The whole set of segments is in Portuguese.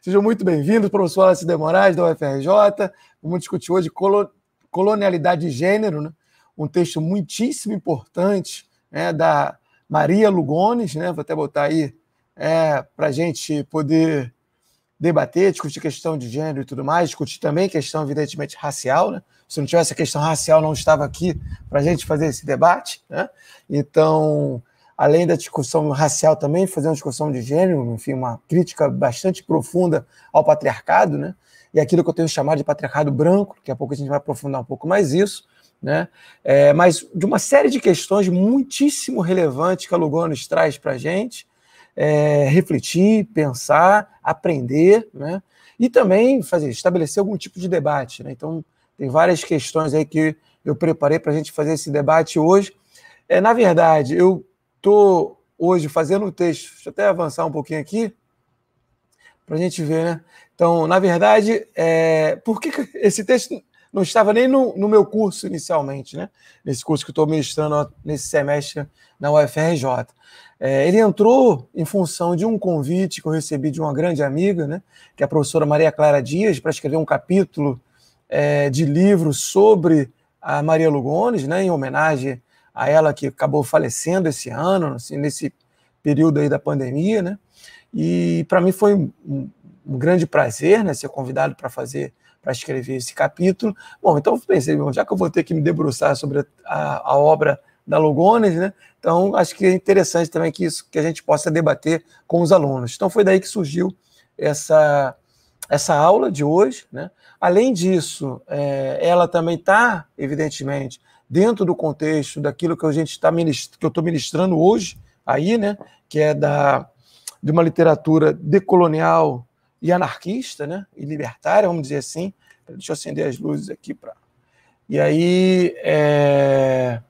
Sejam muito bem-vindos, professor Alice de Moraes, da UFRJ. Vamos discutir hoje colonialidade de gênero, né? um texto muitíssimo importante né? da Maria Lugones, né? vou até botar aí é, para a gente poder debater, discutir questão de gênero e tudo mais, discutir também questão, evidentemente, racial. Né? Se não tivesse a questão racial, não estava aqui para a gente fazer esse debate. Né? Então, além da discussão racial também, fazer uma discussão de gênero, enfim, uma crítica bastante profunda ao patriarcado, né? E aquilo que eu tenho chamado de patriarcado branco, daqui a pouco a gente vai aprofundar um pouco mais isso, né? É, mas de uma série de questões muitíssimo relevantes que a Lugones traz para a gente é, refletir, pensar, aprender, né? E também fazer, estabelecer algum tipo de debate, né? Então, tem várias questões aí que eu preparei para a gente fazer esse debate hoje. É, na verdade, eu Estou hoje fazendo o texto, deixa eu até avançar um pouquinho aqui, para a gente ver, né? Então, na verdade, é, por que esse texto não estava nem no, no meu curso inicialmente, né? Nesse curso que estou ministrando nesse semestre na UFRJ. É, ele entrou em função de um convite que eu recebi de uma grande amiga, né, que é a professora Maria Clara Dias, para escrever um capítulo é, de livro sobre a Maria Lugones, né, em homenagem a ela que acabou falecendo esse ano, assim, nesse período aí da pandemia, né? E para mim foi um, um, grande prazer, né, ser convidado para fazer, para escrever esse capítulo. Bom, então pensei, bom, já que eu vou ter que me debruçar sobre a, a obra da Lugones, né? Então acho que é interessante também que isso que a gente possa debater com os alunos. Então foi daí que surgiu essa essa aula de hoje, né? Além disso, é, ela também está, evidentemente, dentro do contexto daquilo que a gente está que eu estou ministrando hoje aí, né, que é da de uma literatura decolonial e anarquista, né, e libertária, vamos dizer assim. Deixa eu acender as luzes aqui para. E aí, é...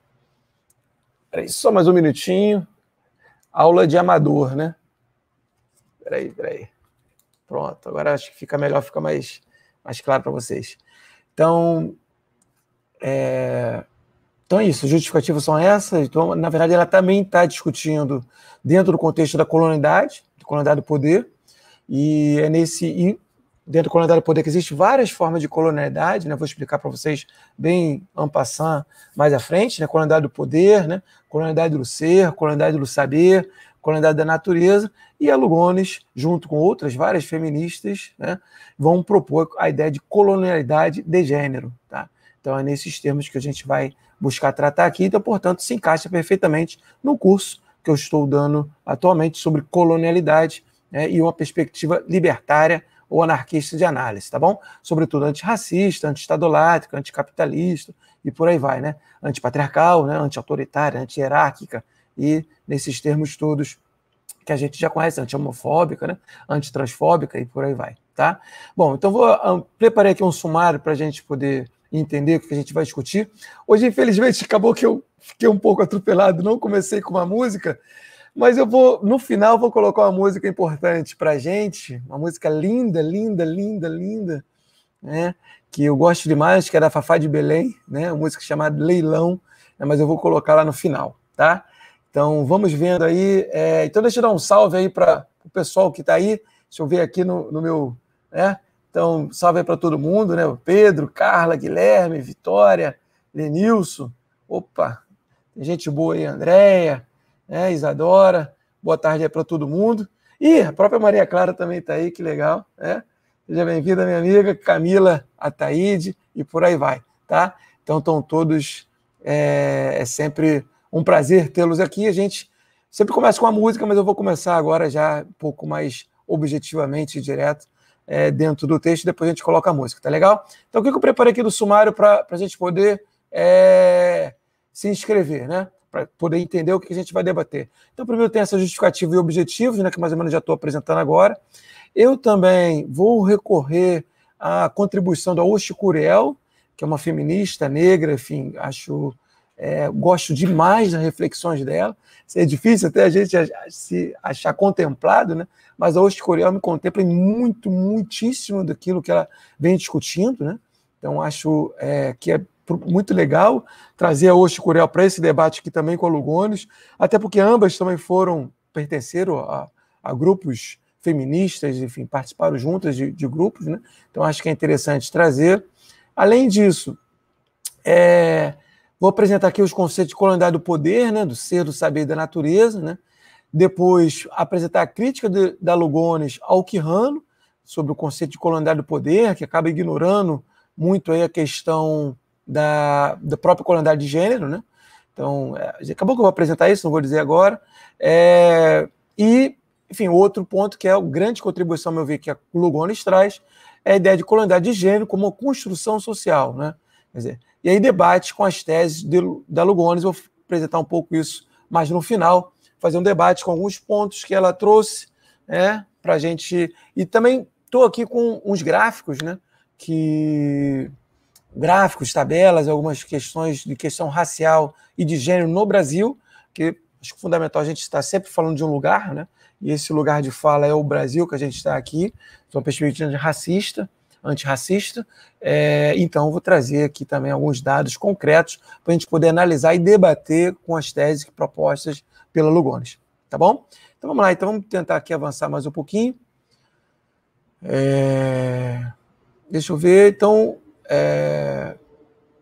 Peraí, só mais um minutinho. Aula de amador, né? Peraí, peraí. Pronto, agora acho que fica melhor, fica mais, mais claro para vocês. Então, é... Então é isso, justificativas são essas. Então, na verdade, ela também está discutindo dentro do contexto da colonialidade, da colonialidade do poder, e é nesse e dentro da colonialidade do poder que existem várias formas de colonialidade, né? Vou explicar para vocês bem ampassando mais à frente, né? Colonialidade do poder, né? Colonialidade do ser, colonialidade do saber, colonialidade da natureza, e a Lugones, junto com outras várias feministas, né? vão propor a ideia de colonialidade de gênero, tá? Então é nesses termos que a gente vai buscar tratar aqui, então, portanto, se encaixa perfeitamente no curso que eu estou dando atualmente sobre colonialidade né, e uma perspectiva libertária ou anarquista de análise, tá bom? Sobretudo antirracista, antiestadolátrica, anticapitalista e por aí vai, né? Antipatriarcal, né? antiautoritária, antihierárquica e nesses termos todos que a gente já conhece, anti-homofóbica, né? antitransfóbica e por aí vai, tá? Bom, então vou, eu, ah, preparei aqui um sumário para a gente poder entender o que a gente vai discutir. Hoje, infelizmente, acabou que eu fiquei um pouco atropelado, não comecei com uma música, mas eu vou, no final, vou colocar uma música importante para a gente, uma música linda, linda, linda, linda, né? que eu gosto demais, que é da Fafá de Belém, né? uma música chamada Leilão, né? mas eu vou colocar lá no final, tá? Então, vamos vendo aí. É... Então, deixa eu dar um salve aí para o pessoal que está aí. Deixa eu ver aqui no, no meu... Né? Então, salve para todo mundo, né? Pedro, Carla, Guilherme, Vitória, Lenilson. Opa, tem gente boa aí, Andréia, né? Isadora. Boa tarde aí para todo mundo. E a própria Maria Clara também está aí, que legal, né? Seja bem-vinda, minha amiga Camila Ataíde e por aí vai, tá? Então, estão todos. É, é sempre um prazer tê-los aqui. A gente sempre começa com a música, mas eu vou começar agora já um pouco mais objetivamente direto é, dentro do texto, depois a gente coloca a música, tá legal? Então, o que eu preparei aqui do sumário para a gente poder é, se inscrever, né? Para poder entender o que a gente vai debater. Então, primeiro tem essa justificativa e objetivos, né, que mais ou menos já estou apresentando agora. Eu também vou recorrer à contribuição da Oshi Curiel, que é uma feminista negra, enfim, acho é, gosto demais das reflexões dela. É difícil até a gente se achar contemplado, né? mas a Oscorial me contempla em muito, muitíssimo daquilo que ela vem discutindo. Né? Então, acho é, que é muito legal trazer a Oscorial para esse debate aqui também com a Lugones, até porque ambas também foram, pertenceram a, a grupos feministas, enfim, participaram juntas de, de grupos. Né? Então, acho que é interessante trazer. Além disso, é, Vou apresentar aqui os conceitos de colonialidade do poder, né, do ser, do saber e da natureza. Né? Depois, apresentar a crítica de, da Lugones ao Quirrano, sobre o conceito de colonialidade do poder, que acaba ignorando muito aí a questão da, da própria colonialidade de gênero. Né? Então, é, acabou que eu vou apresentar isso, não vou dizer agora. É, e, enfim, outro ponto que é a grande contribuição, ao meu ver, que a Lugones traz, é a ideia de colonialidade de gênero como uma construção social. Né? Dizer, e aí debate com as teses de, da Lugones, vou apresentar um pouco isso mais no final, fazer um debate com alguns pontos que ela trouxe né, para a gente. E também estou aqui com uns gráficos, né? Que gráficos, tabelas, algumas questões de questão racial e de gênero no Brasil, que acho que é fundamental a gente está sempre falando de um lugar, né? E esse lugar de fala é o Brasil que a gente está aqui, uma perspectiva racista, antirracista. É, então, vou trazer aqui também alguns dados concretos para a gente poder analisar e debater com as teses propostas pela Lugones. Tá bom? Então vamos lá, então vamos tentar aqui avançar mais um pouquinho. É... Deixa eu ver, então. É...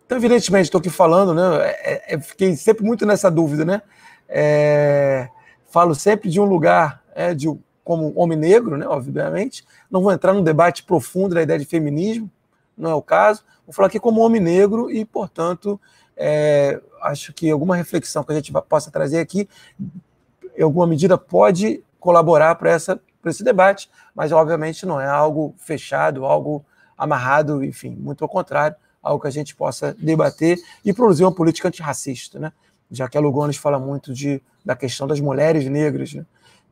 Então, evidentemente, estou aqui falando, né? É, é, é, fiquei sempre muito nessa dúvida, né? É, falo sempre de um lugar, de, como homem negro, né, obviamente, não vou entrar num debate profundo da ideia de feminismo, não é o caso, vou falar aqui como homem negro e, portanto, é, acho que alguma reflexão que a gente possa trazer aqui, em alguma medida, pode colaborar para essa para esse debate, mas obviamente não é algo fechado, algo amarrado, enfim, muito ao contrário, algo que a gente possa debater e produzir uma política antirracista, né? Já que a Lugones fala muito de, da questão das mulheres negras, né?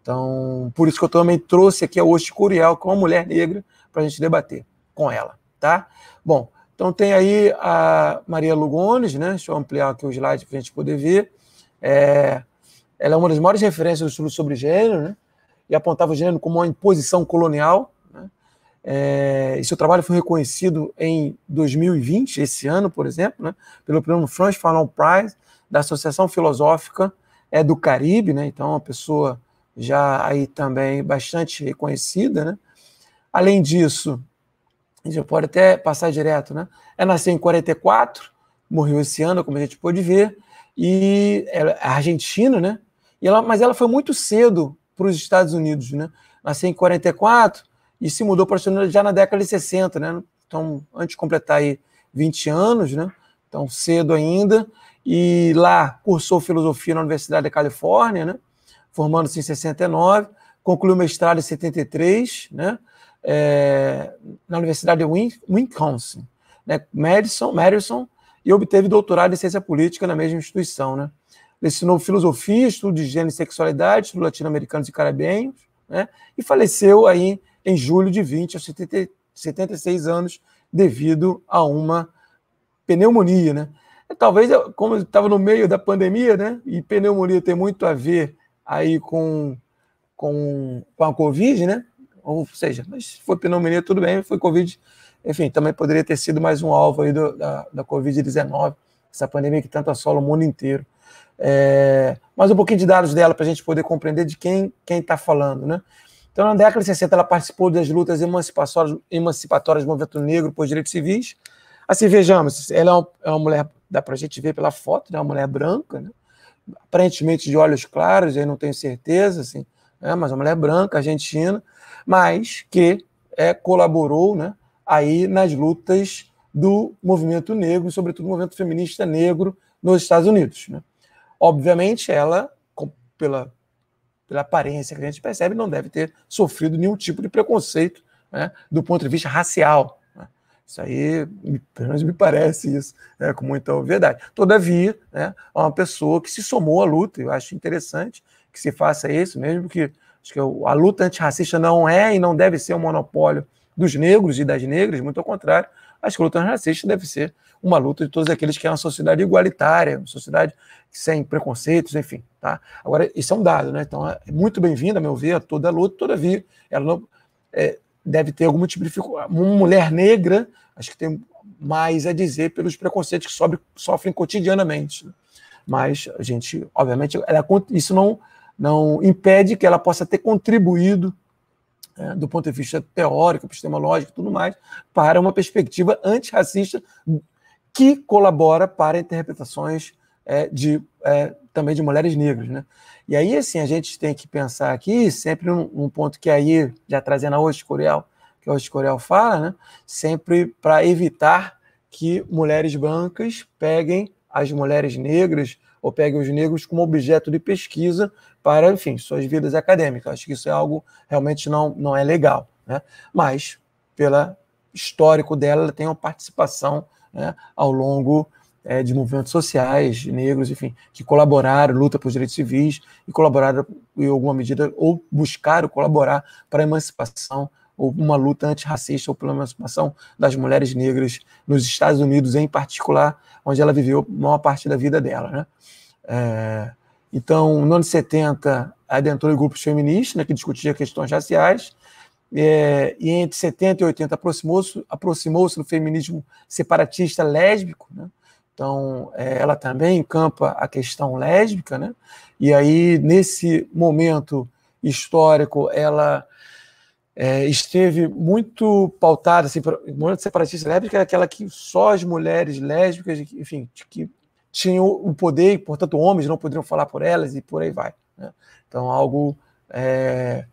Então, por isso que eu também trouxe aqui a Oste Curiel, que é uma mulher negra, para a gente debater com ela, tá? Bom, então tem aí a Maria Lugones, né? Deixa eu ampliar aqui o slide para a gente poder ver. É, ela é uma das maiores referências do estudo sobre gênero, né? E apontava o gênero como uma imposição colonial. Né? É, e seu trabalho foi reconhecido em 2020, esse ano, por exemplo, né? pelo prêmio Franz Fanon Prize da Associação Filosófica é, do Caribe, né? Então, uma pessoa já aí também bastante reconhecida, né? Além disso, a gente pode até passar direto, né? Ela nasceu em 44, morreu esse ano, como a gente pôde ver, e ela é argentina, né? E ela, mas ela foi muito cedo para os Estados Unidos, né? Nasceu em 44 e se mudou para os Estados Unidos já na década de 60, né? Então, antes de completar aí 20 anos, né? Então, cedo ainda. E lá cursou filosofia na Universidade da Califórnia, né? formando-se em 69, concluiu mestrado em 73, né? É, na Universidade de Wisconsin, né? Madison, Madison, e obteve doutorado em ciência política na mesma instituição, né? ensinou filosofia, estudo de gênero e sexualidade, estudo latino-americanos e caribenhos, né? E faleceu aí em julho de 20 aos 70, 76 anos devido a uma pneumonia, né? É, talvez, como estava no meio da pandemia, né? E pneumonia tem muito a ver aí com, com, com a Covid, né? Ou seja, mas foi pneumonia, tudo bem, foi Covid. Enfim, também poderia ter sido mais um alvo aí do, da, da Covid-19, essa pandemia que tanto assola o mundo inteiro. É, mas um pouquinho de dados dela para a gente poder compreender de quem está falando, né? Então, na década de 60, ela participou das lutas emancipatórias, emancipatórias do movimento negro por direitos civis. Assim, vejamos, ela é uma é mulher, dá para a gente ver pela foto, né, uma mulher branca, né? aparentemente de olhos claros, aí não tenho certeza, assim, né, mas uma mulher é branca, argentina, mas que é, colaborou né, aí nas lutas do movimento negro, sobretudo do movimento feminista negro nos Estados Unidos. Né. Obviamente, ela, com, pela, pela aparência que a gente percebe, não deve ter sofrido nenhum tipo de preconceito né, do ponto de vista racial. Isso aí, pelo menos me parece isso, né, com muita obviedade. Todavia, né, há uma pessoa que se somou à luta, eu acho interessante que se faça isso, mesmo que, que a luta antirracista não é e não deve ser um monopólio dos negros e das negras, muito ao contrário, acho que a luta antirracista deve ser uma luta de todos aqueles que é uma sociedade igualitária, uma sociedade sem preconceitos, enfim. Tá? Agora, isso é um dado, né? Então, é muito bem vindo a meu ver, a toda a luta, todavia, ela não, é, deve ter algum tipo de uma mulher negra, acho que tem mais a dizer pelos preconceitos que sobre, sofrem cotidianamente. Né? Mas a gente, obviamente, ela, é isso não, não impede que ela possa ter contribuído é, do ponto de vista teórico, epistemológico e tudo mais, para uma perspectiva antirracista que colabora para interpretações é, de, é, também de mulheres negras. Né? E aí, assim, a gente tem que pensar aqui, sempre num, num ponto que aí, já trazendo a Hoje Coriel, que a Hoje Coriel fala, né? sempre para evitar que mulheres brancas peguem as mulheres negras ou peguem os negros como objeto de pesquisa para, enfim, suas vidas acadêmicas. Acho que isso é algo realmente não, não é legal. Né? Mas, pelo histórico dela, ela tem uma participação né, ao longo é, de movimentos sociais, negros, enfim, que colaboraram, luta por direitos civis e colaboraram em alguma medida, ou buscaram colaborar para a emancipação ou uma luta antirracista ou pela emancipação das mulheres negras nos Estados Unidos, em particular, onde ela viveu a maior parte da vida dela. Né? É, então, no ano 70, adentrou em grupos feministas né, que discutia questões raciais, é, e entre 70 e 80 aproximou-se aproximou do feminismo separatista lésbico, né? Então, é, ela também encampa a questão lésbica, né? E aí, nesse momento histórico, ela é, esteve muito pautada, assim, o momento separatista lésbica era é aquela que só as mulheres lésbicas, enfim, que tinham o poder, e, portanto, homens não poderiam falar por elas e por aí vai. Né? Então, algo é,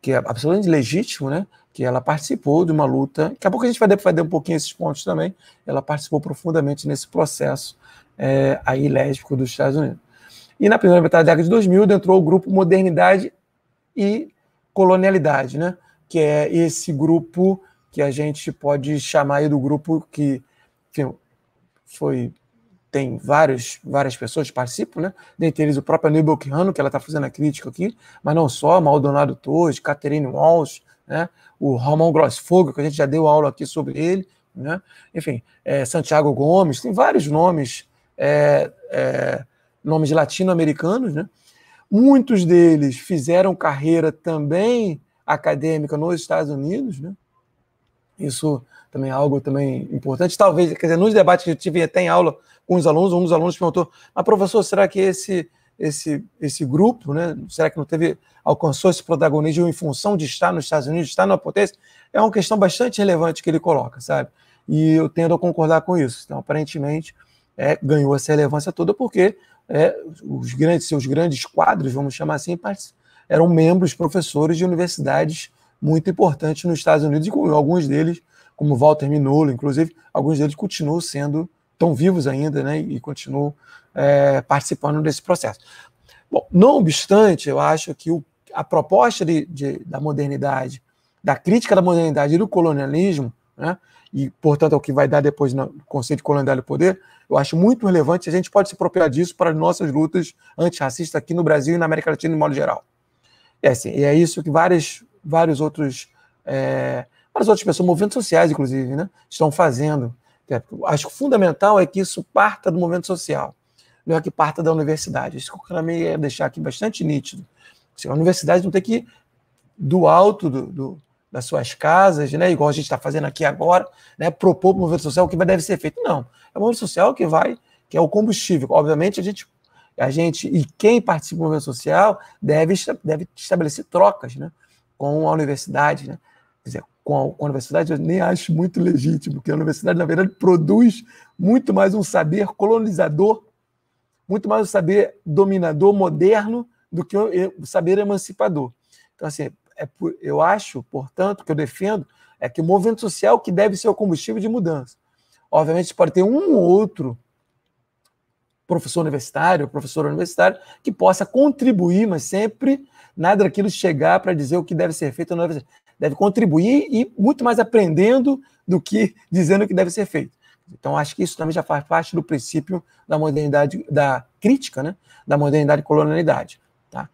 que é absolutamente legítimo, né? que ela participou de uma luta. Daqui a pouco a gente vai defender um pouquinho esses pontos também. Ela participou profundamente nesse processo é, aí lésbico dos Estados Unidos. E na primeira metade da década de 2000 entrou o grupo Modernidade e Colonialidade, né? que é esse grupo que a gente pode chamar do grupo que enfim, foi tem várias várias pessoas que participam, né? dentre eles o próprio Aníbal Quirano, que ela está fazendo a crítica aqui, mas não só, Maldonado Torres, Catherine Walsh, né? o Ramon Grossfogo, que a gente já deu aula aqui sobre ele, né? enfim, é, Santiago Gomes, tem vários nomes, é, é, nomes latino-americanos, né? muitos deles fizeram carreira também acadêmica nos Estados Unidos, né? Isso também é algo também importante. Talvez, quer dizer, nos debates que eu tive até em aula com os alunos, um dos alunos perguntou: "Mas professor, será que esse esse, esse grupo, né? Será que não teve alcançou esse protagonismo em função de estar nos Estados Unidos, de estar na potência? É uma questão bastante relevante que ele coloca, sabe? E eu tendo a concordar com isso. Então, aparentemente, é, ganhou essa relevância toda porque é, os grandes, seus grandes quadros, vamos chamar assim, eram membros, professores de universidades muito importantes nos Estados Unidos, e com alguns deles, como Walter Minolo, inclusive, alguns deles continuam sendo tão vivos ainda, né, e continuam é, participando desse processo. Bom, não obstante, eu acho que o, a proposta de, de, da modernidade, da crítica da modernidade e do colonialismo, né, e, portanto, é o que vai dar depois no conceito de colonialidade e poder, eu acho muito relevante. A gente pode se apropriar disso para as nossas lutas antirracistas aqui no Brasil e na América Latina, de modo geral. É, assim, e é isso que várias, vários outros, é, várias outras pessoas, movimentos sociais, inclusive, né, estão fazendo. Acho que fundamental é que isso parta do movimento social não é que parta da universidade. Isso que eu também ia é deixar aqui bastante nítido. Assim, a universidade não tem que, do alto do, do das suas casas, né, igual a gente está fazendo aqui agora, né, propor para o movimento social o que deve ser feito. Não, é o movimento social que vai, que é o combustível. Obviamente, a gente, a gente e quem participa do movimento social deve, deve estabelecer trocas né, com a universidade. Né? Quer dizer, com a, com a universidade eu nem acho muito legítimo, porque a universidade, na verdade, produz muito mais um saber colonizador muito mais o saber dominador moderno do que o saber emancipador. Então, assim, é por, eu acho, portanto, que eu defendo é que o movimento social que deve ser o combustível de mudança. Obviamente, pode ter um ou outro professor universitário, professora universitária, que possa contribuir, mas sempre nada daquilo chegar para dizer o que deve ser feito na universidade. Deve contribuir e muito mais aprendendo do que dizendo o que deve ser feito. Então, acho que isso também já faz parte do princípio da modernidade, da crítica, né? Da modernidade e colonialidade, tá?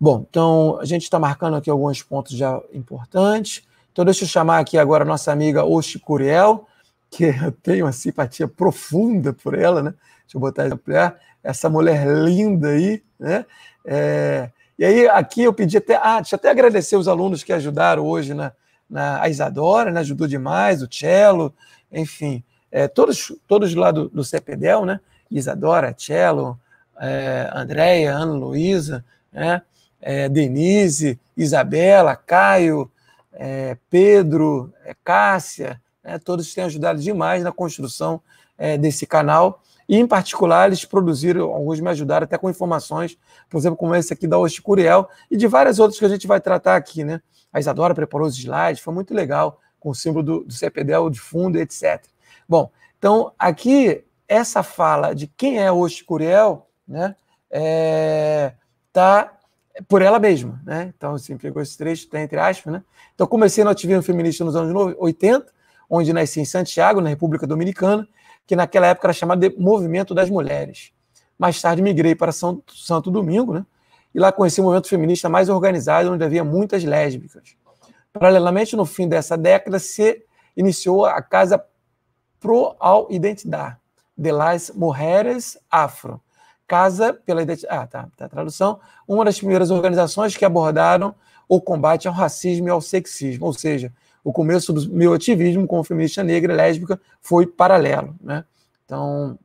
Bom, então a gente está marcando aqui alguns pontos já importantes. Então, deixa eu chamar aqui agora a nossa amiga Osh Curiel, que eu tenho uma simpatia profunda por ela, né? Deixa eu botar exemplar. Essa mulher linda aí, né? É... E aí, aqui eu pedi até. Ah, deixa eu até agradecer os alunos que ajudaram hoje na, na a Isadora, né? Ajudou demais, o Cello, enfim é, todos, todos lá do, do CPDEL, né? Isadora, Cello, é, Andréia, Ana Luísa, né? É, Denise, Isabela, Caio, é, Pedro, é, Cássia, né? todos têm ajudado demais na construção é, desse canal. E, em particular, eles produziram, alguns me ajudaram até com informações, por exemplo, como esse aqui da Osticuriel e de várias outras que a gente vai tratar aqui. Né? A Isadora preparou os slides, foi muito legal, com o símbolo do, do CPDEL de fundo, etc. Bom, então aqui essa fala de quem é o Curiel, né, é, tá por ela mesma, né? Então, assim, pegou esse trecho, tá entre aspas, né? Então, comecei no ativismo feminista nos anos 80, onde nasci em Santiago, na República Dominicana, que naquela época era chamado de Movimento das Mulheres. Mais tarde migrei para São, Santo Domingo, né? E lá conheci o um movimento feminista mais organizado, onde havia muitas lésbicas. Paralelamente, no fim dessa década, se iniciou a Casa pro ao identidade de las mujeres afro. Casa pela identidade. Ah, tá, tá. Tradução. Uma das primeiras organizações que abordaram o combate ao racismo e ao sexismo, ou seja, o começo do meu ativismo como feminista negra e lésbica foi paralelo, né? Então,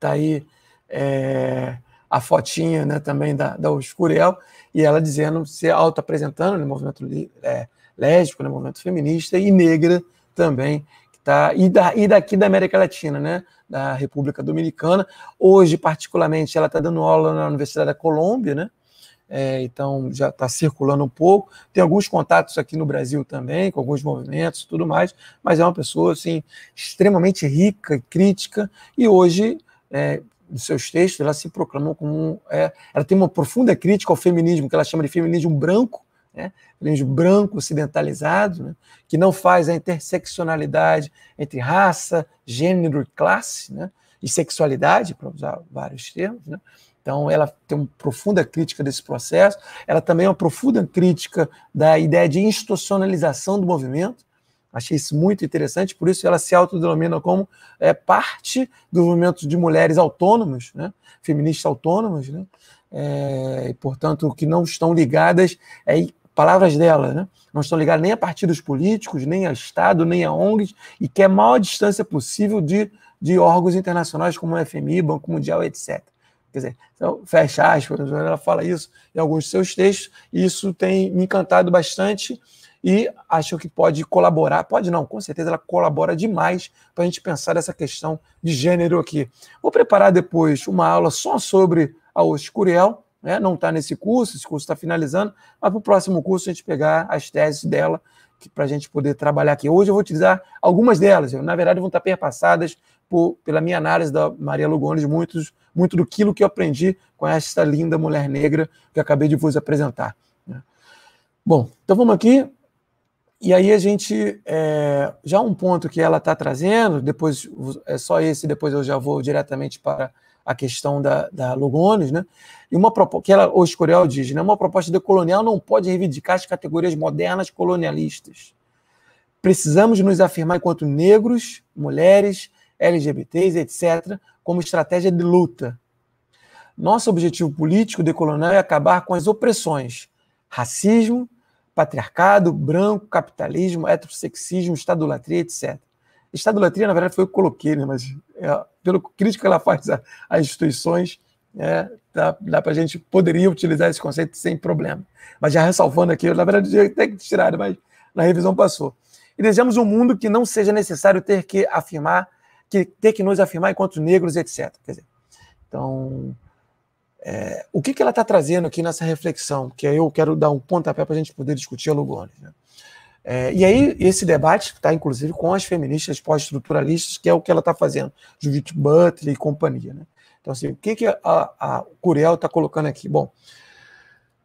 tá aí é, a fotinha, né, também da, da Oscurel, e ela dizendo, se auto-apresentando no né, movimento é, lésbico, no né, movimento feminista e negra também, tá? e, da, e daqui da América Latina, né? da República Dominicana. Hoje, particularmente, ela está dando aula na Universidade da Colômbia, né? É, então já está circulando um pouco. Tem alguns contatos aqui no Brasil também, com alguns movimentos e tudo mais, mas é uma pessoa assim, extremamente rica e crítica, e hoje, é, nos seus textos, ela se proclamou como. é, ela tem uma profunda crítica ao feminismo, que ela chama de feminismo branco, né? menos branco ocidentalizado, né, que não faz a interseccionalidade entre raça, gênero e classe, né, e sexualidade, para usar vários termos. Né. Então, ela tem uma profunda crítica desse processo, ela também é uma profunda crítica da ideia de institucionalização do movimento. Achei isso muito interessante, por isso ela se autodenomina como é, parte do movimento de mulheres autônomas, né, feministas autônomas, né, é, e, portanto, que não estão ligadas é, palavras dela, né? não estão ligadas nem a partidos políticos, nem a Estado, nem a ONGs, e quer é a maior distância possível de, de órgãos internacionais como o FMI, Banco Mundial, etc. Quer dizer, então, fecha aspas, ela fala isso em alguns de seus textos, e isso tem me encantado bastante e acho que pode colaborar, pode não, com certeza ela colabora demais para a gente pensar essa questão de gênero aqui. Vou preparar depois uma aula só sobre a Oscuriel, né? não está nesse curso, esse curso está finalizando, mas para o próximo curso a gente pegar as teses dela para a gente poder trabalhar aqui. Hoje eu vou utilizar algumas delas, eu, na verdade vão estar tá perpassadas por, pela minha análise da Maria Lugones, muito muito do que eu aprendi com esta linda mulher negra que acabei de vos apresentar. Né? Bom, então vamos aqui. E aí a gente, é, já um ponto que ela está trazendo, depois é só esse, depois eu já vou diretamente para a questão da, da Lugones, né? E uma que ela, o Escorial diz, né? Uma proposta decolonial não pode reivindicar as categorias modernas colonialistas. Precisamos nos afirmar enquanto negros, mulheres, LGBTs, etc., como estratégia de luta. Nosso objetivo político decolonial é acabar com as opressões, racismo, patriarcado, branco, capitalismo, heterossexismo, estadolatria, etc. Estadolatria, na verdade, foi o que eu coloquei, né? mas é, pelo crítico que ela faz às instituições, é, dá, dá para a gente poderia utilizar esse conceito sem problema. Mas já ressalvando aqui, na verdade, até que tirar mas na revisão passou. E desejamos um mundo que não seja necessário ter que afirmar, que ter que nos afirmar enquanto negros, etc. Quer dizer, então, é, o que, que ela está trazendo aqui nessa reflexão? Que eu quero dar um pontapé para a gente poder discutir a Lugones. Né? É, e aí, esse debate está, inclusive, com as feministas pós-estruturalistas, que é o que ela está fazendo, Judith Butler e companhia. Né? Então, assim, o que, que a, a Curiel está colocando aqui? Bom,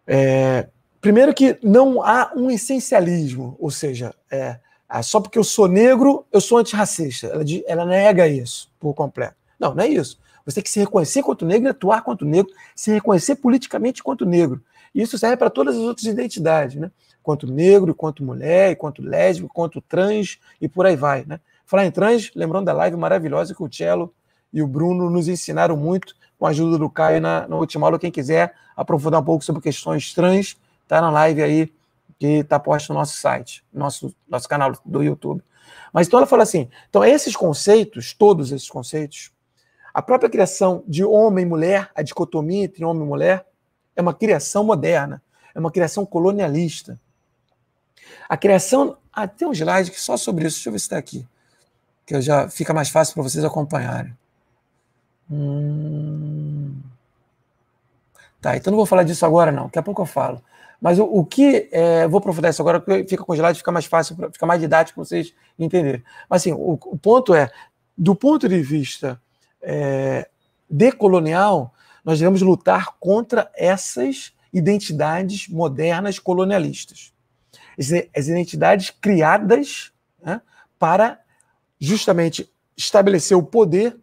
é, primeiro que não há um essencialismo, ou seja, é, ah, só porque eu sou negro, eu sou antirracista. Ela, ela nega isso por completo. Não, não é isso. Você tem que se reconhecer quanto negro, atuar quanto negro, se reconhecer politicamente quanto negro. Isso serve para todas as outras identidades, né? Quanto negro, quanto mulher, quanto lésbico, quanto trans e por aí vai, né? Falar em trans, lembrando da live maravilhosa que o Cello e o Bruno nos ensinaram muito com a ajuda do Caio na, na última aula. Quem quiser aprofundar um pouco sobre questões trans, tá na live aí que está posta no nosso site, nosso, nosso canal do YouTube. Mas então ela fala assim: então esses conceitos, todos esses conceitos, a própria criação de homem e mulher, a dicotomia entre homem e mulher, é uma criação moderna, é uma criação colonialista. A criação. Ah, tem um slide só sobre isso, deixa eu ver se está aqui, que eu já fica mais fácil para vocês acompanharem. Hum... Tá, então não vou falar disso agora, não, daqui a pouco eu falo. Mas o, o que. É, vou aprofundar isso agora, porque fica com slide, fica mais fácil, fica mais didático para vocês entenderem. Mas assim, o, o ponto é: do ponto de vista é, decolonial, nós devemos lutar contra essas identidades modernas colonialistas. As identidades criadas né, para justamente estabelecer o poder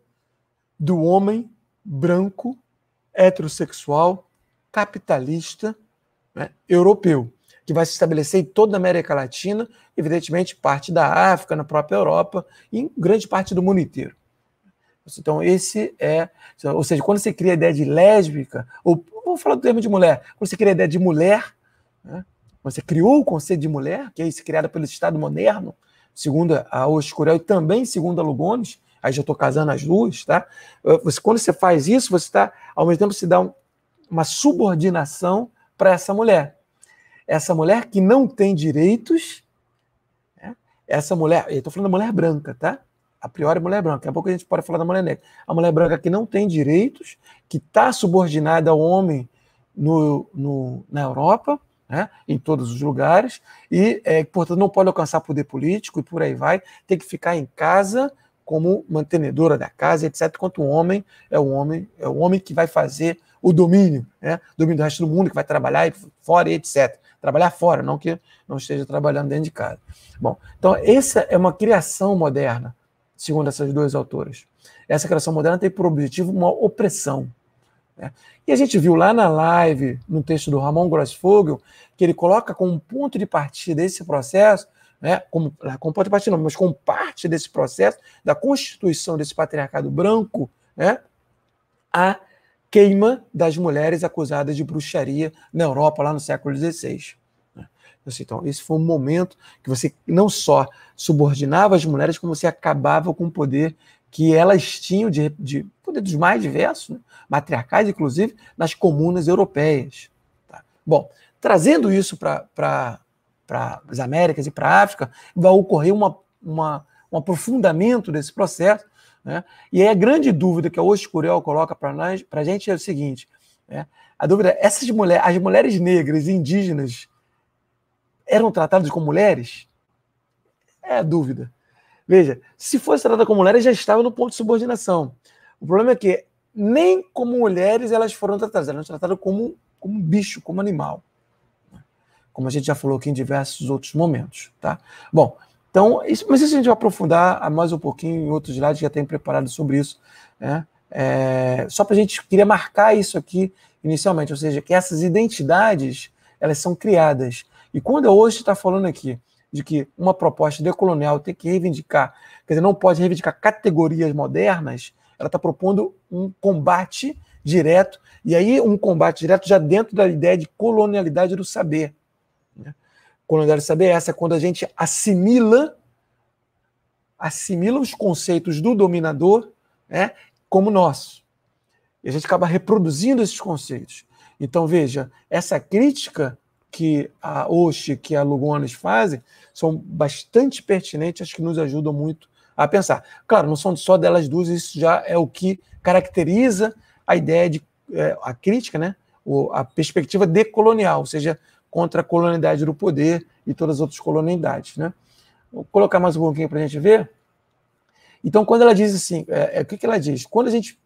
do homem branco, heterossexual, capitalista, né, europeu, que vai se estabelecer em toda a América Latina, evidentemente parte da África, na própria Europa e em grande parte do mundo inteiro. Então, esse é. Ou seja, quando você cria a ideia de lésbica, ou vou falar do termo de mulher, quando você cria a ideia de mulher, né, você criou o conceito de mulher, que é isso criado pelo Estado moderno, segundo a Oscurel e também segundo a Lugones, aí já estou casando as duas, tá? Eh, você, quando você faz isso, você está, ao mesmo tempo, se dá um, uma subordinação para essa mulher. Essa mulher que não tem direitos, né? essa mulher, eu estou falando da mulher branca, tá? a priori mulher branca. Daqui a pouco a gente pode falar da mulher negra. A mulher branca que não tem direitos, que está subordinada ao homem no, no, na Europa, né, em todos os lugares, e, é, portanto, não pode alcançar poder político e por aí vai, tem que ficar em casa como mantenedora da casa, etc., quanto o homem é o homem, é o homem que vai fazer o domínio, né, domínio do resto do mundo, que vai trabalhar fora, etc. Trabalhar fora, não que não esteja trabalhando dentro de casa. Bom, então essa é uma criação moderna segundo essas duas autoras. Essa criação moderna tem por objetivo uma opressão. Né? E a gente viu lá na live, no texto do Ramon Grossfogel, que ele coloca como ponto de partida esse processo, né, como, como ponto de partida não, mas como parte desse processo, da constituição desse patriarcado branco, né, a queima das mulheres acusadas de bruxaria na Europa lá no século XVI. Assim, então, esse foi um momento que você não só subordinava as mulheres, como você acabava com o poder que elas tinham de, de poder dos mais diversos, né? matriarcais, inclusive, nas comunas europeias. Tá? Bom, trazendo isso para as Américas e para a África, vai ocorrer uma, uma, um aprofundamento desse processo. Né? E aí a grande dúvida que a Oscurel coloca para a gente é o seguinte: né? a dúvida é essas mulheres, as mulheres negras indígenas eram tratados como mulheres? É dúvida. Veja, se fosse tratada como mulheres, já estava no ponto de subordinação. O problema é que nem como mulheres elas foram tratadas, elas foram tratadas como, como bicho, como animal. Como a gente já falou aqui em diversos outros momentos. Tá? Bom, então, isso, mas isso a gente vai aprofundar mais um pouquinho em outros lados já tem preparado sobre isso. Né? É, só para a gente queria marcar isso aqui inicialmente, ou seja, que essas identidades elas são criadas. E quando eu hoje está falando aqui de que uma proposta decolonial tem que reivindicar, quer dizer, não pode reivindicar categorias modernas, ela está propondo um combate direto, e aí um combate direto já dentro da ideia de colonialidade do saber. Né? Colonialidade do saber é essa, quando a gente assimila assimila os conceitos do dominador né, como nosso. E a gente acaba reproduzindo esses conceitos. Então, veja, essa crítica que a Osh, que a Lugones fazem, são bastante pertinentes, acho que nos ajudam muito a pensar. Claro, não são só delas duas, isso já é o que caracteriza a ideia de é, a crítica, né? a perspectiva decolonial, ou seja, contra a colonialidade do poder e todas as outras colonialidades, né? Vou colocar mais um pouquinho para a gente ver. Então, quando ela diz assim, é, é, o que, que ela diz? Quando a gente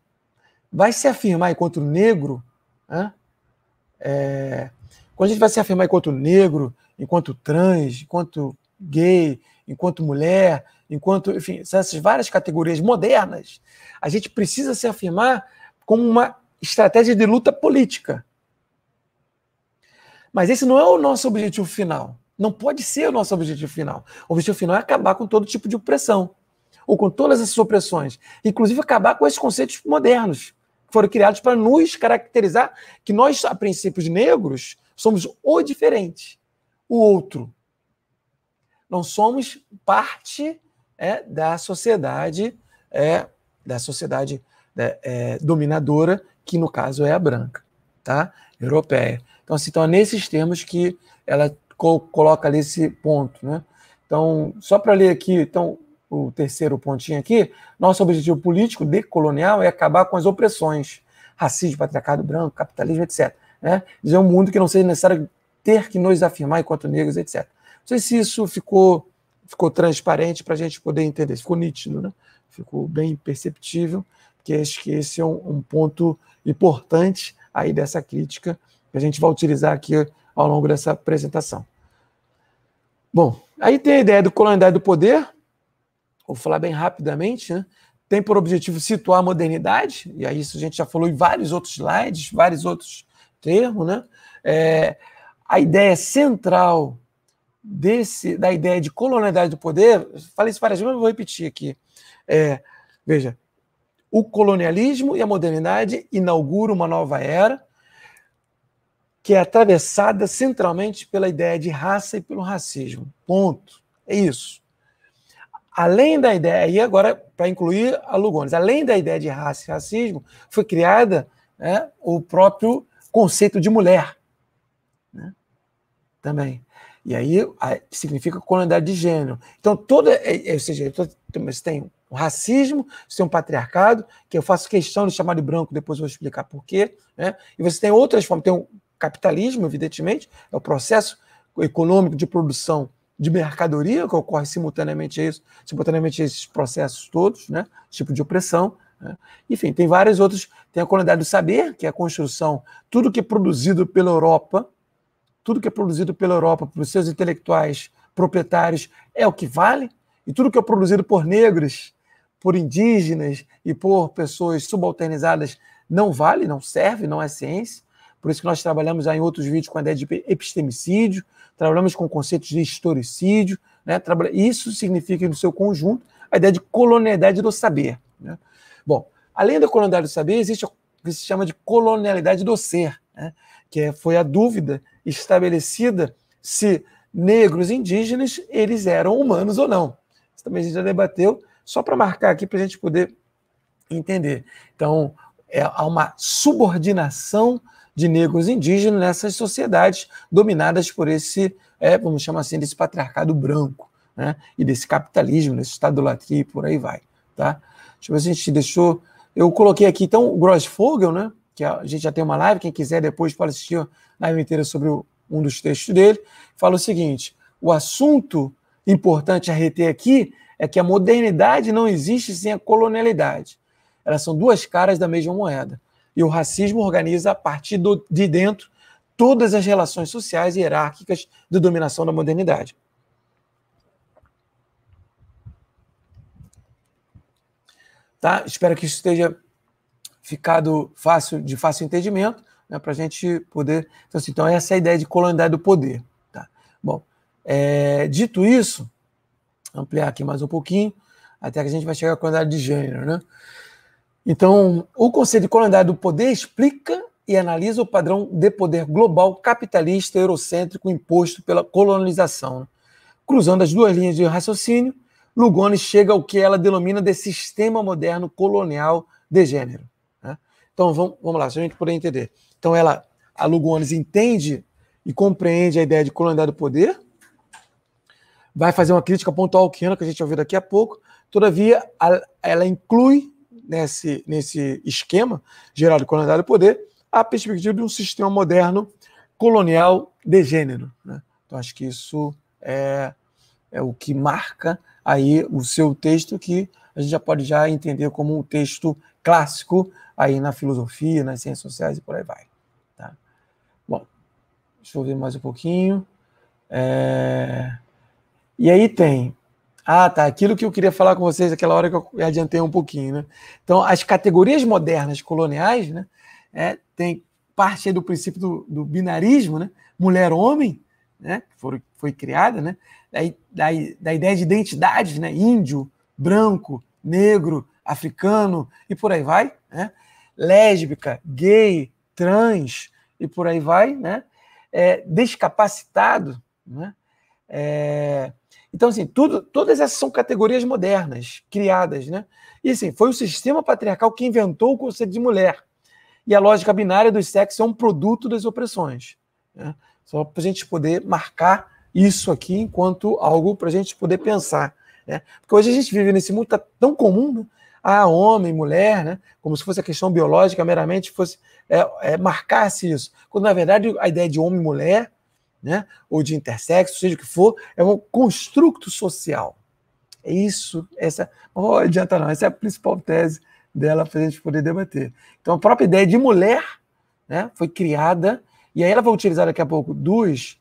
vai se afirmar enquanto negro, né? É, quando a gente vai se afirmar enquanto negro, enquanto trans, enquanto gay, enquanto mulher, enquanto, enfim, essas várias categorias modernas, a gente precisa se afirmar como uma estratégia de luta política. Mas esse não é o nosso objetivo final. Não pode ser o nosso objetivo final. O objetivo final é acabar com todo tipo de opressão, ou com todas essas opressões, inclusive acabar com esses conceitos modernos, que foram criados para nos caracterizar que nós, a princípios negros, Somos o diferente, o outro. Não somos parte é, da sociedade, é, da sociedade né, é, dominadora, que no caso é a branca, tá? Europeia. Então, assim, então é nesses termos que ela co coloca ali esse ponto, né? Então, só para ler aqui, então, o terceiro pontinho aqui, nosso objetivo político decolonial é acabar com as opressões, racismo, patriarcado branco, capitalismo, etc né? dizer um mundo que não seja necessário ter que nos afirmar enquanto negros, etc. Não sei se isso ficou, ficou transparente para a gente poder entender, ficou nítido, né? ficou bem perceptível, que acho que esse é um, um ponto importante aí dessa crítica que a gente vai utilizar aqui ao longo dessa apresentação. Bom, aí tem a ideia do colonialidade do poder, vou falar bem rapidamente, né? tem por objetivo situar a modernidade, e aí isso a gente já falou em vários outros slides, vários outros termo, né? É, a ideia central desse, da ideia de colonialidade do poder, falei isso várias vezes, mas vou repetir aqui. É, veja, o colonialismo e a modernidade inauguram uma nova era que é atravessada centralmente pela ideia de raça e pelo racismo. Ponto. É isso. Além da ideia, e agora para incluir a Lugones, além da ideia de raça e racismo, foi criada né, o próprio conceito de mulher. Né? Também. E aí significa qualidade de gênero. Então, toda. É, é, ou seja, você tem o racismo, você tem um patriarcado, que eu faço questão de chamar de branco, depois eu vou explicar porquê. Né? E você tem outras formas, tem o capitalismo, evidentemente, é o processo econômico de produção de mercadoria que ocorre simultaneamente a isso, simultaneamente a esses processos todos, né? tipo de opressão, né? Enfim, tem várias outras. Tem a qualidade do saber, que é a construção, tudo que é produzido pela Europa, tudo que é produzido pela Europa, por seus intelectuais proprietários, é o que vale, e tudo que é produzido por negros, por indígenas e por pessoas subalternizadas não vale, não serve, não é ciência. Por isso que nós trabalhamos em outros vídeos com a ideia de epistemicídio, trabalhamos com conceitos de historicídio, né? isso significa, no seu conjunto, a ideia de colonialidade do saber. Né? Bom, além da colonialidade do saber, existe o que se chama de colonialidade do ser, né? que é, foi a dúvida estabelecida se negros indígenas eles eram humanos ou não. Isso também a gente já debateu, só para marcar aqui para a gente poder entender. Então, é, há uma subordinação de negros indígenas nessas sociedades dominadas por esse, é, vamos chamar assim, desse patriarcado branco, né? e desse capitalismo, desse estado idolatria e por aí vai. Tá? Deixa eu ver se a gente deixou. Eu coloquei aqui, então, o Grossfogel, né? Que a gente já tem uma live, quem quiser depois pode assistir a live inteira sobre o, um dos textos dele. Fala o seguinte: o assunto importante a reter aqui é que a modernidade não existe sem a colonialidade. Elas são duas caras da mesma moeda. E o racismo organiza a partir do, de dentro todas as relações sociais e hierárquicas de dominação da modernidade. Tá? Espero que isso esteja ficado fácil, de fácil entendimento, né, para a gente poder. Então, assim, então, essa é a ideia de colonialidade do poder. Tá? Bom, é, dito isso, ampliar aqui mais um pouquinho, até que a gente vai chegar à colonialidade de gênero. Né? Então, o conceito de colonialidade do poder explica e analisa o padrão de poder global capitalista eurocêntrico imposto pela colonização, né? cruzando as duas linhas de raciocínio Lugones chega ao que ela denomina de sistema moderno colonial de gênero. Né? Então vamos, vamos lá, se a gente puder entender. Então ela, a Lugones entende e compreende a ideia de colonialidade do poder, vai fazer uma crítica pontual que a gente ouviu daqui a pouco, todavia ela inclui nesse, nesse esquema geral de colonialidade do poder a perspectiva de um sistema moderno colonial de gênero. Né? Então acho que isso é é o que marca aí o seu texto que a gente já pode já entender como um texto clássico aí na filosofia, nas ciências sociais e por aí vai. Tá? Bom, deixa eu ver mais um pouquinho. É... E aí tem. Ah, tá. Aquilo que eu queria falar com vocês aquela hora que eu adiantei um pouquinho, né? Então, as categorias modernas coloniais, né? É, tem parte do princípio do, do binarismo, né? Mulher-homem, né? Foi, foi criada, né? da, da ideia de identidades, né? índio, branco, negro, africano e por aí vai, né? lésbica, gay, trans e por aí vai, né? É, descapacitado, né? É, então, assim, tudo, todas essas são categorias modernas, criadas, né? E, assim, foi o sistema patriarcal que inventou o conceito de mulher. E a lógica binária dos sexos é um produto das opressões. Né? Só para a gente poder marcar isso aqui enquanto algo para a gente poder pensar. Né? Porque hoje a gente vive nesse mundo tá tão comum, né? ah, homem, mulher, né? como se fosse a questão biológica meramente fosse é, é, marcasse isso. Quando, na verdade, a ideia de homem e mulher, né? ou de intersexo, seja o que for, é um construto social. É isso, essa. Oh, adianta não, essa é a principal tese dela para a gente poder debater. Então, a própria ideia de mulher né, foi criada, e aí ela vai utilizar daqui a pouco dos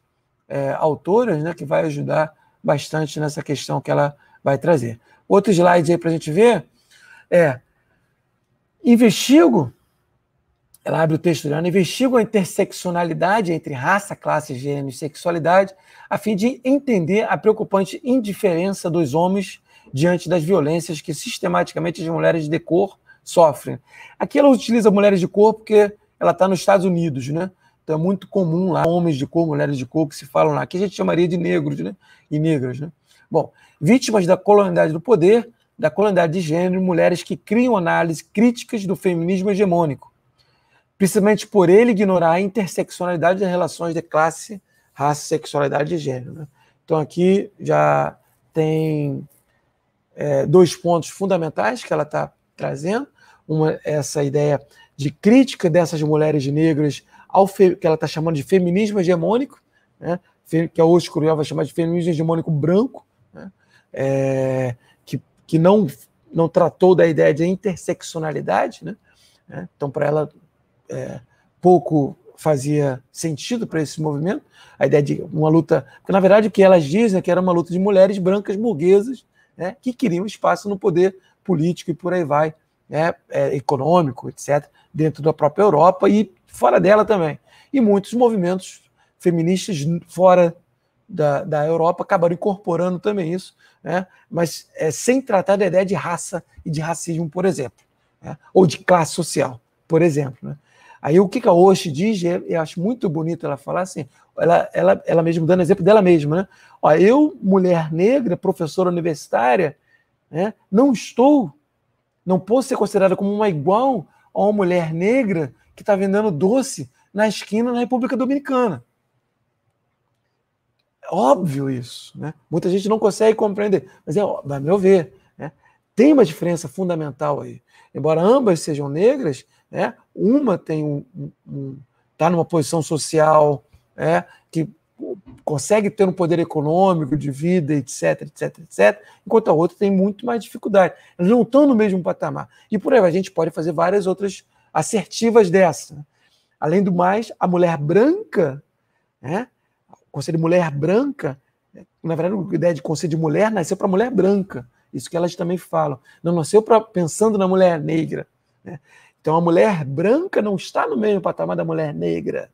é, autoras, né, que vai ajudar bastante nessa questão que ela vai trazer. Outro slide aí para a gente ver é investigo, ela abre o texto dela, investigo a interseccionalidade entre raça, classe, gênero e sexualidade, a fim de entender a preocupante indiferença dos homens diante das violências que sistematicamente as mulheres de cor sofrem. Aqui ela utiliza mulheres de cor porque ela está nos Estados Unidos, né? Então é muito comum lá homens de cor, mulheres de cor que se falam lá. que a gente chamaria de negros né? e negras. Né? Bom, vítimas da colonialidade do poder, da colonialidade de gênero, mulheres que criam análises críticas do feminismo hegemônico, principalmente por ele ignorar a interseccionalidade das relações de classe, raça, sexualidade e gênero. Né? Então aqui já tem é, dois pontos fundamentais que ela está trazendo. Uma, essa ideia de crítica dessas mulheres negras ao que ela está chamando de feminismo hegemônico, né? que a é Osh Cruel vai chamar de feminismo hegemônico branco, né? é, que, que não, não tratou da ideia de interseccionalidade. Né? É, então, para ela, é, pouco fazia sentido para esse movimento, a ideia de uma luta. Porque, na verdade, o que elas dizem é que era uma luta de mulheres brancas burguesas né? que queriam espaço no poder político e por aí vai, né? É, econômico, etc., dentro da própria Europa e fora dela também. E muitos movimentos feministas fora da, da Europa acabaram incorporando também isso, né? mas é, sem tratar da ideia de raça e de racismo, por exemplo, né? ou de classe social, por exemplo. Né? Aí o que a Osh diz, é, eu acho muito bonito ela falar assim, ela, ela, ela mesma dando exemplo dela mesma, né? Ó, eu, mulher negra, professora universitária, né, não estou, não posso ser considerada como uma igual a uma mulher negra que está vendendo doce na esquina na República Dominicana. É óbvio isso. Né? Muita gente não consegue compreender, mas é, a meu ver, né? tem uma diferença fundamental aí. Embora ambas sejam negras, né? uma tem um, um tá numa posição social é, que consegue ter um poder econômico, de vida, etc, etc, etc, enquanto a outra tem muito mais dificuldade. Elas não estão no mesmo patamar. E por aí a gente pode fazer várias outras assertivas dessa. Além do mais, a mulher branca, né? o conselho de mulher branca, na verdade, a ideia de conselho de mulher nasceu para mulher branca. Isso que elas também falam. Não nasceu pra, pensando na mulher negra. Né? Então, a mulher branca não está no mesmo patamar da mulher negra.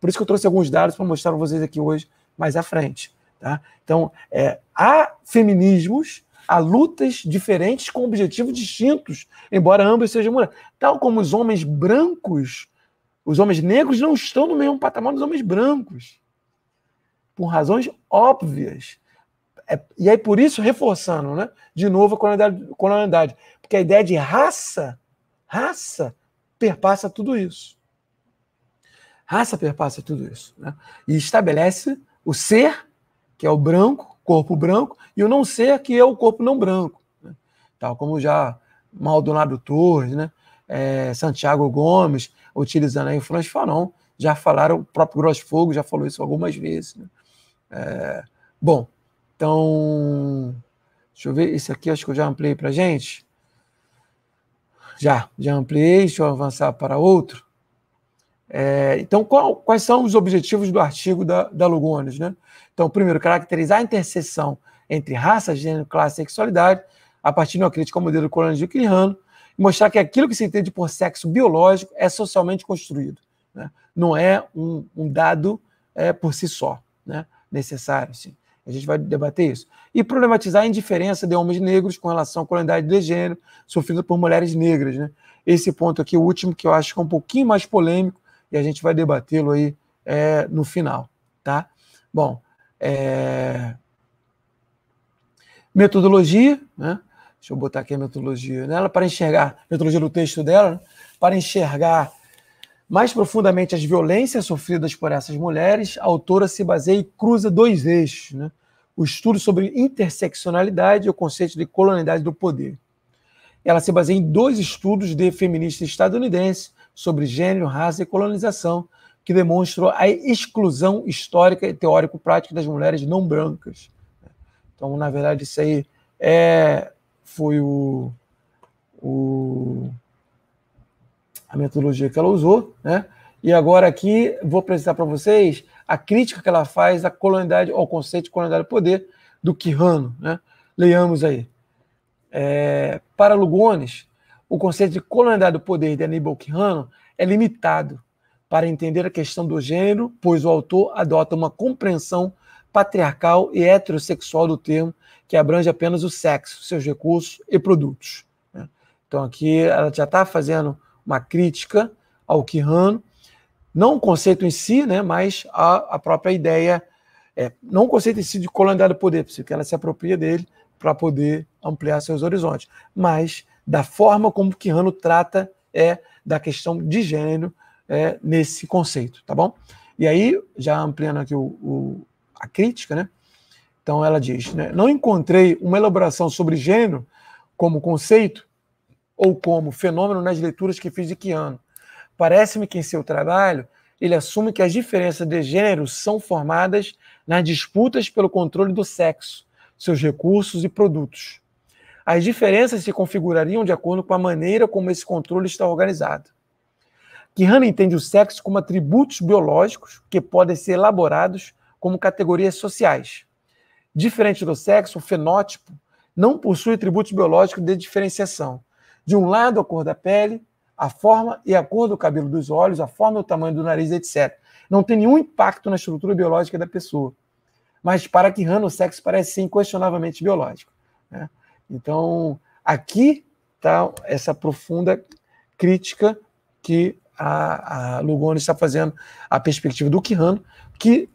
Por isso que eu trouxe alguns dados para mostrar para vocês aqui hoje, mais à frente. Tá? Então, é, há feminismos a lutas diferentes com objetivos distintos, embora ambos sejam mulheres. Tal como os homens brancos, os homens negros não estão no mesmo patamar dos homens brancos, por razões óbvias. É, e aí, por isso, reforçando, né? de novo, a colonialidade, colonialidade. Porque a ideia de raça, raça, perpassa tudo isso. Raça perpassa tudo isso. Né? E estabelece o ser, que é o branco, corpo branco e o não ser, que é o corpo não branco. Né? Tal como já Maldonado Torres, né? É, Santiago Gomes, utilizando aí o Franz Fanon, já falaram, o próprio Fogo já falou isso algumas vezes. Né? É, bom, então, deixa eu ver, esse aqui acho que eu já ampliei para gente. Já, já ampliei, deixa eu avançar para outro. É, então, qual, quais são os objetivos do artigo da, da Lugones? Né? Então, primeiro, caracterizar a interseção entre raça, gênero, classe e sexualidade, a partir de uma crítica ao modelo colonial de e mostrar que aquilo que se entende por sexo biológico é socialmente construído. Né? Não é um, um dado é, por si só, né? necessário. A gente vai debater isso. E problematizar a indiferença de homens negros com relação à qualidade de gênero sofrida por mulheres negras. Né? Esse ponto aqui, o último, que eu acho que é um pouquinho mais polêmico, a gente vai debatê-lo aí é, no final, tá? Bom, é... metodologia, né? Deixa eu botar aqui a metodologia nela para enxergar, metodologia do texto dela, né? para enxergar mais profundamente as violências sofridas por essas mulheres, a autora se baseia e cruza dois eixos, né? O estudo sobre interseccionalidade e o conceito de colonialidade do poder. Ela se baseia em dois estudos de feministas estadunidenses sobre gênero, raça e colonização, que demonstrou a exclusão histórica e teórico-prática das mulheres não brancas. Então, na verdade, isso aí é, foi o, o, a metodologia que ela usou. Né? E agora aqui vou apresentar para vocês a crítica que ela faz à colonidade, ao conceito de colonialidade do poder do Quirrano. Né? Leiamos aí. É, para Lugones, o conceito de colonialidade do poder de Aníbal Quirrano é limitado para entender a questão do gênero, pois o autor adota uma compreensão patriarcal e heterossexual do termo que abrange apenas o sexo, seus recursos e produtos. Né? Então aqui ela já está fazendo uma crítica ao Quirrano, não o conceito em si, né, mas a, a própria ideia, é, não o conceito em si de colonialidade do poder, porque ela se apropria dele para poder ampliar seus horizontes, mas da forma como que trata é da questão de gênero é, nesse conceito, tá bom? E aí, já ampliando aqui o, o, a crítica, né? Então ela diz, né, não encontrei uma elaboração sobre gênero como conceito ou como fenômeno nas leituras que fiz de Keanu. Parece-me que em seu trabalho ele assume que as diferenças de gênero são formadas nas disputas pelo controle do sexo, seus recursos e produtos as diferenças se configurariam de acordo com a maneira como esse controle está organizado. Kihana entende o sexo como atributos biológicos que podem ser elaborados como categorias sociais. Diferente do sexo, o fenótipo não possui atributos biológicos de diferenciação. De um lado, a cor da pele, a forma e a cor do cabelo dos olhos, a forma e o tamanho do nariz, etc. Não tem nenhum impacto na estrutura biológica da pessoa. Mas para Kihana, o sexo parece ser inquestionavelmente biológico. Né? Então, aqui está essa profunda crítica que a, a Lugoni está fazendo à perspectiva do Quirrano, que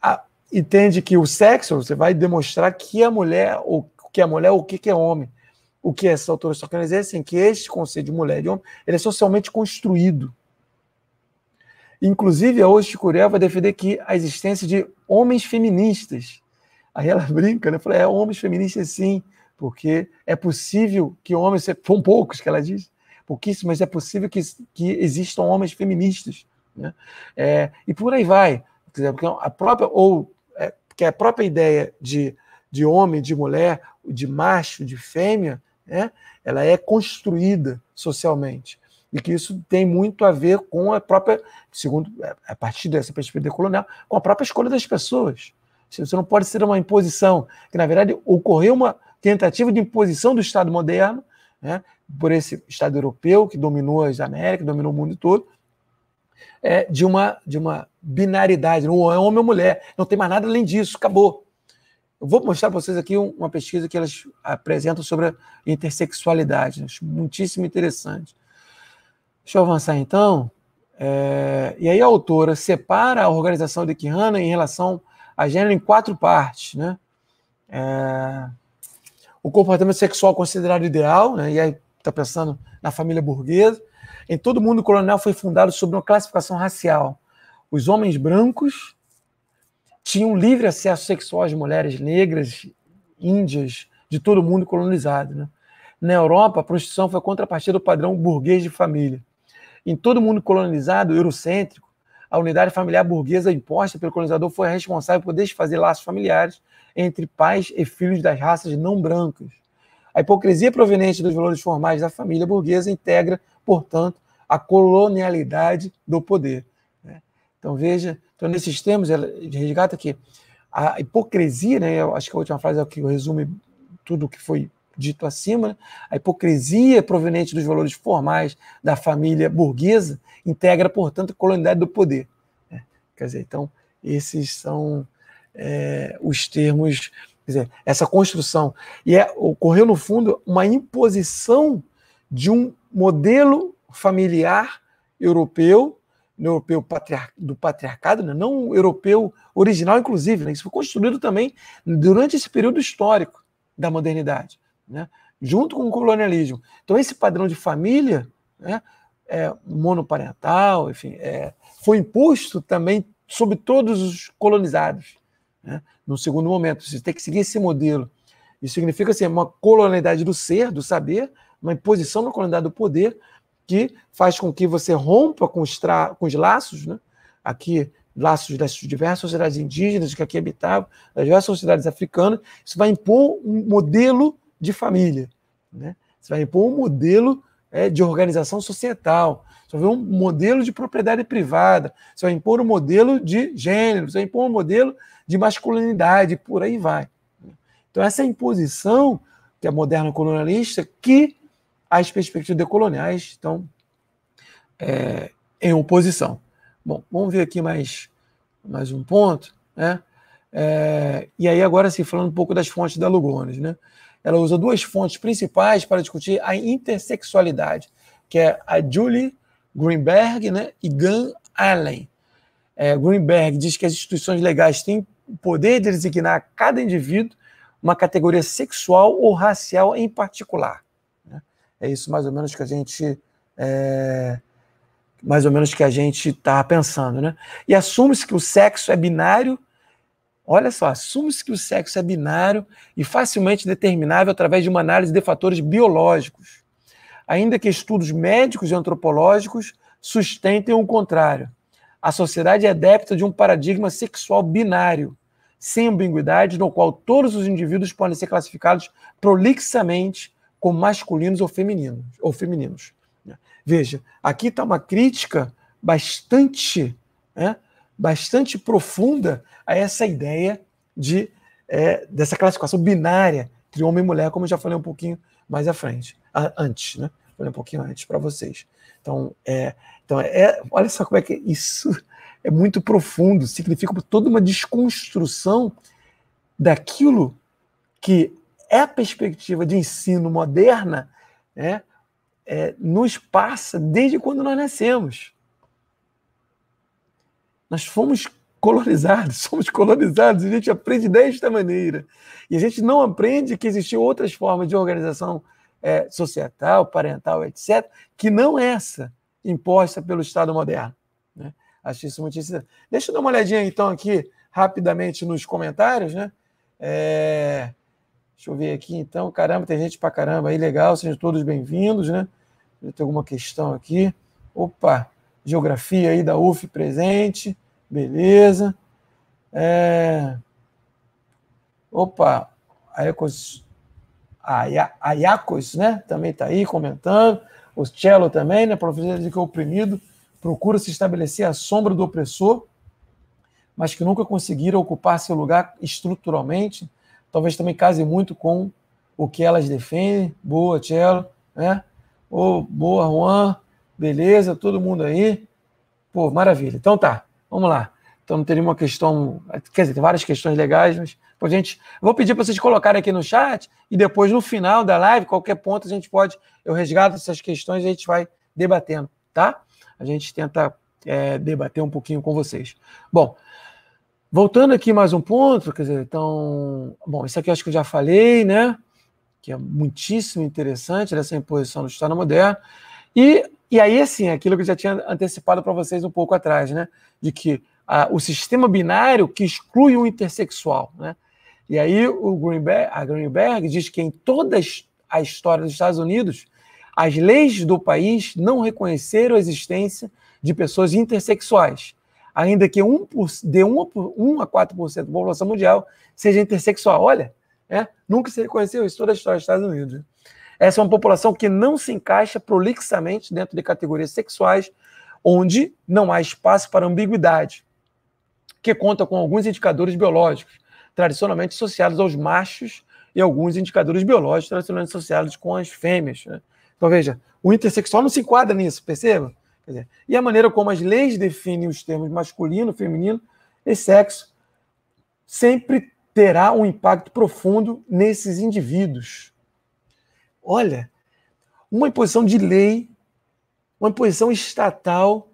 a, entende que o sexo você vai demonstrar que a mulher, o que é mulher, o que, que é homem. O que esses autores só querendo dizer é assim, que este conceito de mulher e de homem ele é socialmente construído. Inclusive, a hoje Curiel vai defender que a existência de homens feministas. Aí ela brinca, né? Fala, é homens feministas sim, porque é possível que homens, foram poucos que ela diz, pouquíssimos, mas é possível que, que existam homens feministas. Né? É, e por aí vai. Porque a própria, ou é, a própria ideia de, de homem, de mulher, de macho, de fêmea, né? ela é construída socialmente. E que isso tem muito a ver com a própria, segundo, é, a partir dessa perspectiva colonial, com a própria escolha das pessoas. Você não pode ser uma imposição, que na verdade ocorreu uma, tentativa de imposição do Estado moderno, né, por esse Estado europeu que dominou as Américas, dominou o mundo todo, é, de, uma, de uma binaridade, ou é homem ou mulher, não tem mais nada além disso, acabou. Eu vou mostrar para vocês aqui uma pesquisa que elas apresentam sobre a intersexualidade, acho muitíssimo interessante. Deixa eu avançar então. É, e aí a autora separa a organização de Kihana em relação a gênero em quatro partes, né? É, o comportamento sexual considerado ideal, né? e aí está pensando na família burguesa. Em todo o mundo, colonial foi fundado sobre uma classificação racial. Os homens brancos tinham livre acesso sexual às mulheres negras, índias, de todo o mundo colonizado. Né? Na Europa, a prostituição foi a contrapartida do padrão burguês de família. Em todo o mundo colonizado, eurocêntrico, a unidade familiar burguesa imposta pelo colonizador foi responsável por desfazer laços familiares entre pais e filhos das raças não brancas. A hipocrisia proveniente dos valores formais da família burguesa integra, portanto, a colonialidade do poder. Né? Então, veja, então, nesses termos, ela resgata que a hipocrisia, né, eu acho que a última frase é o que resume tudo o que foi dito acima, né? a hipocrisia proveniente dos valores formais da família burguesa integra, portanto, a colonialidade do poder. Né? Quer dizer, então, esses são é, os termos, dizer, essa construção. E é, ocorreu, no fundo, uma imposição de um modelo familiar europeu, europeu patriar do patriarcado, né? não europeu original, inclusive. Né? Isso foi construído também durante esse período histórico da modernidade, né? junto com o colonialismo. Então, esse padrão de família né? é, monoparental, enfim, é, foi imposto também sobre todos os colonizados. Né? No segundo momento, você tem que seguir esse modelo. Isso significa assim, uma colonialidade do ser, do saber, uma imposição na colonialidade do poder, que faz com que você rompa com os, com os laços, né? aqui, laços das diversas sociedades indígenas que aqui habitavam, das diversas sociedades africanas. Isso vai impor um modelo de família. Né? Você vai impor um modelo é, de organização societal, você vai impor um modelo de propriedade privada, você vai impor um modelo de gênero, você vai impor um modelo de masculinidade, por aí vai. Então, essa é imposição que é moderna colonialista que as perspectivas decoloniais estão é, em oposição. Bom, vamos ver aqui mais, mais um ponto. Né? É, e aí, agora, se assim, falando um pouco das fontes da Lugones, né? ela usa duas fontes principais para discutir a intersexualidade, que é a Julie Greenberg né, e Gunn Allen. É, Greenberg diz que as instituições legais têm o poder de designar a cada indivíduo uma categoria sexual ou racial em particular. Né? É isso mais ou menos que a gente é, mais ou menos que a gente está pensando, né? E assume-se que o sexo é binário. Olha só, assume-se que o sexo é binário e facilmente determinável através de uma análise de fatores biológicos, ainda que estudos médicos e antropológicos sustentem o contrário. A sociedade é adepta de um paradigma sexual binário, sem ambiguidade, no qual todos os indivíduos podem ser classificados prolixamente como masculinos ou femininos. Ou femininos. Né? Veja, aqui está uma crítica bastante, né, bastante profunda a essa ideia de é, dessa classificação binária entre homem e mulher, como eu já falei um pouquinho mais à frente, antes, né? Falei um pouquinho antes para vocês. Então, é, então é, olha só como é que isso é muito profundo, significa toda uma desconstrução daquilo que é a perspectiva de ensino moderna, né, é, nos passa desde quando nós nascemos. Nós fomos colonizados, somos colonizados, e a gente aprende desta maneira. E a gente não aprende que existiam outras formas de organização é, societal, parental, etc., que não essa imposta pelo Estado moderno. Acho isso muito interessante. Deixa eu dar uma olhadinha, então, aqui, rapidamente nos comentários, né? É... Deixa eu ver aqui, então. Caramba, tem gente pra caramba aí, legal. Sejam todos bem-vindos, né? Tem alguma questão aqui. Opa, geografia aí da UF presente. Beleza. É... Opa, Ayacos, né? Também está aí comentando. O Cello também, né? Professor de que é oprimido procura se estabelecer à sombra do opressor, mas que nunca conseguiram ocupar seu lugar estruturalmente, talvez também case muito com o que elas defendem. Boa, Tchelo, né? Oh, boa, Juan, beleza, todo mundo aí. Pô, maravilha. Então tá, vamos lá. Então não teria uma questão, quer dizer, tem várias questões legais, mas pô, gente, vou pedir para vocês colocarem aqui no chat e depois no final da live, qualquer ponto a gente pode, eu resgato essas questões e a gente vai debatendo, tá? a gente tenta é, debater um pouquinho com vocês. Bom, voltando aqui mais um ponto, quer dizer, então, bom, isso aqui acho que eu já falei, né? Que é muitíssimo interessante dessa imposição do Estado moderno. E, e aí, assim, aquilo que eu já tinha antecipado para vocês um pouco atrás, né? De que a, o sistema binário que exclui o intersexual, né? E aí o Greenberg, a Greenberg diz que em toda a história dos Estados Unidos, as leis do país não reconheceram a existência de pessoas intersexuais, ainda que um por, de 1 um a 4% da população mundial seja intersexual. Olha, é, nunca se reconheceu isso, toda a história dos Estados Unidos. Né? Essa é uma população que não se encaixa prolixamente dentro de categorias sexuais, onde não há espaço para ambiguidade, que conta com alguns indicadores biológicos, tradicionalmente associados aos machos, e alguns indicadores biológicos tradicionalmente associados com as fêmeas. Né? Então, veja, o intersexual não se enquadra nisso, perceba? Dizer, e a maneira como as leis definem os termos masculino, feminino e sexo sempre terá um impacto profundo nesses indivíduos. Olha, uma imposição de lei, uma imposição estatal,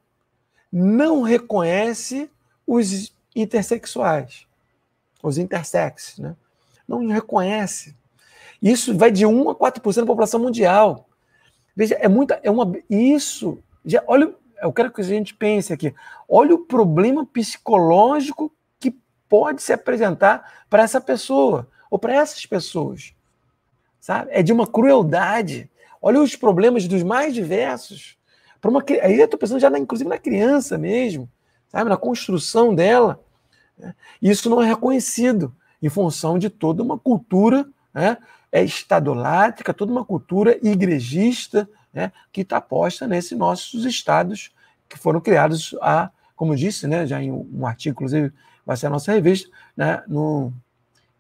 não reconhece os intersexuais, os intersexos, né? não reconhece. Isso vai de 1 a 4% da população mundial. Veja, é muita. É uma, isso. Já, olha, eu quero que a gente pense aqui. Olha o problema psicológico que pode se apresentar para essa pessoa ou para essas pessoas. Sabe? É de uma crueldade. Olha os problemas dos mais diversos. Para uma, aí eu estou pensando já, na, inclusive, na criança mesmo, sabe? na construção dela. Né? Isso não é reconhecido em função de toda uma cultura né? é estadolátrica, toda uma cultura igrejista né, que está posta nesses nossos estados que foram criados a, como disse, né, já em um artigo, inclusive, vai ser a nossa revista, né, no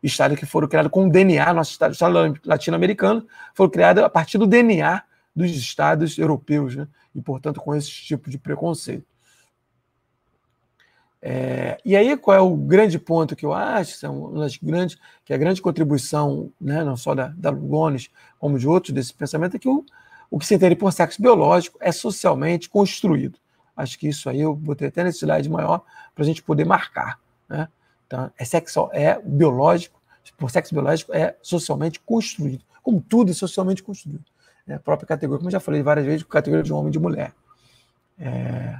estado que foram criados com DNA, nosso estado, estado latino-americano, foram criados a partir do DNA dos estados europeus, né, e, portanto, com esse tipo de preconceito. É, e aí, qual é o grande ponto que eu acho, é uma das grandes, que é a grande contribuição, né, não só da, da Lugones, como de outros desse pensamento, é que o, o que se entende por sexo biológico é socialmente construído. Acho que isso aí eu botei até nesse slide maior para a gente poder marcar. Né? Então, é sexo, é biológico, por sexo biológico é socialmente construído, como tudo é socialmente construído. Né? A própria categoria, como eu já falei várias vezes, categoria de homem e de mulher. É...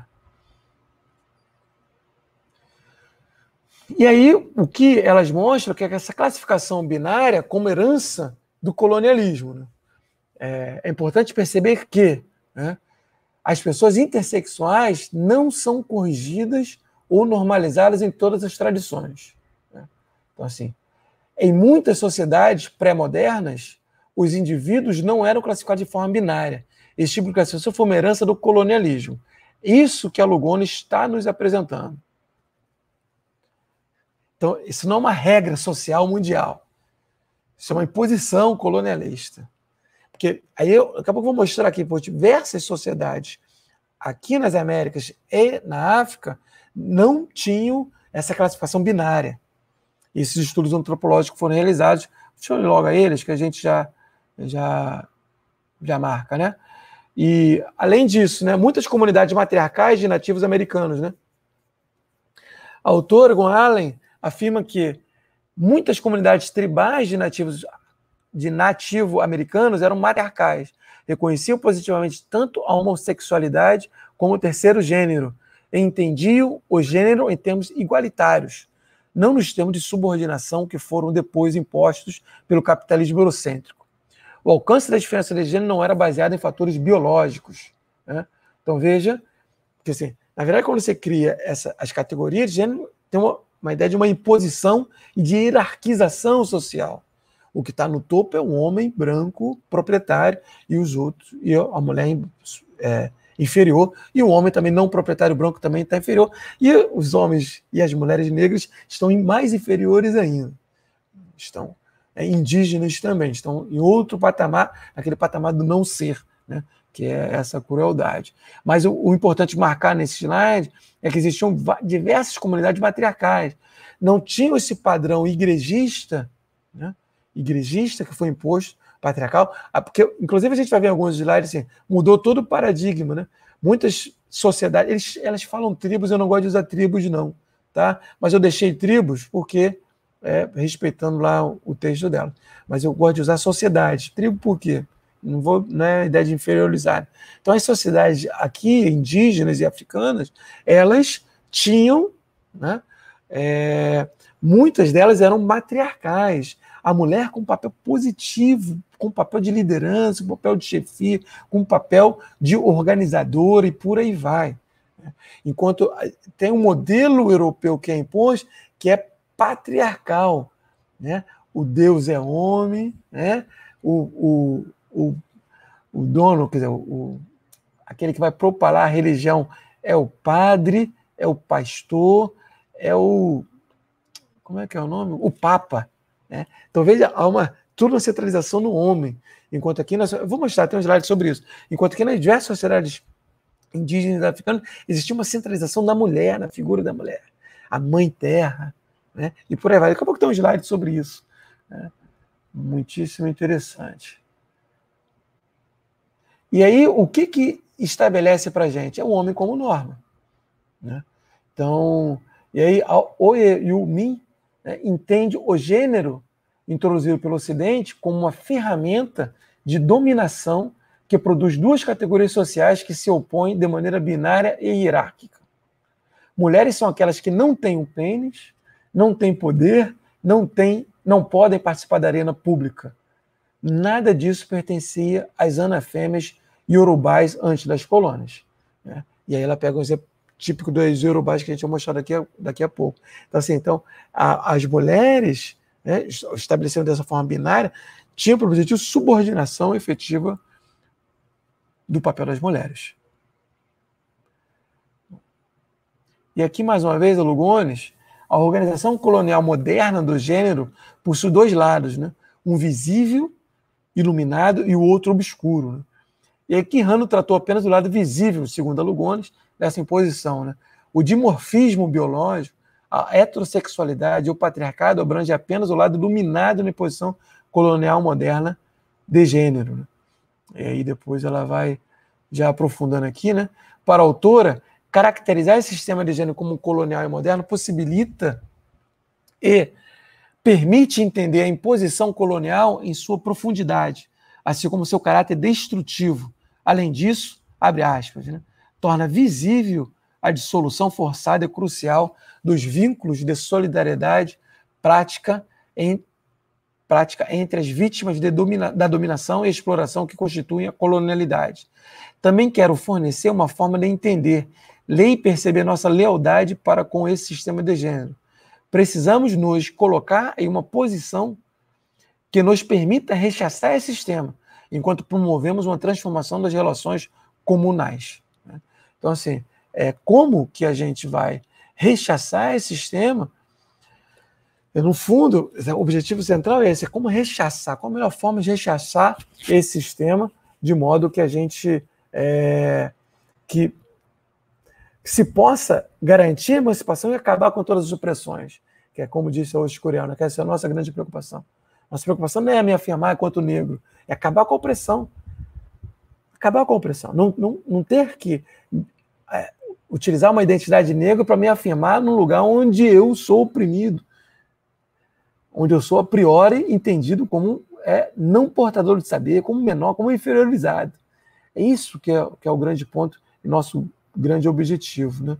E aí, o que elas mostram é que essa classificação binária como herança do colonialismo. Né? É, é, importante perceber que né, as pessoas intersexuais não são corrigidas ou normalizadas em todas as tradições. Né? Então, assim, em muitas sociedades pré-modernas, os indivíduos não eram classificados de forma binária. Esse tipo de classificação foi uma herança do colonialismo. Isso que a Lugone está nos apresentando. Então, isso não é uma regra social mundial. Isso é uma imposição colonialista. Porque aí eu daqui a pouco vou mostrar aqui por diversas sociedades aqui nas Américas e na África não tinham essa classificação binária. E esses estudos antropológicos foram realizados. Deixa eu ir logo a eles, que a gente já, já, já marca, né? E, além disso, né, muitas comunidades matriarcais de nativos americanos, né? A autora, Allen, afirma que muitas comunidades tribais de nativos de nativo-americanos eram matriarcais, reconheciam positivamente tanto a homossexualidade como o terceiro gênero, e entendiam o gênero em termos igualitários, não nos termos de subordinação que foram depois impostos pelo capitalismo eurocêntrico. O alcance da diferença de gênero não era baseado em fatores biológicos. Né? Então veja que, assim, na verdade, quando você cria essa, as categorias de gênero, tem uma uma ideia de uma imposição e de hierarquização social. O que está no topo é o homem branco proprietário e os outros e a mulher é, inferior e o homem também não proprietário branco também está inferior e os homens e as mulheres negras estão mais inferiores ainda, estão é, indígenas também estão em outro patamar, aquele patamar do não ser, né? que é essa crueldade. Mas o, o importante marcar nesse slide é que existiam diversas comunidades matriarcais. Não tinham esse padrão igrejista, né? igrejista que foi imposto, patriarcal, porque, inclusive, a gente vai ver alguns slides assim, mudou todo o paradigma, né? Muitas sociedades, eles, elas falam tribos, eu não gosto de usar tribos, não, tá? Mas eu deixei tribos porque, é, respeitando lá o, o texto dela, mas eu gosto de usar sociedade. Tribo por quê? não vou, né, ideia de inferiorizar. Então as sociedades aqui, indígenas e africanas, elas tinham, né, é, muitas delas eram matriarcais, a mulher com papel positivo, com papel de liderança, com papel de chefia, com papel de organizadora e por aí vai. Enquanto tem um modelo europeu que é imposto que é patriarcal, né? O Deus é homem, né? O, o, o, o dono, quer dizer, o, aquele que vai propalar a religião é o padre, é o pastor, é o. Como é que é o nome? O Papa. Né? Então veja, há uma, tudo uma centralização no homem. Enquanto aqui, nós, vou mostrar, tem um slide sobre isso. Enquanto aqui nas diversas sociedades indígenas africanas, existia uma centralização da mulher, na figura da mulher, a mãe terra, né? e por aí vai. Daqui a pouco tem um slide sobre isso. Né? Muitíssimo interessante. E aí, o que, que estabelece para a gente? É o homem como norma. Né? Então, e aí, o Yumin né, entende o gênero introduzido pelo Ocidente como uma ferramenta de dominação que produz duas categorias sociais que se opõem de maneira binária e hierárquica. Mulheres são aquelas que não têm um pênis, não têm poder, não têm, não podem participar da arena pública nada disso pertencia às anafêmeas iorubais antes das colônias. Né? E aí ela pega um exemplo típico dos iorubais que a gente vai mostrar daqui a, daqui a pouco. Então, assim, então a, as mulheres, né, estabelecendo dessa forma binária, tinham por objetivo subordinação efetiva do papel das mulheres. E aqui, mais uma vez, a Lugones, a organização colonial moderna do gênero possui dois lados, né? um visível iluminado e o outro obscuro. Né? E que Hano tratou apenas do lado visível, segundo a Lugones, dessa imposição. Né? O dimorfismo biológico, a heterossexualidade e o patriarcado abrange apenas o lado iluminado na imposição colonial moderna de gênero. Né? E aí depois ela vai já aprofundando aqui, né? Para a autora, caracterizar esse sistema de gênero como colonial e moderno possibilita e permite entender a imposição colonial em sua profundidade, assim como seu caráter destrutivo. Além disso, abre aspas, né, torna visível a dissolução forçada e crucial dos vínculos de solidariedade prática, em, prática entre as vítimas domina, da dominação e exploração que constituem a colonialidade. Também quero fornecer uma forma de entender, ler e perceber nossa lealdade para com esse sistema de gênero, Precisamos nos colocar em uma posição que nos permita rechaçar esse sistema, enquanto promovemos uma transformação das relações comunais. Né? Então, assim, é, como que a gente vai rechaçar esse sistema? No fundo, o objetivo central é esse: é como rechaçar, qual a melhor forma de rechaçar esse sistema de modo que a gente é, que que se possa garantir a emancipação e acabar com todas as opressões, que é como disse hoje coreano, que essa é a nossa grande preocupação. Nossa preocupação não é me afirmar quanto negro, é acabar com a opressão. Acabar com a opressão. Não, não, não ter que é, utilizar uma identidade negra para me afirmar num lugar onde eu sou oprimido, onde eu sou a priori entendido como é, não portador de saber, como menor, como inferiorizado. É isso que é, que é o grande ponto, nosso grande objetivo. Né?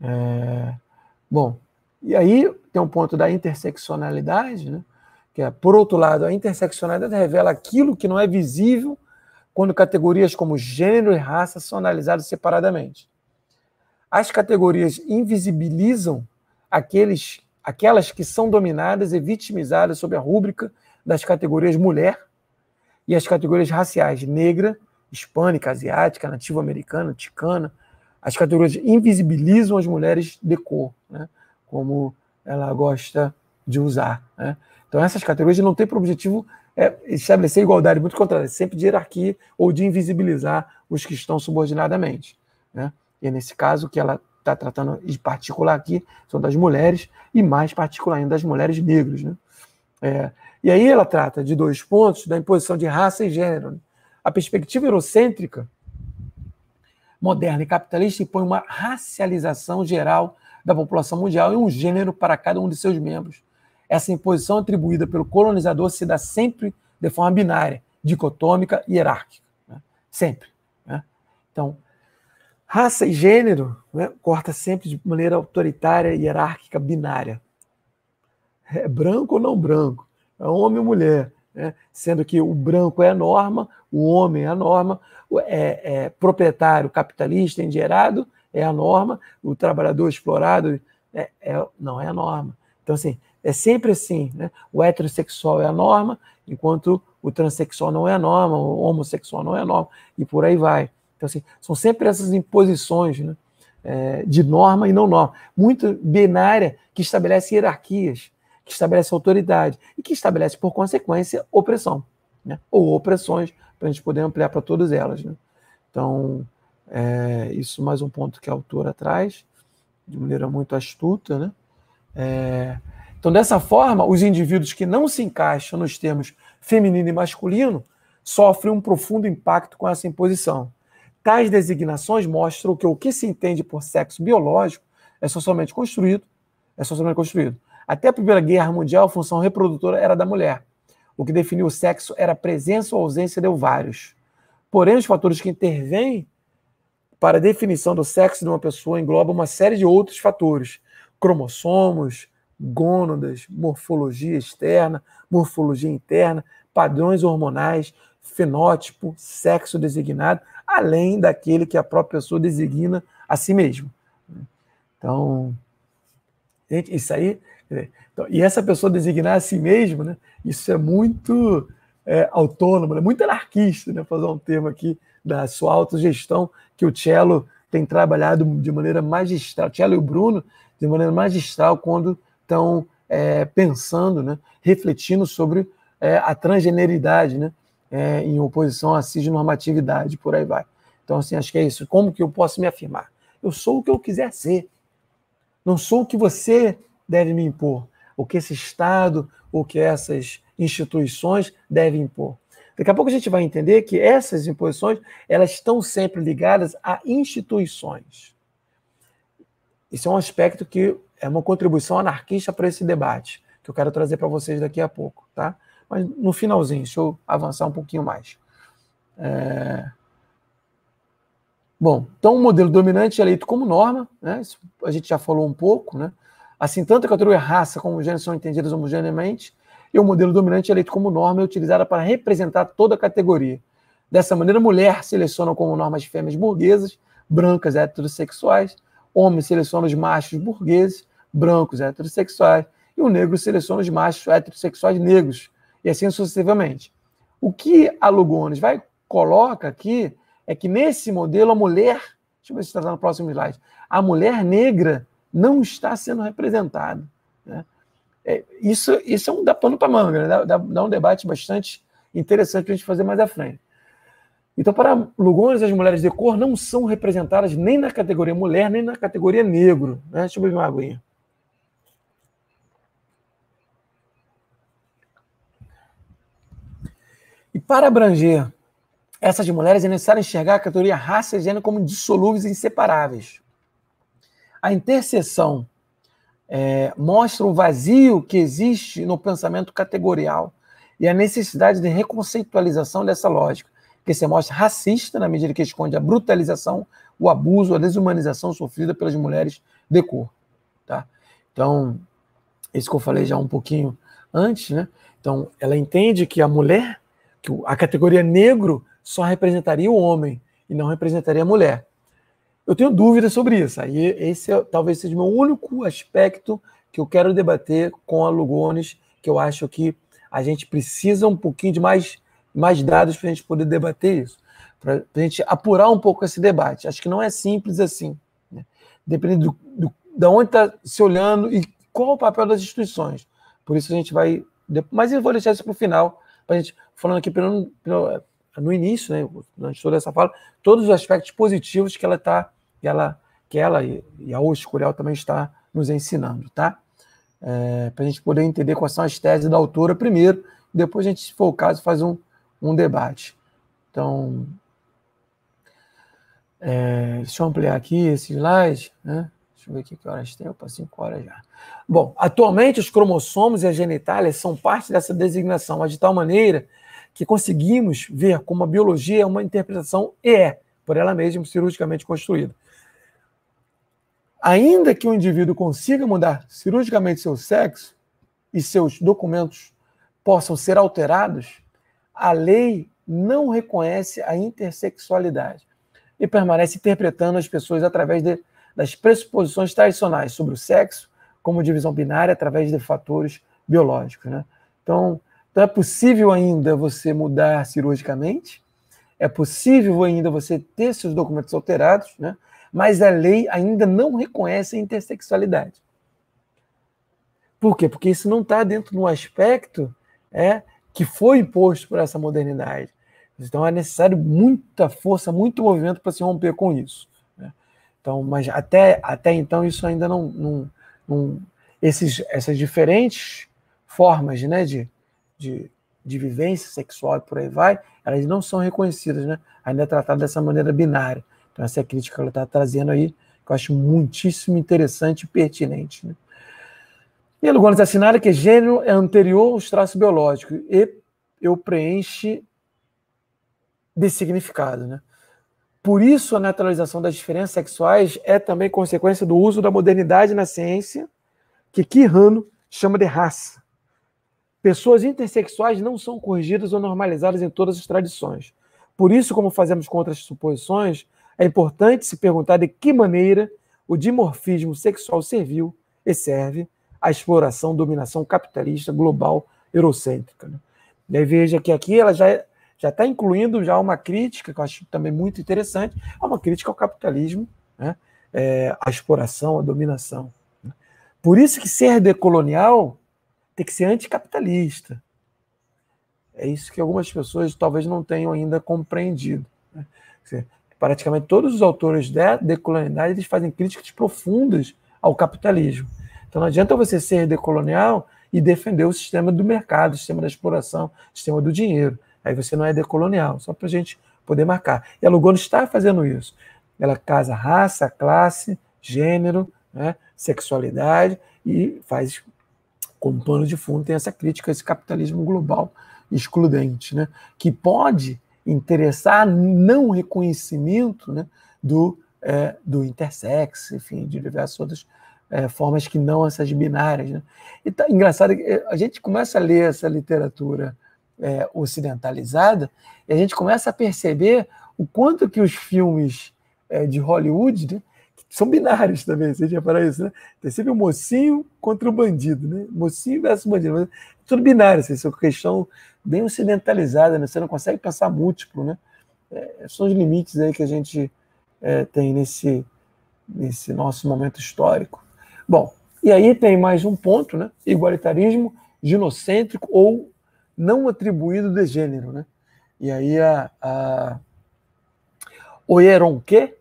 É, bom, e aí tem um ponto da interseccionalidade, né? que é, por outro lado, a interseccionalidade revela aquilo que não é visível quando categorias como gênero e raça são analisadas separadamente. As categorias invisibilizam aqueles, aquelas que são dominadas e vitimizadas sob a rúbrica das categorias mulher e as categorias raciais negra, hispânica, asiática, nativo-americana, ticana, as categorias invisibilizam as mulheres de cor, né? como ela gosta de usar. Né? Então, essas categorias não têm por objetivo é, estabelecer igualdade, muito contrário, é sempre de hierarquia ou de invisibilizar os que estão subordinadamente. Né? E é nesse caso que ela está tratando de particular aqui, são das mulheres, e mais particular ainda das mulheres negras. Né? É, e aí ela trata de dois pontos da imposição de raça e gênero. A perspectiva eurocêntrica moderna e capitalista impõe uma racialização geral da população mundial e um gênero para cada um de seus membros. Essa imposição atribuída pelo colonizador se dá sempre de forma binária, dicotômica e hierárquica. Né? Sempre. Né? Então, raça e gênero né, corta sempre de maneira autoritária, hierárquica, binária. É branco ou não branco? É homem ou mulher? né? sendo que o branco é a norma, o homem é a norma, é, é proprietário capitalista endierado é a norma, o trabalhador explorado é, é, não é a norma. Então, assim, é sempre assim, né? O heterossexual é a norma, enquanto o transexual não é a norma, o homossexual não é a norma, e por aí vai. Então, assim, são sempre essas imposições né? é, de norma e não norma, muito binária, que estabelece hierarquias que estabelece autoridade e que estabelece, por consequência, opressão, né? ou opressões, para a gente poder ampliar para todas elas. Né? Então, é, isso é mais um ponto que a autora traz, de maneira muito astuta. Né? É, então, dessa forma, os indivíduos que não se encaixam nos termos feminino e masculino sofrem um profundo impacto com essa imposição. Tais designações mostram que o que se entende por sexo biológico é socialmente construído, é socialmente construído. Até a Primeira Guerra Mundial, a função reprodutora era da mulher. O que definiu o sexo era a presença ou ausência de ovários. Porém, os fatores que intervêm para a definição do sexo de uma pessoa englobam uma série de outros fatores: cromossomos, gônadas, morfologia externa, morfologia interna, padrões hormonais, fenótipo, sexo designado, além daquele que a própria pessoa designa a si mesma. Então, gente, isso aí então, e essa pessoa designar a si mesmo, né? Isso é muito é, autônomo, né? muito anarquista, né? Fazer um termo aqui da sua autogestão que o Cello tem trabalhado de maneira magistral, o Cello e o Bruno de maneira magistral quando estão é, pensando, né? Refletindo sobre é, a transgeneridade, né? É, em oposição à cisnormatividade, por aí vai. Então, assim, acho que é isso. Como que eu posso me afirmar? Eu sou o que eu quiser ser. Não sou o que você deve me impor, o que esse Estado, o que essas instituições devem impor. Daqui a pouco a gente vai entender que essas imposições elas estão sempre ligadas a instituições. Isso é um aspecto que é uma contribuição anarquista para esse debate, que eu quero trazer para vocês daqui a pouco, tá? Mas no finalzinho, deixa eu avançar um pouquinho mais. É... Bom, então o modelo dominante é eleito como norma, né? a gente já falou um pouco, né? Assim, tanto a categoria raça como o gênero são entendidas homogeneamente, e o modelo dominante é eleito como norma e utilizada para representar toda a categoria. Dessa maneira, mulher seleciona como norma as fêmeas burguesas, brancas heterossexuais, homem seleciona os machos burgueses, brancos heterossexuais, e o negro seleciona os machos heterossexuais negros, e assim sucessivamente. O que a Lugones vai coloca aqui é que nesse modelo a mulher, deixa eu ver se está no próximo slide, a mulher negra não está sendo representado. Né? É, isso, isso é um dá pano para manga, né? dá, dá, dá um debate bastante interessante para a gente fazer mais à frente. Então, para Lugones, as mulheres de cor não são representadas nem na categoria mulher, nem na categoria negro. Né? Deixa eu beber uma aguinha. E para abranger essas mulheres, é necessário enxergar a categoria raça e gênero como dissolúveis e inseparáveis. A intercessão é, mostra o vazio que existe no pensamento categorial e a necessidade de reconceitualização dessa lógica, que se mostra racista na medida que esconde a brutalização, o abuso, a desumanização sofrida pelas mulheres de cor. Tá? Então, isso que eu falei já um pouquinho antes, né? Então, ela entende que a mulher, que a categoria negro só representaria o homem e não representaria a mulher. Eu tenho dúvidas sobre isso. Aí esse é, talvez seja o meu único aspecto que eu quero debater com a Lugones, que eu acho que a gente precisa um pouquinho de mais, mais dados para a gente poder debater isso, para a gente apurar um pouco esse debate. Acho que não é simples assim. Né? Depende do, do, de onde está se olhando e qual o papel das instituições. Por isso a gente vai. Mas eu vou deixar isso para o final, para a gente falando aqui pelo, pelo no início, né, durante toda essa fala, todos os aspectos positivos que ela está, que ela, que ela e, a Osh também está nos ensinando, tá? É, para a gente poder entender quais são as teses da autora primeiro, depois a gente, se for o caso, faz um, um debate. Então, é, deixa eu ampliar aqui esse slide, né? Deixa eu ver aqui que horas tem, opa, 5 horas já. Bom, atualmente os cromossomos e as genitálias são parte dessa designação, mas de tal maneira que conseguimos ver como a biologia é uma interpretação e é, por ela mesma, cirurgicamente construída. Ainda que o indivíduo consiga mudar cirurgicamente seu sexo e seus documentos possam ser alterados, a lei não reconhece a intersexualidade e permanece interpretando as pessoas através de, das pressuposições tradicionais sobre o sexo, como divisão binária através de fatores biológicos. Né? Então, então, é possível ainda você mudar cirurgicamente, é possível ainda você ter seus documentos alterados, né? mas a lei ainda não reconhece a intersexualidade. Por quê? Porque isso não está dentro do aspecto é, que foi imposto por essa modernidade. Então é necessário muita força, muito movimento para se romper com isso. Né? Então, mas até, até então isso ainda não, não, não esses, essas diferentes formas né, de, de, de vivência sexual e por aí vai, elas não são reconhecidas, né? Ainda é tratado dessa maneira binária. Então, essa é a crítica que ela está trazendo aí, que eu acho muitíssimo interessante e pertinente. Né? E a Lugones assinala que é gênero é anterior aos traços biológicos e eu preenche de significado, né? Por isso, a naturalização das diferenças sexuais é também consequência do uso da modernidade na ciência, que Kirrano chama de raça. Pessoas intersexuais não são corrigidas ou normalizadas em todas as tradições. Por isso, como fazemos com outras suposições, é importante se perguntar de que maneira o dimorfismo sexual serviu e serve à exploração, dominação capitalista global eurocêntrica. Né? E aí veja que aqui ela já é, já está incluindo já uma crítica que eu acho também muito interessante, é uma crítica ao capitalismo, né? É, à exploração, à dominação. Né? Por isso que ser decolonial tem que ser anticapitalista. É isso que algumas pessoas talvez não tenham ainda compreendido. Né? praticamente todos os autores da decolonialidade eles fazem críticas profundas ao capitalismo. Então não adianta você ser decolonial e defender o sistema do mercado, o sistema da exploração, o sistema do dinheiro. Aí você não é decolonial, só para a gente poder marcar. E a Lugano está fazendo isso. Ela casa raça, classe, gênero, né, sexualidade e faz como pano de fundo, tem essa crítica a esse capitalismo global excludente, né? que pode interessar não reconhecimento né, do, é, do intersex, enfim, de diversas outras é, formas que não essas binárias. Né? E tá engraçado, é, a gente começa a ler essa literatura é, ocidentalizada e a gente começa a perceber o quanto que os filmes é, de Hollywood né, são binários também, vocês reparam isso, né? Tem sempre o um mocinho contra o um bandido, né? Mocinho versus bandido. É tudo binário, assim, isso é uma questão bem ocidentalizada, né? Você não consegue pensar múltiplo, né? É, são os limites aí que a gente é, tem nesse, nesse nosso momento histórico. Bom, e aí tem mais um ponto, né? Igualitarismo ginocêntrico ou não atribuído de gênero, né? E aí a, a Oeronque,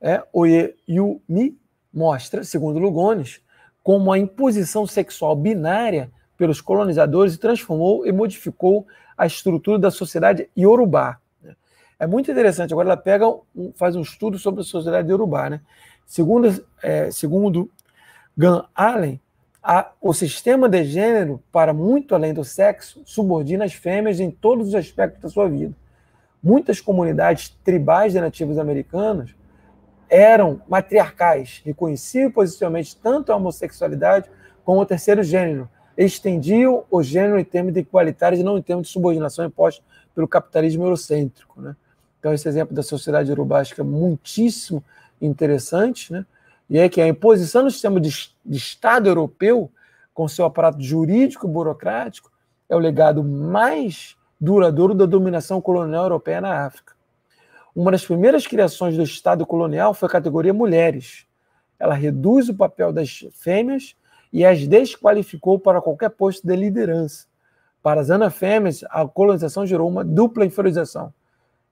é, Oye Yumi mostra, segundo Lugones, como a imposição sexual binária pelos colonizadores transformou e modificou a estrutura da sociedade iorubá. Né? É muito interessante. Agora ela pega, faz um estudo sobre a sociedade iorubá. Né? Segundo, é, segundo Gan Allen, a, o sistema de gênero, para muito além do sexo, subordina as fêmeas em todos os aspectos da sua vida. Muitas comunidades tribais de nativos americanos eram matriarcais, reconheciam posicionalmente tanto a homossexualidade como o terceiro gênero. Estendiam o gênero em termos de igualitários e não em termos de subordinação imposta pelo capitalismo eurocêntrico. Né? Então, esse exemplo da sociedade urubástica é muitíssimo interessante, né? e é que a imposição do sistema de, de Estado europeu, com seu aparato jurídico burocrático, é o legado mais duradouro da dominação colonial europeia na África. Uma das primeiras criações do Estado colonial foi a categoria mulheres. Ela reduz o papel das fêmeas e as desqualificou para qualquer posto de liderança. Para as anafêmeas, a colonização gerou uma dupla inferiorização,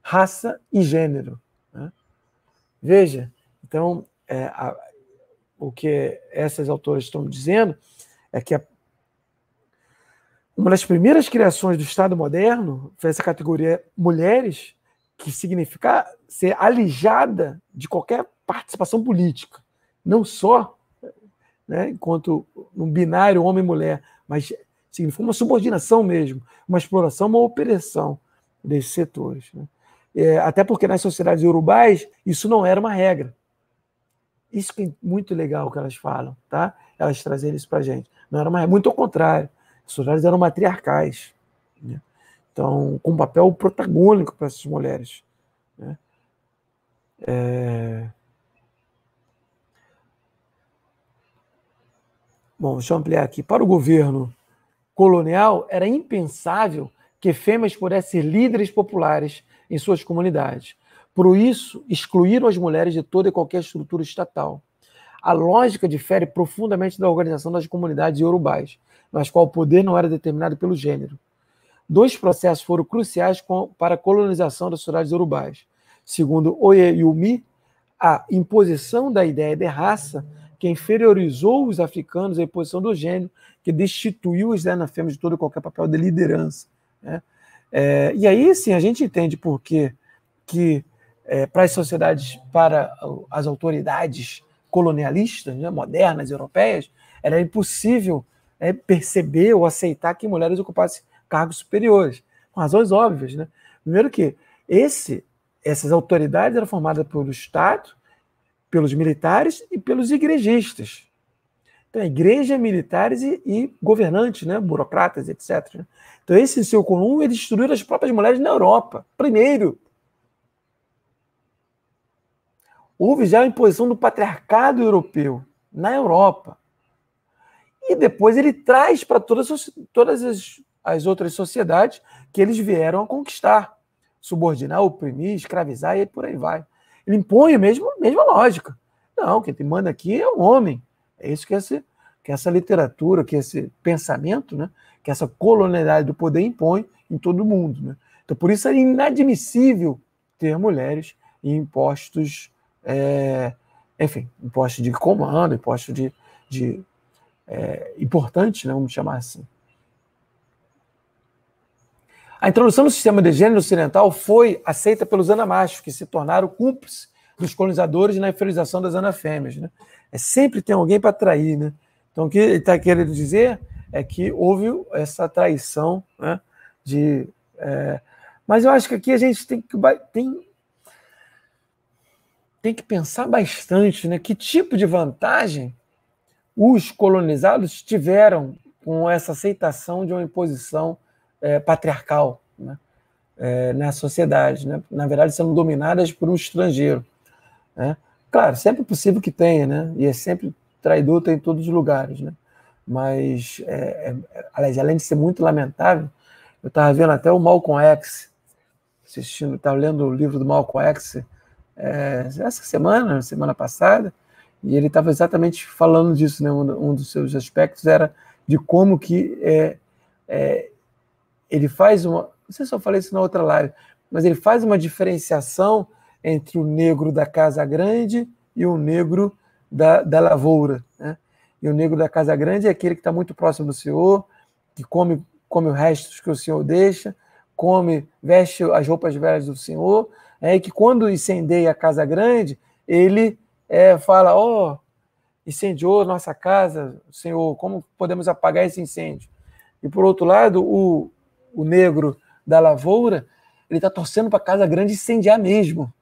raça e gênero. Né? Veja, então, é, a, o que essas autoras estão dizendo é que a, uma das primeiras criações do Estado moderno foi essa categoria mulheres, que significa ser alijada de qualquer participação política, não só né, enquanto um binário homem-mulher, mas significa uma subordinação mesmo, uma exploração, uma opressão desses setores. Né? É, até porque nas sociedades urubais isso não era uma regra. Isso que é muito legal que elas falam, tá? Elas trazem isso para a gente. Não era uma regra, muito ao contrário. As sociedades eram matriarcais. Né? Então, com um papel protagônico para essas mulheres. Né? É... Bom, deixa eu ampliar aqui. Para o governo colonial, era impensável que fêmeas pudessem ser líderes populares em suas comunidades. Por isso, excluíram as mulheres de toda e qualquer estrutura estatal. A lógica difere profundamente da organização das comunidades urubais, nas qual o poder não era determinado pelo gênero, Dois processos foram cruciais para a colonização das cidades urubais. Segundo Yumi, a imposição da ideia de raça que inferiorizou os africanos à imposição do gênero, que destituiu os Lenafemas de todo e qualquer papel de liderança. Né? É, e aí, sim, a gente entende por que, que é, para as sociedades, para as autoridades colonialistas, né, modernas, europeias, era impossível é, perceber ou aceitar que mulheres ocupassem cargos superiores. Com razões óbvias, né? Primeiro que esse, essas autoridades eram formadas pelo Estado, pelos militares e pelos igrejistas. Então, a igreja, militares e, e governantes, né? burocratas, etc. Então, esse seu comum, é destruir as próprias mulheres na Europa, primeiro. Houve já a imposição do patriarcado europeu na Europa. E depois ele traz para todas, todas as as outras sociedades que eles vieram a conquistar, subordinar, oprimir, escravizar e por aí vai. Ele impõe a mesma, a mesma lógica. Não, quem te manda aqui é o homem. É isso que, esse, que essa literatura, que esse pensamento, né, que essa colonialidade do poder impõe em todo o mundo. Né? Então, por isso é inadmissível ter mulheres em impostos, é, enfim, impostos de comando, impostos de, de é, importante, né, vamos chamar assim. A introdução do sistema de gênero ocidental foi aceita pelos anamachos, que se tornaram cúmplices dos colonizadores na inferiorização das anafêmeas. Né? É, sempre tem alguém para trair. Né? Então, o que ele está querendo dizer é que houve essa traição né, de. É, mas eu acho que aqui a gente tem que, tem, tem que pensar bastante né, que tipo de vantagem os colonizados tiveram com essa aceitação de uma imposição é, patriarcal né? é, na sociedade. Né? Na verdade, sendo dominadas por um estrangeiro. Né? Claro, sempre é possível que tenha, né? e é sempre traidor em todos os lugares. Né? Mas, é, é além de ser muito lamentável, eu estava vendo até o Malcolm X, assistindo, estava lendo o livro do Malcolm X é, essa semana, semana passada, e ele estava exatamente falando disso, né? Um, um, dos seus aspectos era de como que é, é, ele faz uma. Não sei se eu falei isso na outra live, mas ele faz uma diferenciação entre o negro da Casa Grande e o negro da, da lavoura. Né? E o negro da Casa Grande é aquele que está muito próximo do senhor, que come, come os restos que o senhor deixa, come, veste as roupas velhas do senhor, é, e que quando incendeia a Casa Grande, ele é, fala: Ó, oh, incendiou nossa casa, senhor, como podemos apagar esse incêndio? E por outro lado, o, o negro da lavoura, ele está torcendo para a Casa Grande incendiar mesmo.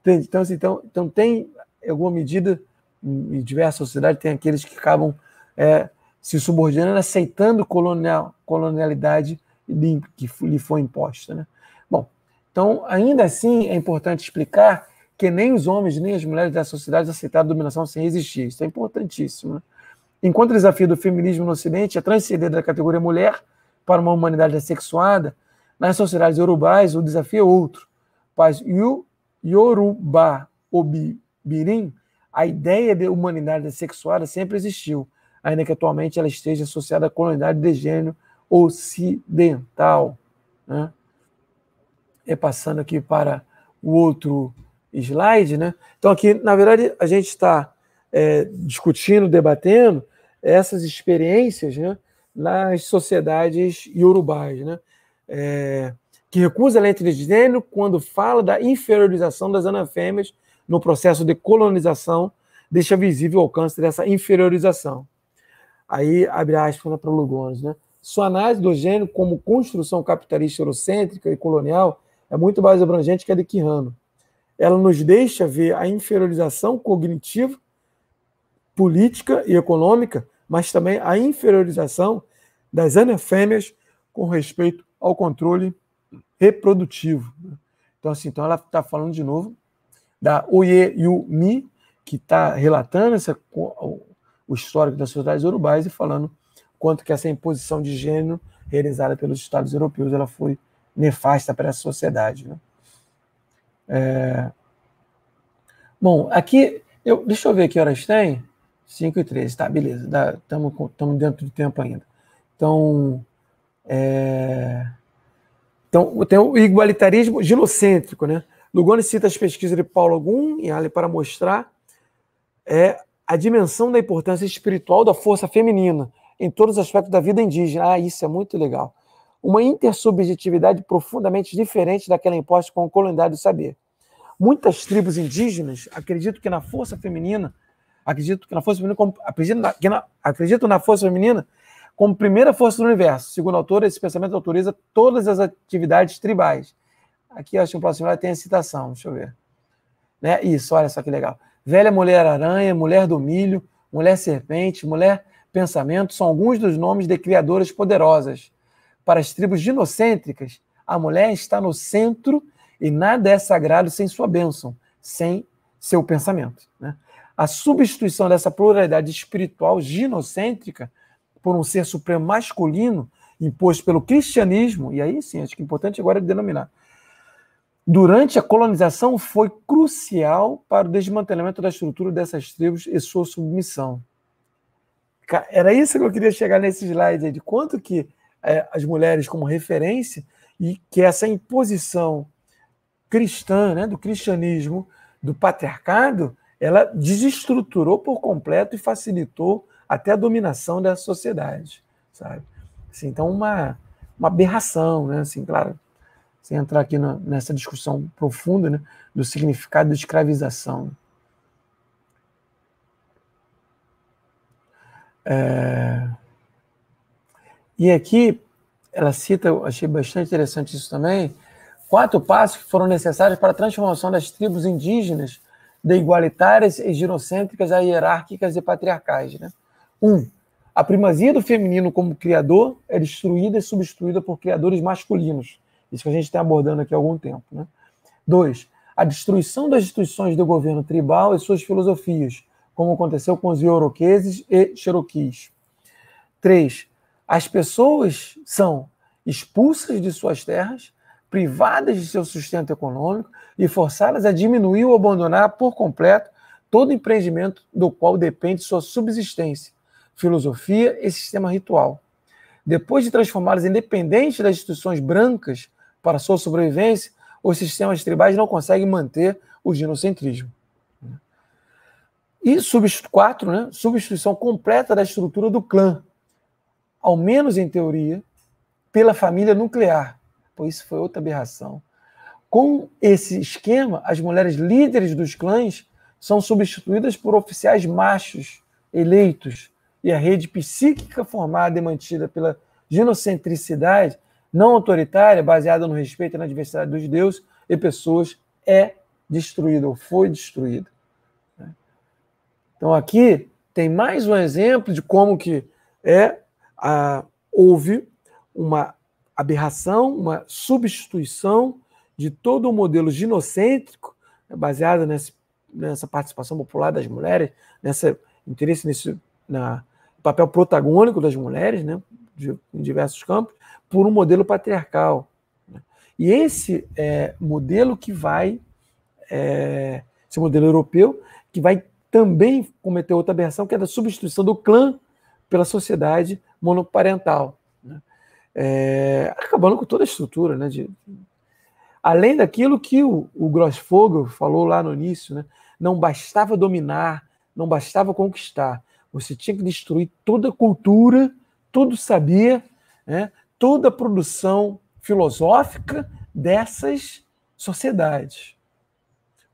Entende? Então, assim, então, então tem alguma medida, em diversas sociedades, tem aqueles que acabam é, se subordinando, aceitando colonial, colonialidade que lhe foi imposta. Né? Bom, então, ainda assim, é importante explicar que nem os homens nem as mulheres das sociedade aceitaram a dominação sem resistir. Isso é importantíssimo. Né? Enquanto o desafio do feminismo no Ocidente é transcender da categoria mulher para uma humanidade assexuada, nas sociedades yorubais o desafio é outro. mas Yoruba Yorubá a ideia de humanidade assexuada sempre existiu, ainda que atualmente ela esteja associada à colonidade de gênero ocidental. Né? É passando aqui para o outro slide, né? Então aqui, na verdade, a gente está é, discutindo, debatendo essas experiências, né? nas sociedades iorubais, né? É, que recusa a letra de gênero quando fala da inferiorização das anafêmeas no processo de colonização, deixa visível o alcance dessa inferiorização. Aí, abre aspas né, para Lugones, né? Sua análise do gênero como construção capitalista eurocêntrica e colonial é muito mais abrangente que a de Quirrano. Ela nos deixa ver a inferiorização cognitiva, política e econômica mas também a inferiorização das anafêmeas com respeito ao controle reprodutivo. Então, assim, então ela está falando de novo da Oye Yumi, que está relatando essa, o histórico das sociedades urubais e falando quanto que essa imposição de gênero realizada pelos Estados europeus ela foi nefasta para a sociedade. Né? É... Bom, aqui, eu, deixa eu ver que horas tem. 5 e 13, tá, beleza. Estamos dentro do tempo ainda. Então, é... então tem o igualitarismo gilocêntrico, né? Lugano cita as pesquisas de Paulo Gum e Ali para mostrar é, a dimensão da importância espiritual da força feminina em todos os aspectos da vida indígena. Ah, isso é muito legal. Uma intersubjetividade profundamente diferente daquela imposta com a colonidade do saber. Muitas tribos indígenas acreditam que na força feminina Acredito que na força feminina, como, acredito, na, que na, acredito na força feminina como primeira força do universo. Segundo a autora, esse pensamento autoriza todas as atividades tribais. Aqui acho que o próximo lá tem a citação, deixa eu ver. Né? Isso, olha só que legal. Velha mulher aranha, mulher do milho, mulher serpente, mulher pensamento são alguns dos nomes de criadoras poderosas. Para as tribos dinocêntricas, a mulher está no centro e nada é sagrado sem sua bênção, sem seu pensamento. Né? a substituição dessa pluralidade espiritual ginocêntrica por um ser supremo masculino imposto pelo cristianismo, e aí sim, acho que é importante agora é denominar, durante a colonização foi crucial para o desmantelamento da estrutura dessas tribos e sua submissão. Era isso que eu queria chegar nesse slide de quanto que é, as mulheres como referência e que essa imposição cristã, né, do cristianismo, do patriarcado, ela desestruturou por completo e facilitou até a dominação da sociedade, sabe? Assim, então, uma, uma aberração, né? Assim, claro, sem entrar aqui nessa discussão profunda né, do significado de escravização. É... E aqui, ela cita, eu achei bastante interessante isso também, quatro passos que foram necessários para a transformação das tribos indígenas de igualitárias e girocêntricas a hierárquicas e patriarcais. Né? Um, a primazia do feminino como criador é destruída e substituída por criadores masculinos. Isso que a gente está abordando aqui há algum tempo. Né? Dois, a destruição das instituições do governo tribal e suas filosofias, como aconteceu com os ioroqueses e xeroquis. Três, as pessoas são expulsas de suas terras privadas de seu sustento econômico e forçadas a diminuir ou abandonar por completo todo empreendimento do qual depende sua subsistência, filosofia e sistema ritual. Depois de transformá-las independentes das instituições brancas para sua sobrevivência, os sistemas tribais não conseguem manter o ginocentrismo. E sub quatro, né, substituição completa da estrutura do clã, ao menos em teoria, pela família nuclear, pois isso foi outra aberração. Com esse esquema, as mulheres líderes dos clãs são substituídas por oficiais machos eleitos e a rede psíquica formada e mantida pela genocentricidade não autoritária, baseada no respeito e na diversidade dos deuses e pessoas, é destruída ou foi destruída. Então aqui tem mais um exemplo de como que é a, houve uma aberração, uma substituição de todo o modelo ginocêntrico, né, baseado nessa, nessa, participação popular das mulheres, nesse interesse nesse na, papel protagônico das mulheres né, de, em diversos campos, por um modelo patriarcal. Né. E esse é, modelo que vai, é, esse modelo europeu, que vai também cometer outra aberração, que é da substituição do clã pela sociedade monoparental é, acabando com toda a estrutura, né? De, além daquilo que o, o falou lá no início, né? Não bastava dominar, não bastava conquistar. Você tinha que destruir toda a cultura, todo saber, né? toda a produção filosófica dessas sociedades.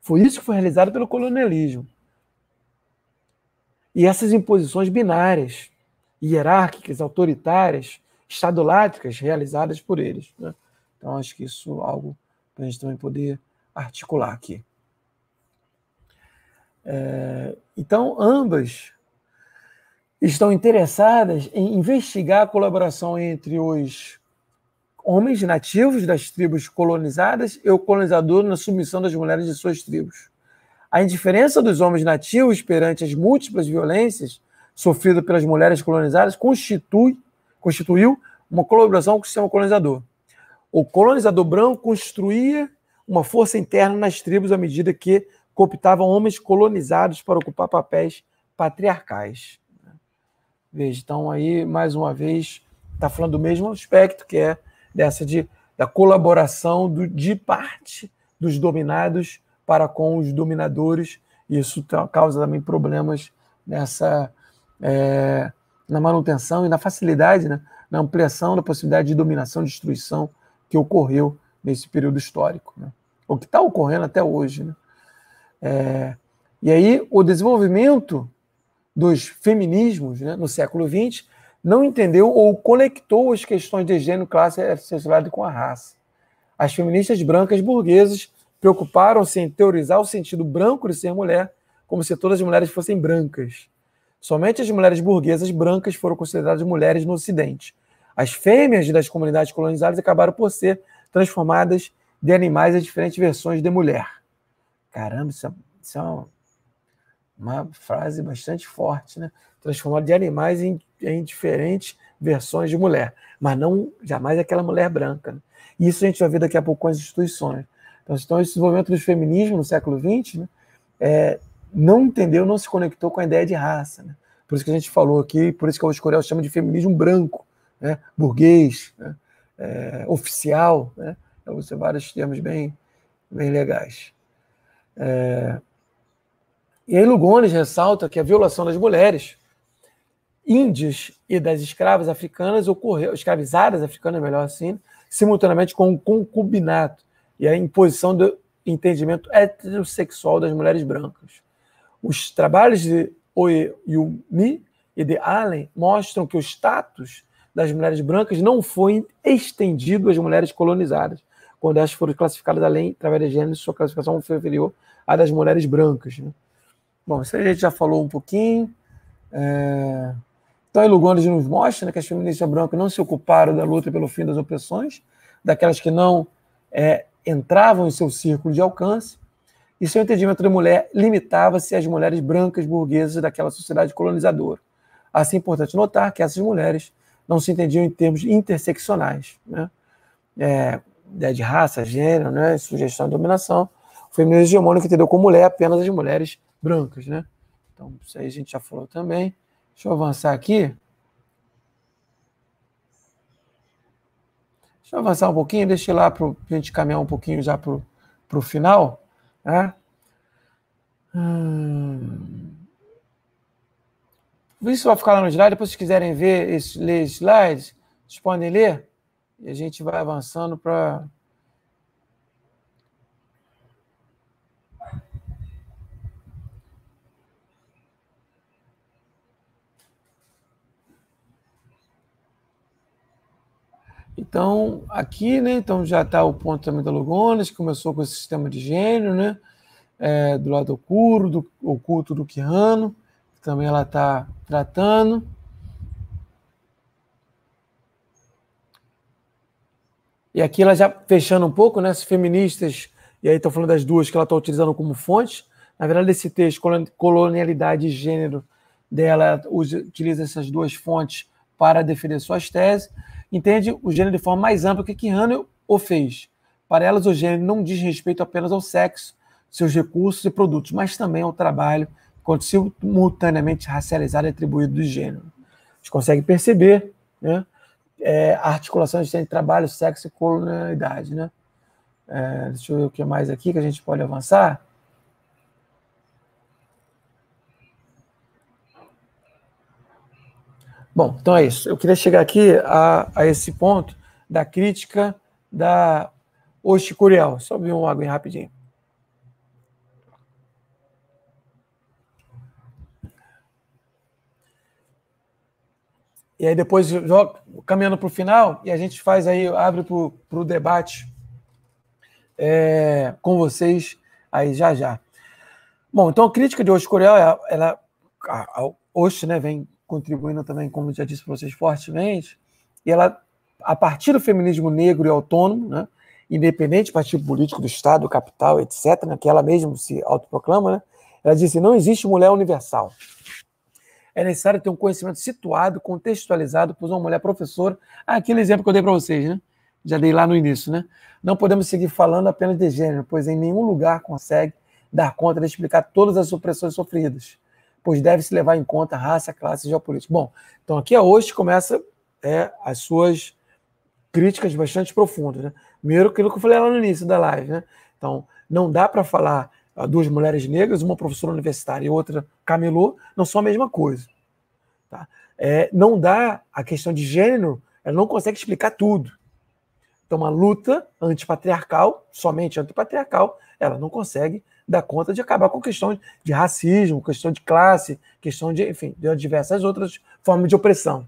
Foi isso que foi realizado pelo colonialismo. E essas imposições binárias, hierárquicas, autoritárias, estadulátricas realizadas por eles. Né? Então, acho que isso é algo para a gente também poder articular aqui. É, então, ambas estão interessadas em investigar a colaboração entre os homens nativos das tribos colonizadas e o colonizador na submissão das mulheres de suas tribos. A indiferença dos homens nativos perante as múltiplas violências sofridas pelas mulheres colonizadas constitui constituiu uma colaboração com o sistema colonizador. O colonizador branco construía uma força interna nas tribos à medida que cooptavam homens colonizados para ocupar papéis patriarcais. Veja, então aí, mais uma vez, está falando do mesmo aspecto, que é dessa de, da colaboração do, de parte dos dominados para com os dominadores. Isso tá, causa também problemas nessa é, na manutenção e na facilidade, né, na ampliação da possibilidade de dominação e destruição que ocorreu nesse período histórico, né? o que está ocorrendo até hoje. Né? É, e aí, o desenvolvimento dos feminismos né, no século XX não entendeu ou conectou as questões de gênero, classe e sexualidade com a raça. As feministas brancas burguesas preocuparam-se em teorizar o sentido branco de ser mulher, como se todas as mulheres fossem brancas. Somente as mulheres burguesas brancas foram consideradas mulheres no Ocidente. As fêmeas das comunidades colonizadas acabaram por ser transformadas de animais em diferentes versões de mulher. Caramba, isso é, isso é uma, uma, frase bastante forte, né? Transformar de animais em, em, diferentes versões de mulher, mas não jamais aquela mulher branca. Né? Isso a gente vai ver daqui a pouco com as instituições. Então, então esse desenvolvimento do feminismo no século XX né, é, não entendeu, não se conectou com a ideia de raça. Né? Por isso que a gente falou aqui, por isso que o Escorial chama de feminismo branco, né? burguês, né? É, oficial. Né? Então, você vários termos bem, bem legais. É... E aí Lugones ressalta que a violação das mulheres índias e das escravas africanas ocorreu, escravizadas africanas, melhor assim, simultaneamente com o concubinato e a imposição do entendimento heterossexual das mulheres brancas. Os trabalhos de Oyumi e de Allen mostram que o status das mulheres brancas não foi estendido às mulheres colonizadas, quando elas foram classificadas além, através de gênero, sua classificação foi inferior à das mulheres brancas. Né? Bom, isso a gente já falou um pouquinho. É... Então, Lugones nos mostra né, que as feministas brancas não se ocuparam da luta pelo fim das opressões, daquelas que não é, entravam em seu círculo de alcance, e seu entendimento da mulher limitava-se às mulheres brancas burguesas daquela sociedade colonizadora. Assim, é importante notar que essas mulheres não se entendiam em termos interseccionais, né? É, de raça, gênero, né? sugestão de dominação. O feminismo hegemônico entendeu como mulher apenas as mulheres brancas. Né? Então, isso aí a gente já falou também. Deixa eu avançar aqui. Deixa eu avançar um pouquinho, deixa eu ir lá para a gente caminhar um pouquinho já para o final. Hum. Isso vai ficar lá no slide. Depois, se quiserem ver, ler slides, vocês podem ler. E a gente vai avançando para Então, aqui, né, então já está o ponto também da Lugones, que começou com esse sistema de gênio, né, é, do lado oculto do, oculto do Quirrano, que também ela está tratando. E aqui ela já fechando um pouco, né, as feministas, e aí estou falando das duas que ela está utilizando como fonte, na verdade, esse texto, Colonialidade e Gênero, dela utiliza essas duas fontes para defender suas teses entende o gênero de forma mais ampla que Kihano o fez. Para elas, o gênero não diz respeito apenas ao sexo, seus recursos e produtos, mas também ao trabalho quando simultaneamente racializado e atribuído do gênero. A gente consegue perceber né, é, a articulação entre trabalho, sexo e colonialidade. Né? É, deixa eu ver o que mais aqui que a gente pode avançar. Bom, então é isso. Eu queria chegar aqui a, a esse ponto da crítica da Oshicurial. Só vi um água rapidinho. E aí depois, caminhando para o final, e a gente faz aí, abre para o debate é, com vocês aí já já. Bom, então a crítica de Oshicurial, ela, ela a, a né, vem contribuindo também, como já disse para vocês, fortemente, e ela, a partir do feminismo negro e autônomo, né, independente do partido político, do Estado, do capital, etc., né, que ela mesma se autoproclama, né, ela disse: não existe mulher universal. É necessário ter um conhecimento situado, contextualizado por uma mulher professora. Ah, aquele exemplo que eu dei para vocês, né? já dei lá no início, né? Não podemos seguir falando apenas de gênero, pois em nenhum lugar consegue dar conta de explicar todas as opressões sofridas pois deve-se levar em conta raça, classe e geopolítica. Bom, então aqui a hoje começa é, as suas críticas bastante profundas. Né? Primeiro, aquilo que eu falei lá no início da live. Né? Então, não dá para falar a ah, duas mulheres negras, uma professora universitária e outra camelô, não são a mesma coisa. Tá? É, não dá a questão de gênero, ela não consegue explicar tudo. Então, uma luta antipatriarcal, somente antipatriarcal, ela não consegue dar conta de acabar com questões de racismo, questão de classe, questão de, enfim, de diversas outras formas de opressão.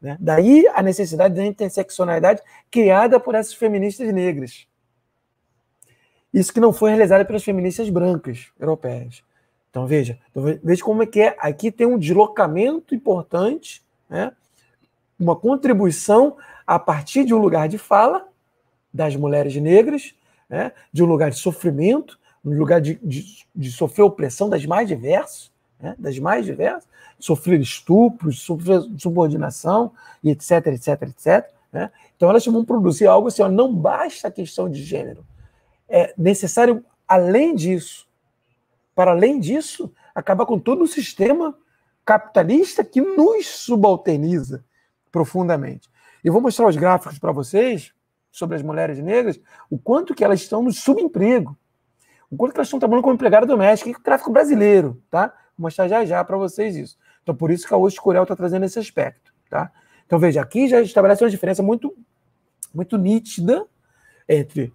Né? Daí a necessidade da interseccionalidade criada por essas feministas negras. Isso que não foi realizado pelas feministas brancas europeias. Então veja, então, veja como é que é. Aqui tem um deslocamento importante, né? uma contribuição a partir de um lugar de fala das mulheres negras, né? de um lugar de sofrimento, no lugar de, de, de sofrer opressão das mais diversas, né, das mais diversas, sofrer estupros, sofrer subordinação, e etc, etc, etc. Né? Então elas vão produzir algo assim, ó, não basta a questão de gênero. É necessário, além disso, para além disso, acabar com todo o sistema capitalista que nos subalterniza profundamente. E vou mostrar os gráficos para vocês sobre as mulheres negras, o quanto que elas estão no subemprego, Enquanto tá que elas estão trabalhando como empregada doméstica e com tráfico brasileiro, tá? Vou mostrar já já para vocês isso. Então, por isso que a Oeste Corel está trazendo esse aspecto, tá? Então, veja, aqui já estabelece uma diferença muito, muito nítida entre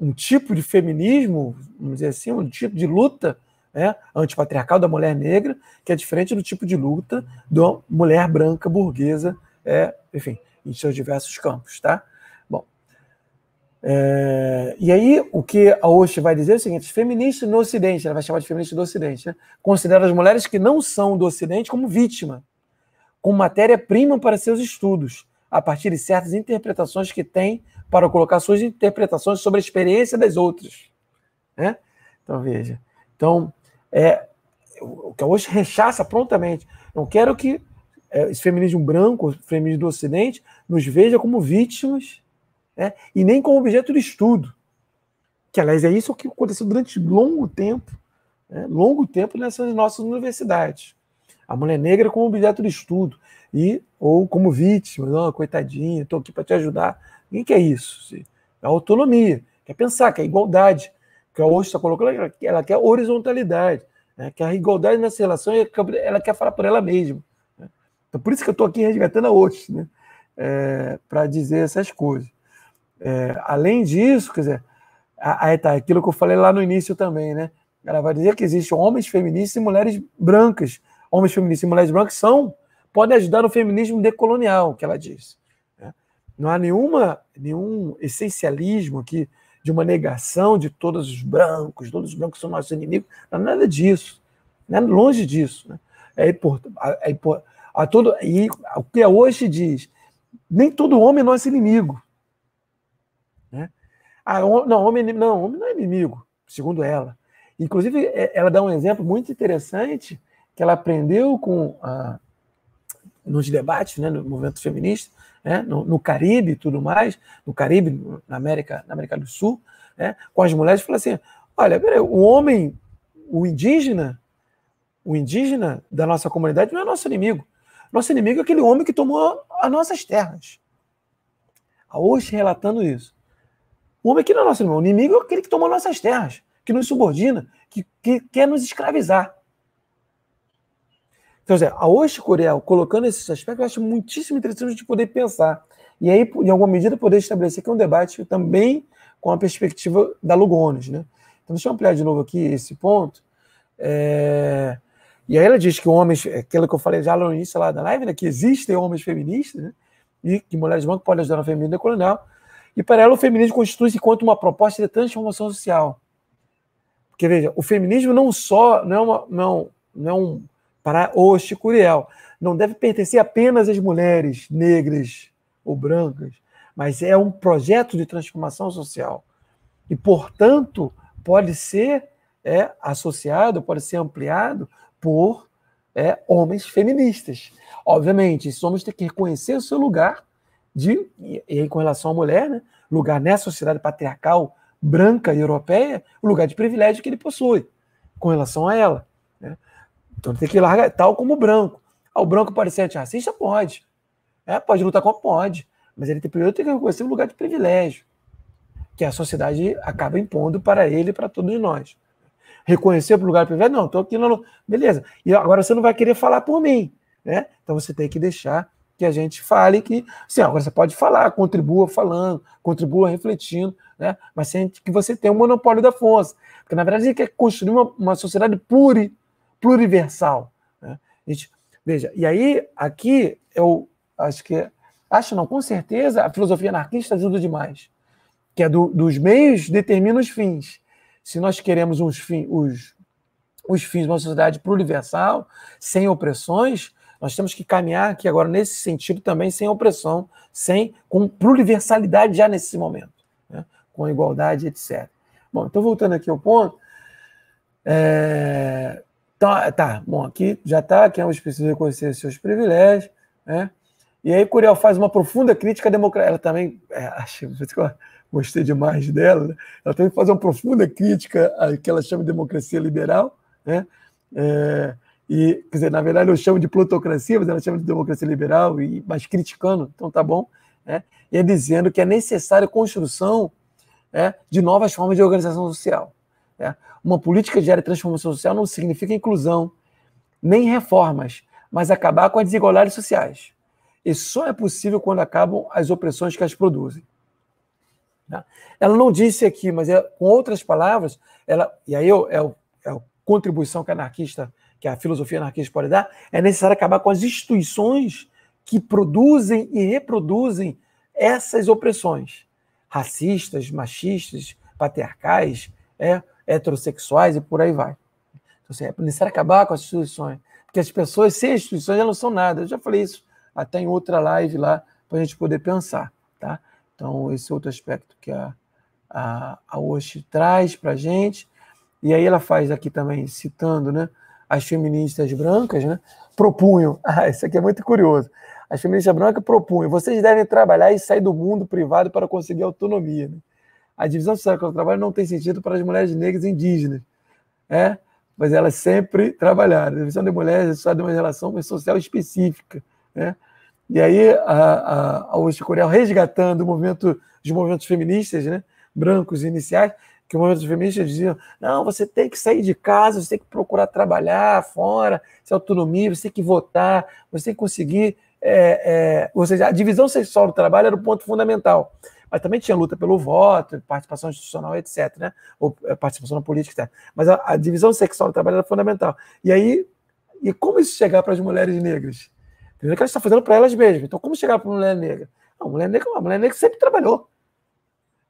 um tipo de feminismo, vamos dizer assim, um tipo de luta né, antipatriarcal da mulher negra, que é diferente do tipo de luta da mulher branca burguesa, é, enfim, em seus diversos campos, tá? É, e aí, o que a Osh vai dizer é o seguinte: feminista no Ocidente, ela vai chamar de feminista do Ocidente, né? considera as mulheres que não são do Ocidente como vítima, como matéria-prima para seus estudos, a partir de certas interpretações que tem para colocar suas interpretações sobre a experiência das outras. Né? Então, veja. Então, é, o que a Osh rechaça prontamente. Não quero que é, esse feminismo branco, o feminismo do Ocidente, nos veja como vítimas né? e nem como objeto de estudo. Que, aliás, é isso que aconteceu durante longo tempo né? longo tempo nessas nossas universidades. A mulher negra como objeto de estudo, e ou como vítima, oh, coitadinha, estou aqui para te ajudar. Ninguém quer é isso. É autonomia, quer pensar, quer é igualdade, que a hoje está colocando, ela quer horizontalidade, né? quer a igualdade nessa relação e ela quer falar por ela mesma. Né? Então, por isso que eu estou aqui resgatando a hoje, né? É, para dizer essas coisas. É, além disso, quer dizer, aí é, tá, é aquilo que eu falei lá no início também, né? Ela vai dizer que existem homens feministas e mulheres brancas. Homens feministas e mulheres brancas são, podem ajudar no feminismo decolonial, que ela diz. Né? Não há nenhuma, nenhum essencialismo aqui de uma negação de todos os brancos, todos os brancos são nossos inimigos, não há nada disso, nada né? longe disso. Né? É importante. É import, a todo, e o que hoje diz, nem todo homem é nosso inimigo. Ah, não, homem, não, homem não é inimigo, segundo ela. Inclusive, é, ela dá um exemplo muito interessante que ela aprendeu com nos debates né, no movimento feminista, né, no, no, Caribe e tudo mais, no Caribe, na América, na América do Sul, né, com as mulheres, falou assim: olha, peraí, o homem, o indígena, o indígena da nossa comunidade não é nosso inimigo. Nosso inimigo é aquele homem que tomou as nossas terras. A Oxe relatando isso. O homem aqui não é nosso irmão. O inimigo é aquele que toma nossas terras, que nos subordina, que, que quer nos escravizar. Então, Zé, a Osh Coreal, colocando esses aspectos, eu acho muitíssimo interessante de poder pensar. E aí, em alguma medida, poder estabelecer aqui é um debate também com a perspectiva da Lugones. Né? Então, deixa eu ampliar de novo aqui esse ponto. É... E aí ela diz que homens, é aquilo que eu falei já no início lá da live, né, que existem homens feministas, né, e que mulheres brancas podem ajudar na feminina colonial, e para ela, o feminismo constitui-se quanto uma proposta de transformação social. Porque, veja, o feminismo não só não é, uma, não, não é para o Chico Uriel, não deve pertencer apenas às mulheres negras ou brancas, mas é um projeto de transformação social. E, portanto, pode ser é, associado, pode ser ampliado por é, homens feministas. Obviamente, esses homens têm que reconhecer o seu lugar de, e aí com relação à mulher, né, lugar nessa sociedade patriarcal branca e europeia, o lugar de privilégio que ele possui com relação a ela. Né? Então tem que largar, tal como o branco. Ah, o branco pode ser antirracista? Pode. É, pode lutar com Pode. Mas ele tem, primeiro tem que reconhecer o lugar de privilégio que a sociedade acaba impondo para ele e para todos nós. Reconhecer o lugar de privilégio? Não, estou aqui. no, não. Beleza. E agora você não vai querer falar por mim. Né? Então você tem que deixar que a gente fale que, sim agora você pode falar, contribua falando, contribua refletindo, né? mas sem que você tenha um monopólio da força. Porque, na verdade, a gente quer construir uma, uma sociedade pluri, pluriversal. Né? A gente, veja, e aí, aqui, eu acho que, acho não, com certeza, a filosofia anarquista ajuda demais, que é do, dos meios determina os fins. Se nós queremos uns fins, os, os fins de uma sociedade pluriversal, sem opressões, nós temos que caminhar aqui agora nesse sentido também, sem opressão, sem com pluriversalidade já nesse momento, né? com igualdade, etc. Bom, então voltando aqui ao ponto. É... Tá, tá, bom, aqui já está, que é ambos precisam reconhecer seus privilégios, né? E aí Curiel faz uma profunda crítica à democracia. Ela também, é, acho que eu gostei demais dela, né? ela também faz uma profunda crítica à que ela chama de democracia liberal, né? É, e, quer dizer, na verdade, eu chamo de plutocracia, mas ela chama de democracia liberal, e, mas criticando, então tá bom. Né? E é dizendo que é necessária a construção né, de novas formas de organização social. Né? Uma política de transformação social não significa inclusão, nem reformas, mas acabar com as desigualdades sociais. E só é possível quando acabam as opressões que as produzem. Né? Ela não disse aqui, mas é com outras palavras, ela, e aí eu, é, é a contribuição que a anarquista que a filosofia anarquista pode dar, é necessário acabar com as instituições que produzem e reproduzem essas opressões racistas, machistas, patriarcais, é, heterossexuais e por aí vai. Então, assim, é necessário acabar com as instituições, porque as pessoas sem instituições elas não são nada. Eu já falei isso até em outra live lá para a gente poder pensar, tá? Então esse é outro aspecto que a a, a Osh traz para a gente e aí ela faz aqui também citando, né? as feministas brancas né, propunham, ah, isso aqui é muito curioso, as feministas brancas propunham, vocês devem trabalhar e sair do mundo privado para conseguir autonomia. Né? A divisão social do trabalho não tem sentido para as mulheres negras e indígenas, né? mas elas sempre trabalharam. A divisão de mulheres é só de uma relação social específica. Né? E aí a, a, a resgatando o movimento, os movimentos feministas né, brancos iniciais, que o movimento feminista dizia: não, você tem que sair de casa, você tem que procurar trabalhar fora, se é autonomia, você tem que votar, você tem que conseguir. É, é, ou seja, a divisão sexual do trabalho era o um ponto fundamental. Mas também tinha luta pelo voto, participação institucional, etc. Né? Ou é, participação na política, etc. Mas a, a divisão sexual do trabalho era fundamental. E aí, e como isso chegar para as mulheres negras? Primeiro que elas estão fazendo para elas mesmas. Então, como chegar para uma mulher negra? Não, mulher negra, uma mulher negra sempre trabalhou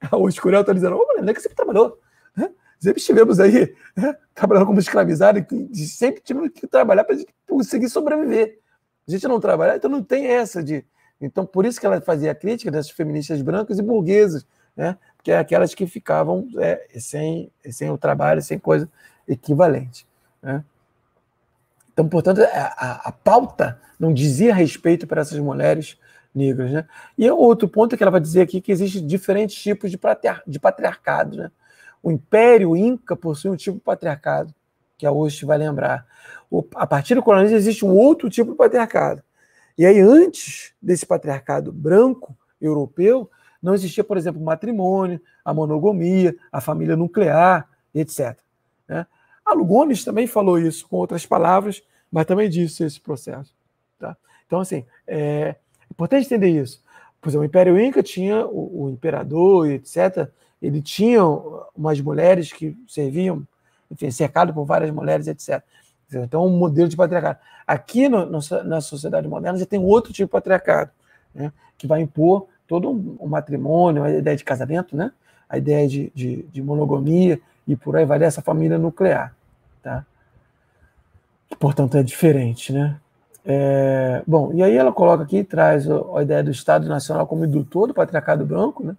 O Escurel está dizendo, ô, mulher, é que sempre trabalhou. Né? Sempre estivemos aí né? trabalhando como escravizado e sempre tivemos que trabalhar para conseguir sobreviver. A gente não trabalha, então não tem essa de. Então, por isso que ela fazia a crítica dessas feministas brancas e burguesas, né? que é aquelas que ficavam é, sem, sem o trabalho, sem coisa equivalente. Né? Então, portanto, a, a, a pauta não dizia respeito para essas mulheres negras. Né? E é outro ponto é que ela vai dizer aqui que existem diferentes tipos de, de patriarcado. Né? O Império Inca possui um tipo de patriarcado, que a hoje vai lembrar. O, a partir do colonialismo existe um outro tipo de patriarcado. E aí, antes desse patriarcado branco europeu, não existia, por exemplo, o matrimônio, a monogamia, a família nuclear, etc. Né? Alu Gomes também falou isso com outras palavras, mas também disse esse processo. Tá? Então, assim, é, Importante entender isso. Por exemplo, o Império Inca tinha o, o imperador e etc. Ele tinha umas mulheres que serviam, enfim, cercado por várias mulheres, etc. Então, um modelo de patriarcado. Aqui no, no, na sociedade moderna já tem outro tipo de patriarcado, né? que vai impor todo um, um, matrimônio, a ideia de casamento, né? a ideia de, de, de monogamia e por aí vai essa família nuclear. Tá? portanto, é diferente. Né? É, bom, e aí ela coloca aqui, traz a ideia do Estado Nacional como indutor do patriarcado branco, né?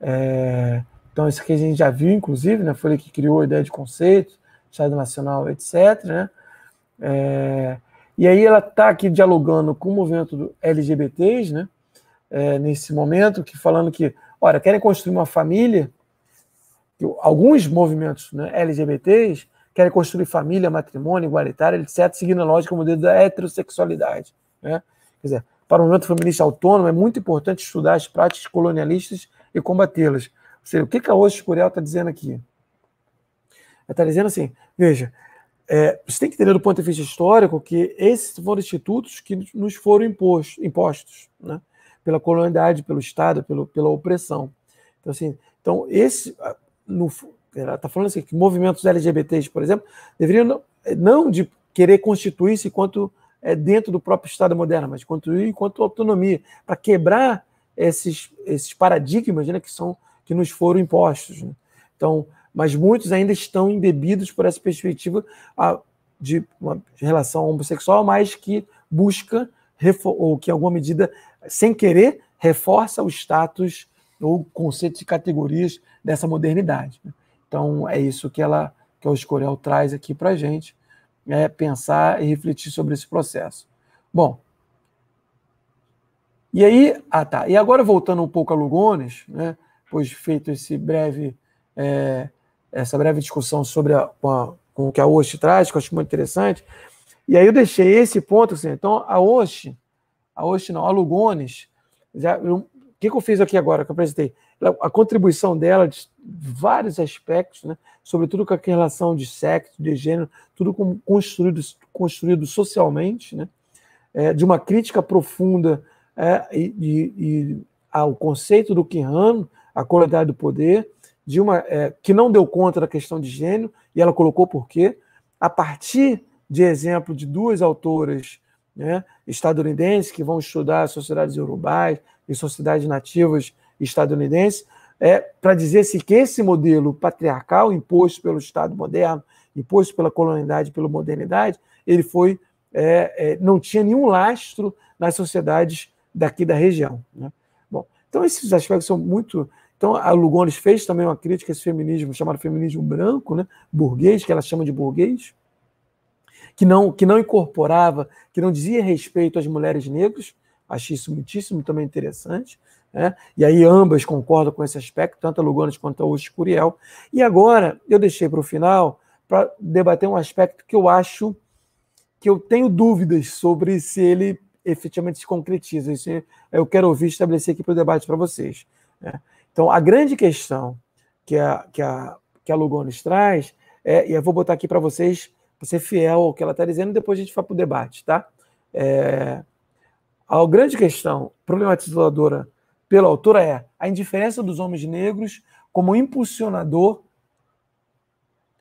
É, então, isso aqui a gente já viu, inclusive, né? Foi ele que criou a ideia de conceito, Estado Nacional, etc, né? É, e aí ela está aqui dialogando com o movimento do LGBTs, né? É, nesse momento, que falando que, olha, querem construir uma família, alguns movimentos né, LGBTs querem construir família, matrimônio, igualitário, etc., seguindo a lógica modelo da heterossexualidade. Né? Quer dizer, para o movimento feminista autônomo é muito importante estudar as práticas colonialistas e combatê-las. Ou seja, o que, que a Osso Escurial está dizendo aqui? Ela está dizendo assim, veja, é, você tem que entender do ponto de vista histórico que esses foram institutos que nos foram imposto, impostos né? pela colonialidade, pelo Estado, pelo, pela opressão. Então, assim, então esse, no, ela está falando assim, que movimentos LGBTs, por exemplo, deveriam não, eh, não de querer constituir-se quanto é, dentro do próprio Estado moderno, mas quanto enquanto autonomia, para quebrar esses, esses paradigmas né, que são que nos foram impostos. Né? Então, mas muitos ainda estão embebidos por essa perspectiva a, de uma relação homossexual, mas que busca ou que em alguma medida, sem querer, reforça o status ou conceitos e categorias dessa modernidade. Né? Então, é isso que ela que o Escorial traz aqui para a gente, é pensar e refletir sobre esse processo. Bom, e aí, ah tá, e agora voltando um pouco a Lugones, né, pois feito esse breve, é, essa breve discussão sobre a, a, com o que a Osh traz, que eu acho muito interessante, e aí eu deixei esse ponto, assim, então a Osh, a Osh não, a Lugones, já, o que, que eu fiz aqui agora, que eu apresentei? a contribuição dela de vários aspectos, né? sobretudo com a relação de sexo, de gênero, tudo construído, construído socialmente, né? É, de uma crítica profunda é, e, e, ao conceito do Quirrano, a qualidade do poder, de uma é, que não deu conta da questão de gênero, e ela colocou por quê, a partir de exemplo de duas autoras né, estadunidenses que vão estudar sociedades urubais e sociedades nativas estadunidense, é, para dizer-se que esse modelo patriarcal imposto pelo Estado moderno, imposto pela colonialidade, pela modernidade, ele foi é, é, não tinha nenhum lastro nas sociedades daqui da região. Né? Bom, então esses aspectos são muito. Então a Lugones fez também uma crítica a esse feminismo chamado feminismo branco, né? burguês, que ela chama de burguês, que não que não incorporava, que não dizia respeito às mulheres negras, achei isso muitíssimo também interessante. Né? E aí ambas concordam com esse aspecto, tanto a Lugones quanto a Uchi Curiel. E agora eu deixei para o final para debater um aspecto que eu acho que eu tenho dúvidas sobre se ele efetivamente se concretiza. Isso eu quero ouvir estabelecer aqui para o debate para vocês. Né? Então, a grande questão que a, que a, que a Lugones traz, é, e eu vou botar aqui para vocês, para ser fiel ao que ela está dizendo, e depois a gente vai para o debate, tá? É, a grande questão problematizadora pela autora é a indiferença dos homens negros como impulsionador,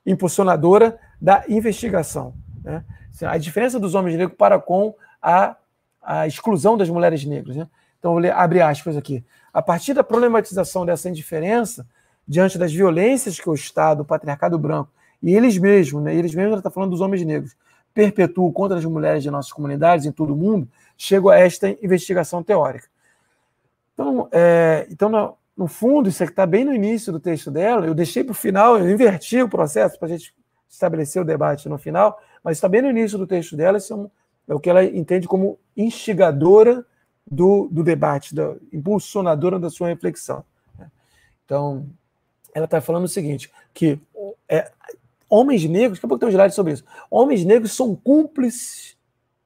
impulsionadora da investigação. Né? Assim, a diferença dos homens negros para com a, a exclusão das mulheres negras. Né? Então, vou abrir aspas aqui. A partir da problematização dessa indiferença, diante das violências que o Estado, o patriarcado branco, e eles mesmos, né? eles mesmos, ela está falando dos homens negros, perpetuo contra as mulheres de nossas comunidades em todo o mundo, chego a esta investigação teórica. Então, é, então no, no fundo, isso aqui está bem no início do texto dela, eu deixei para o final, eu inverti o processo para a gente estabelecer o debate no final, mas está bem no início do texto dela, isso é, um, é o que ela entende como instigadora do, do debate, da, impulsionadora da sua reflexão. Né? Então, ela está falando o seguinte, que é, Homens negros, daqui a pouco tem um slide sobre isso. Homens negros são cúmplices,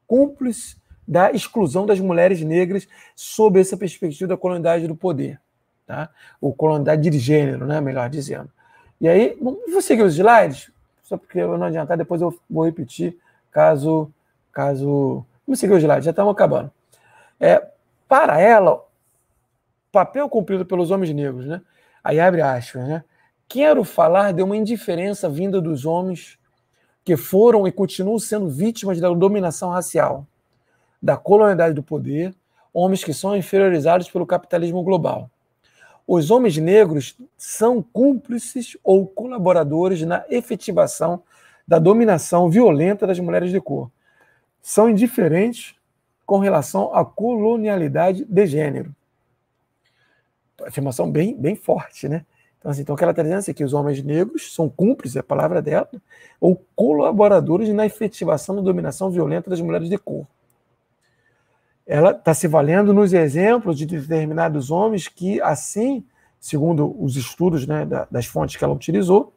cúmplices da exclusão das mulheres negras sob essa perspectiva da colonialidade do poder, tá? Ou colonidade de gênero, né? Melhor dizendo. E aí, vou seguir os slides, só porque eu não adiantar, depois eu vou repetir, caso. caso... Vamos seguir os slides, já estamos acabando. É, para ela, papel cumprido pelos homens negros, né? Aí abre aspas, né? Quero falar de uma indiferença vinda dos homens que foram e continuam sendo vítimas da dominação racial, da colonialidade do poder, homens que são inferiorizados pelo capitalismo global. Os homens negros são cúmplices ou colaboradores na efetivação da dominação violenta das mulheres de cor. São indiferentes com relação à colonialidade de gênero. Afirmação bem, bem forte, né? Então, assim, então o que ela está dizendo é que os homens negros são cúmplices, é a palavra dela, ou colaboradores na efetivação da dominação violenta das mulheres de cor. Ela está se valendo nos exemplos de determinados homens que, assim, segundo os estudos né, das fontes que ela utilizou,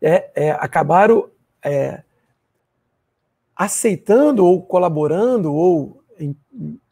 é, é, acabaram é, aceitando ou colaborando ou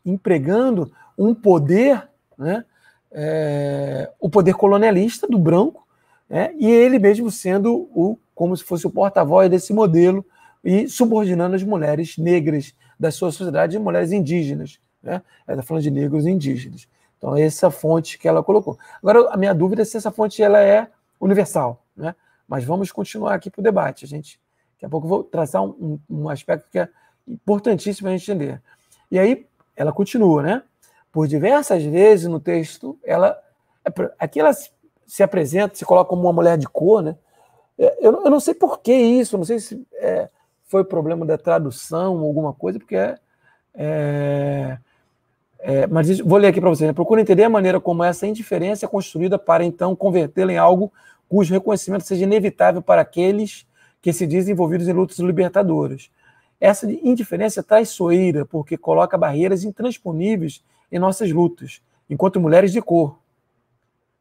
empregando um poder né, é, o poder colonialista do branco, né, e ele mesmo sendo o como se fosse o porta-voz desse modelo e subordinando as mulheres negras da sua sociedade e mulheres indígenas. Né? Ela está falando de negros e indígenas. Então, essa fonte que ela colocou. Agora, a minha dúvida é se essa fonte ela é universal. Né? Mas vamos continuar aqui para o debate. A gente, daqui a pouco, vou traçar um, um aspecto que é importantíssimo a gente entender. E aí, ela continua, né? por diversas vezes no texto, ela é aqui ela se apresenta, se coloca como uma mulher de cor, né? É, eu, eu não sei por que isso, não sei se é, foi problema da tradução ou alguma coisa, porque é, é, é mas vou ler aqui para vocês. Né? Procura entender a maneira como essa indiferença é construída para então convertê-la em algo cujo reconhecimento seja inevitável para aqueles que se dizem envolvidos em lutas libertadoras. Essa indiferença é traiçoeira, porque coloca barreiras intransponíveis em nossas lutas, enquanto mulheres de cor,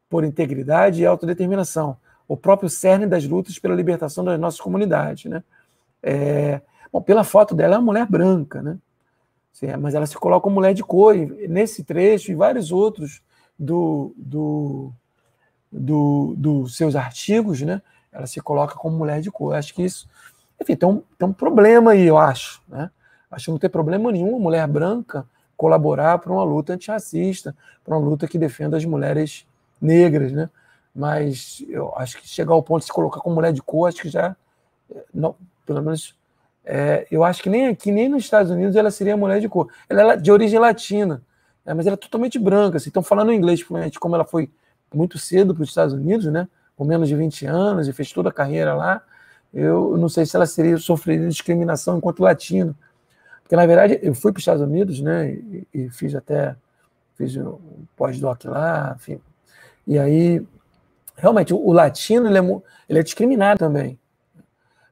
por integridade e autodeterminação, o próprio cerne das lutas pela libertação das nossas comunidades. Né? É, bom, pela foto dela, é uma mulher branca, né? mas ela se coloca como mulher de cor nesse trecho e vários outros do, do, do, dos seus artigos, né? Ela se coloca como mulher de cor. acho que isso, enfim, tem um, tem um problema aí, eu acho, né? Acho que não tem problema nenhum mulher branca colaborar para uma luta antirracista, para uma luta que defenda as mulheres negras, né? Mas eu acho que chegar ao ponto de se colocar como mulher de cor, acho que já eh, não, pelo menos é, eu acho que nem aqui, nem nos Estados Unidos ela seria mulher de cor. Ela é de origem latina, né? mas ela é totalmente branca. Assim. Então, falando inglês como ela foi muito cedo para os Estados Unidos, né? com menos de 20 anos, e fez toda a carreira lá, eu não sei se ela seria sofreria discriminação enquanto latina. Porque, na verdade, eu fui para os Estados Unidos, né, e, e fiz até, fiz um pós-doc lá, enfim. E aí, realmente, o, o latino, ele é, ele é discriminado também.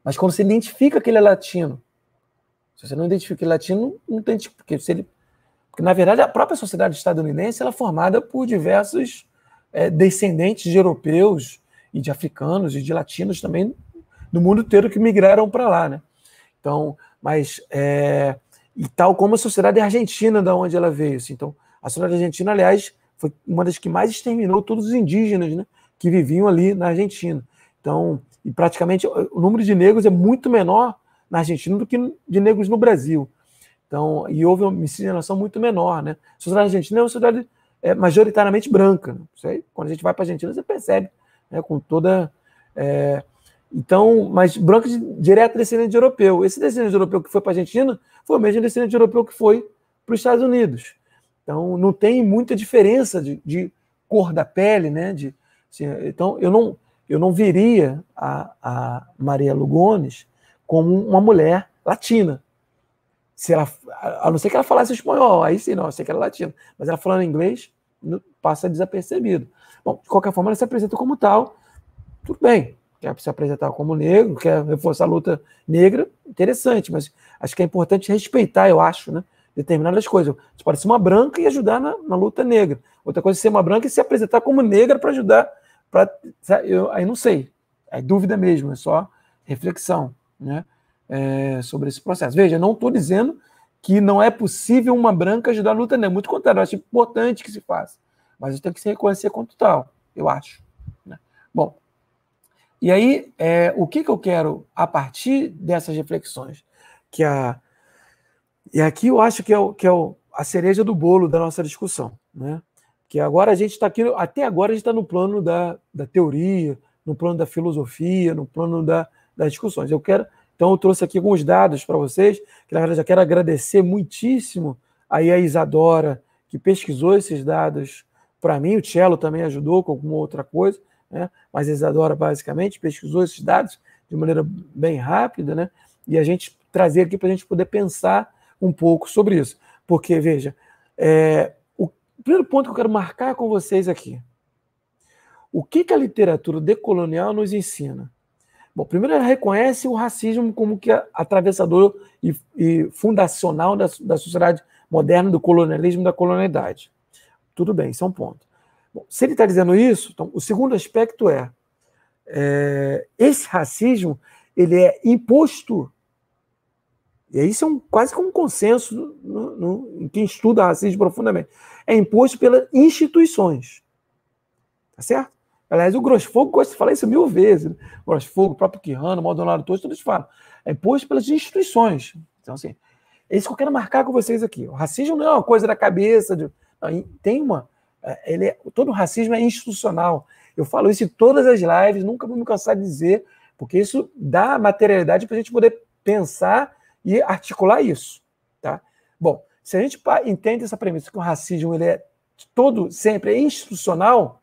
Mas quando você identifica que ele é latino, se você não identifica que ele é latino, não tem tipo, porque se ele porque, na verdade, a própria sociedade estadunidense ela é formada por diversos é, descendentes de europeus e de africanos e de latinos também do mundo inteiro que migraram para lá, né? Então, mas é, e tal como a sociedade argentina, da onde ela veio. Assim. Então, a sociedade argentina, aliás, foi uma das que mais exterminou todos os indígenas né, que viviam ali na Argentina. Então, e praticamente o número de negros é muito menor na Argentina do que de negros no Brasil. Então, e houve uma miscigenação muito menor. Né? A sociedade argentina é uma sociedade é, majoritariamente branca. Né? Aí, quando a gente vai para a Argentina, você percebe né, com toda é, então, mas branco de, direto descendente de europeu. Esse descendente de europeu que foi para a Argentina foi o mesmo descendente de europeu que foi para os Estados Unidos. Então, não tem muita diferença de, de cor da pele, né? De, assim, então, eu não, eu não veria a, a Maria Lugones como uma mulher latina. Se ela, a não ser que ela falasse espanhol, aí sim, não, eu sei que ela é latina. Mas ela falando inglês, passa desapercebido. Bom, de qualquer forma, ela se apresenta como tal, tudo bem quer é se apresentar como negro, quer reforçar a luta negra, interessante, mas acho que é importante respeitar, eu acho, né? Determinadas coisas. Você pode ser uma branca e ajudar na, na luta negra. Outra coisa é ser uma branca e se apresentar como negra para ajudar. Pra, eu, aí não sei. É dúvida mesmo, é só reflexão né? É, sobre esse processo. Veja, não estou dizendo que não é possível uma branca ajudar a luta negra. Muito contrário, eu acho importante que se faça. Mas tem que se reconhecer quanto tal, eu acho. Né? Bom, e aí, é, o que, que eu quero a partir dessas reflexões? Que a, e aqui eu acho que é, o, que é o, a cereja do bolo da nossa discussão. Né? Que agora a gente está aqui, até agora a gente está no plano da, da teoria, no plano da filosofia, no plano da, das discussões. Eu quero, então eu trouxe aqui alguns dados para vocês, que na verdade eu quero agradecer muitíssimo aí a Isadora, que pesquisou esses dados para mim, o Cello também ajudou com alguma outra coisa, né? mas Isadora basicamente pesquisou esses dados de maneira bem rápida, né? e a gente trazer aqui para a gente poder pensar um pouco sobre isso. Porque, veja, é, o primeiro ponto que eu quero marcar com vocês aqui. O que, que a literatura decolonial nos ensina? Bom, primeiro ela reconhece o racismo como que atravessador e, e fundacional da, da sociedade moderna, do colonialismo, da colonialidade. Tudo bem, isso é um ponto. Bom, se ele está dizendo isso, então, o segundo aspecto é, é, esse racismo ele é imposto. E isso é um, quase como um consenso no, no, em quem estuda racismo profundamente. É imposto pelas instituições. Tá certo? Aliás, o Grosfogo gosta de falar isso mil vezes. Né? O o próprio Quirrano, o Maldonado todos todos falam. É imposto pelas instituições. Então, assim, é isso que eu quero marcar com vocês aqui. O racismo não é uma coisa da cabeça. De... tem uma é, ele é, todo racismo é institucional. Eu falo isso em todas as lives, nunca vou me cansar de dizer, porque isso dá materialidade para a gente poder pensar e articular isso. Tá? Bom, se a gente entende essa premissa que o racismo ele é todo sempre é institucional,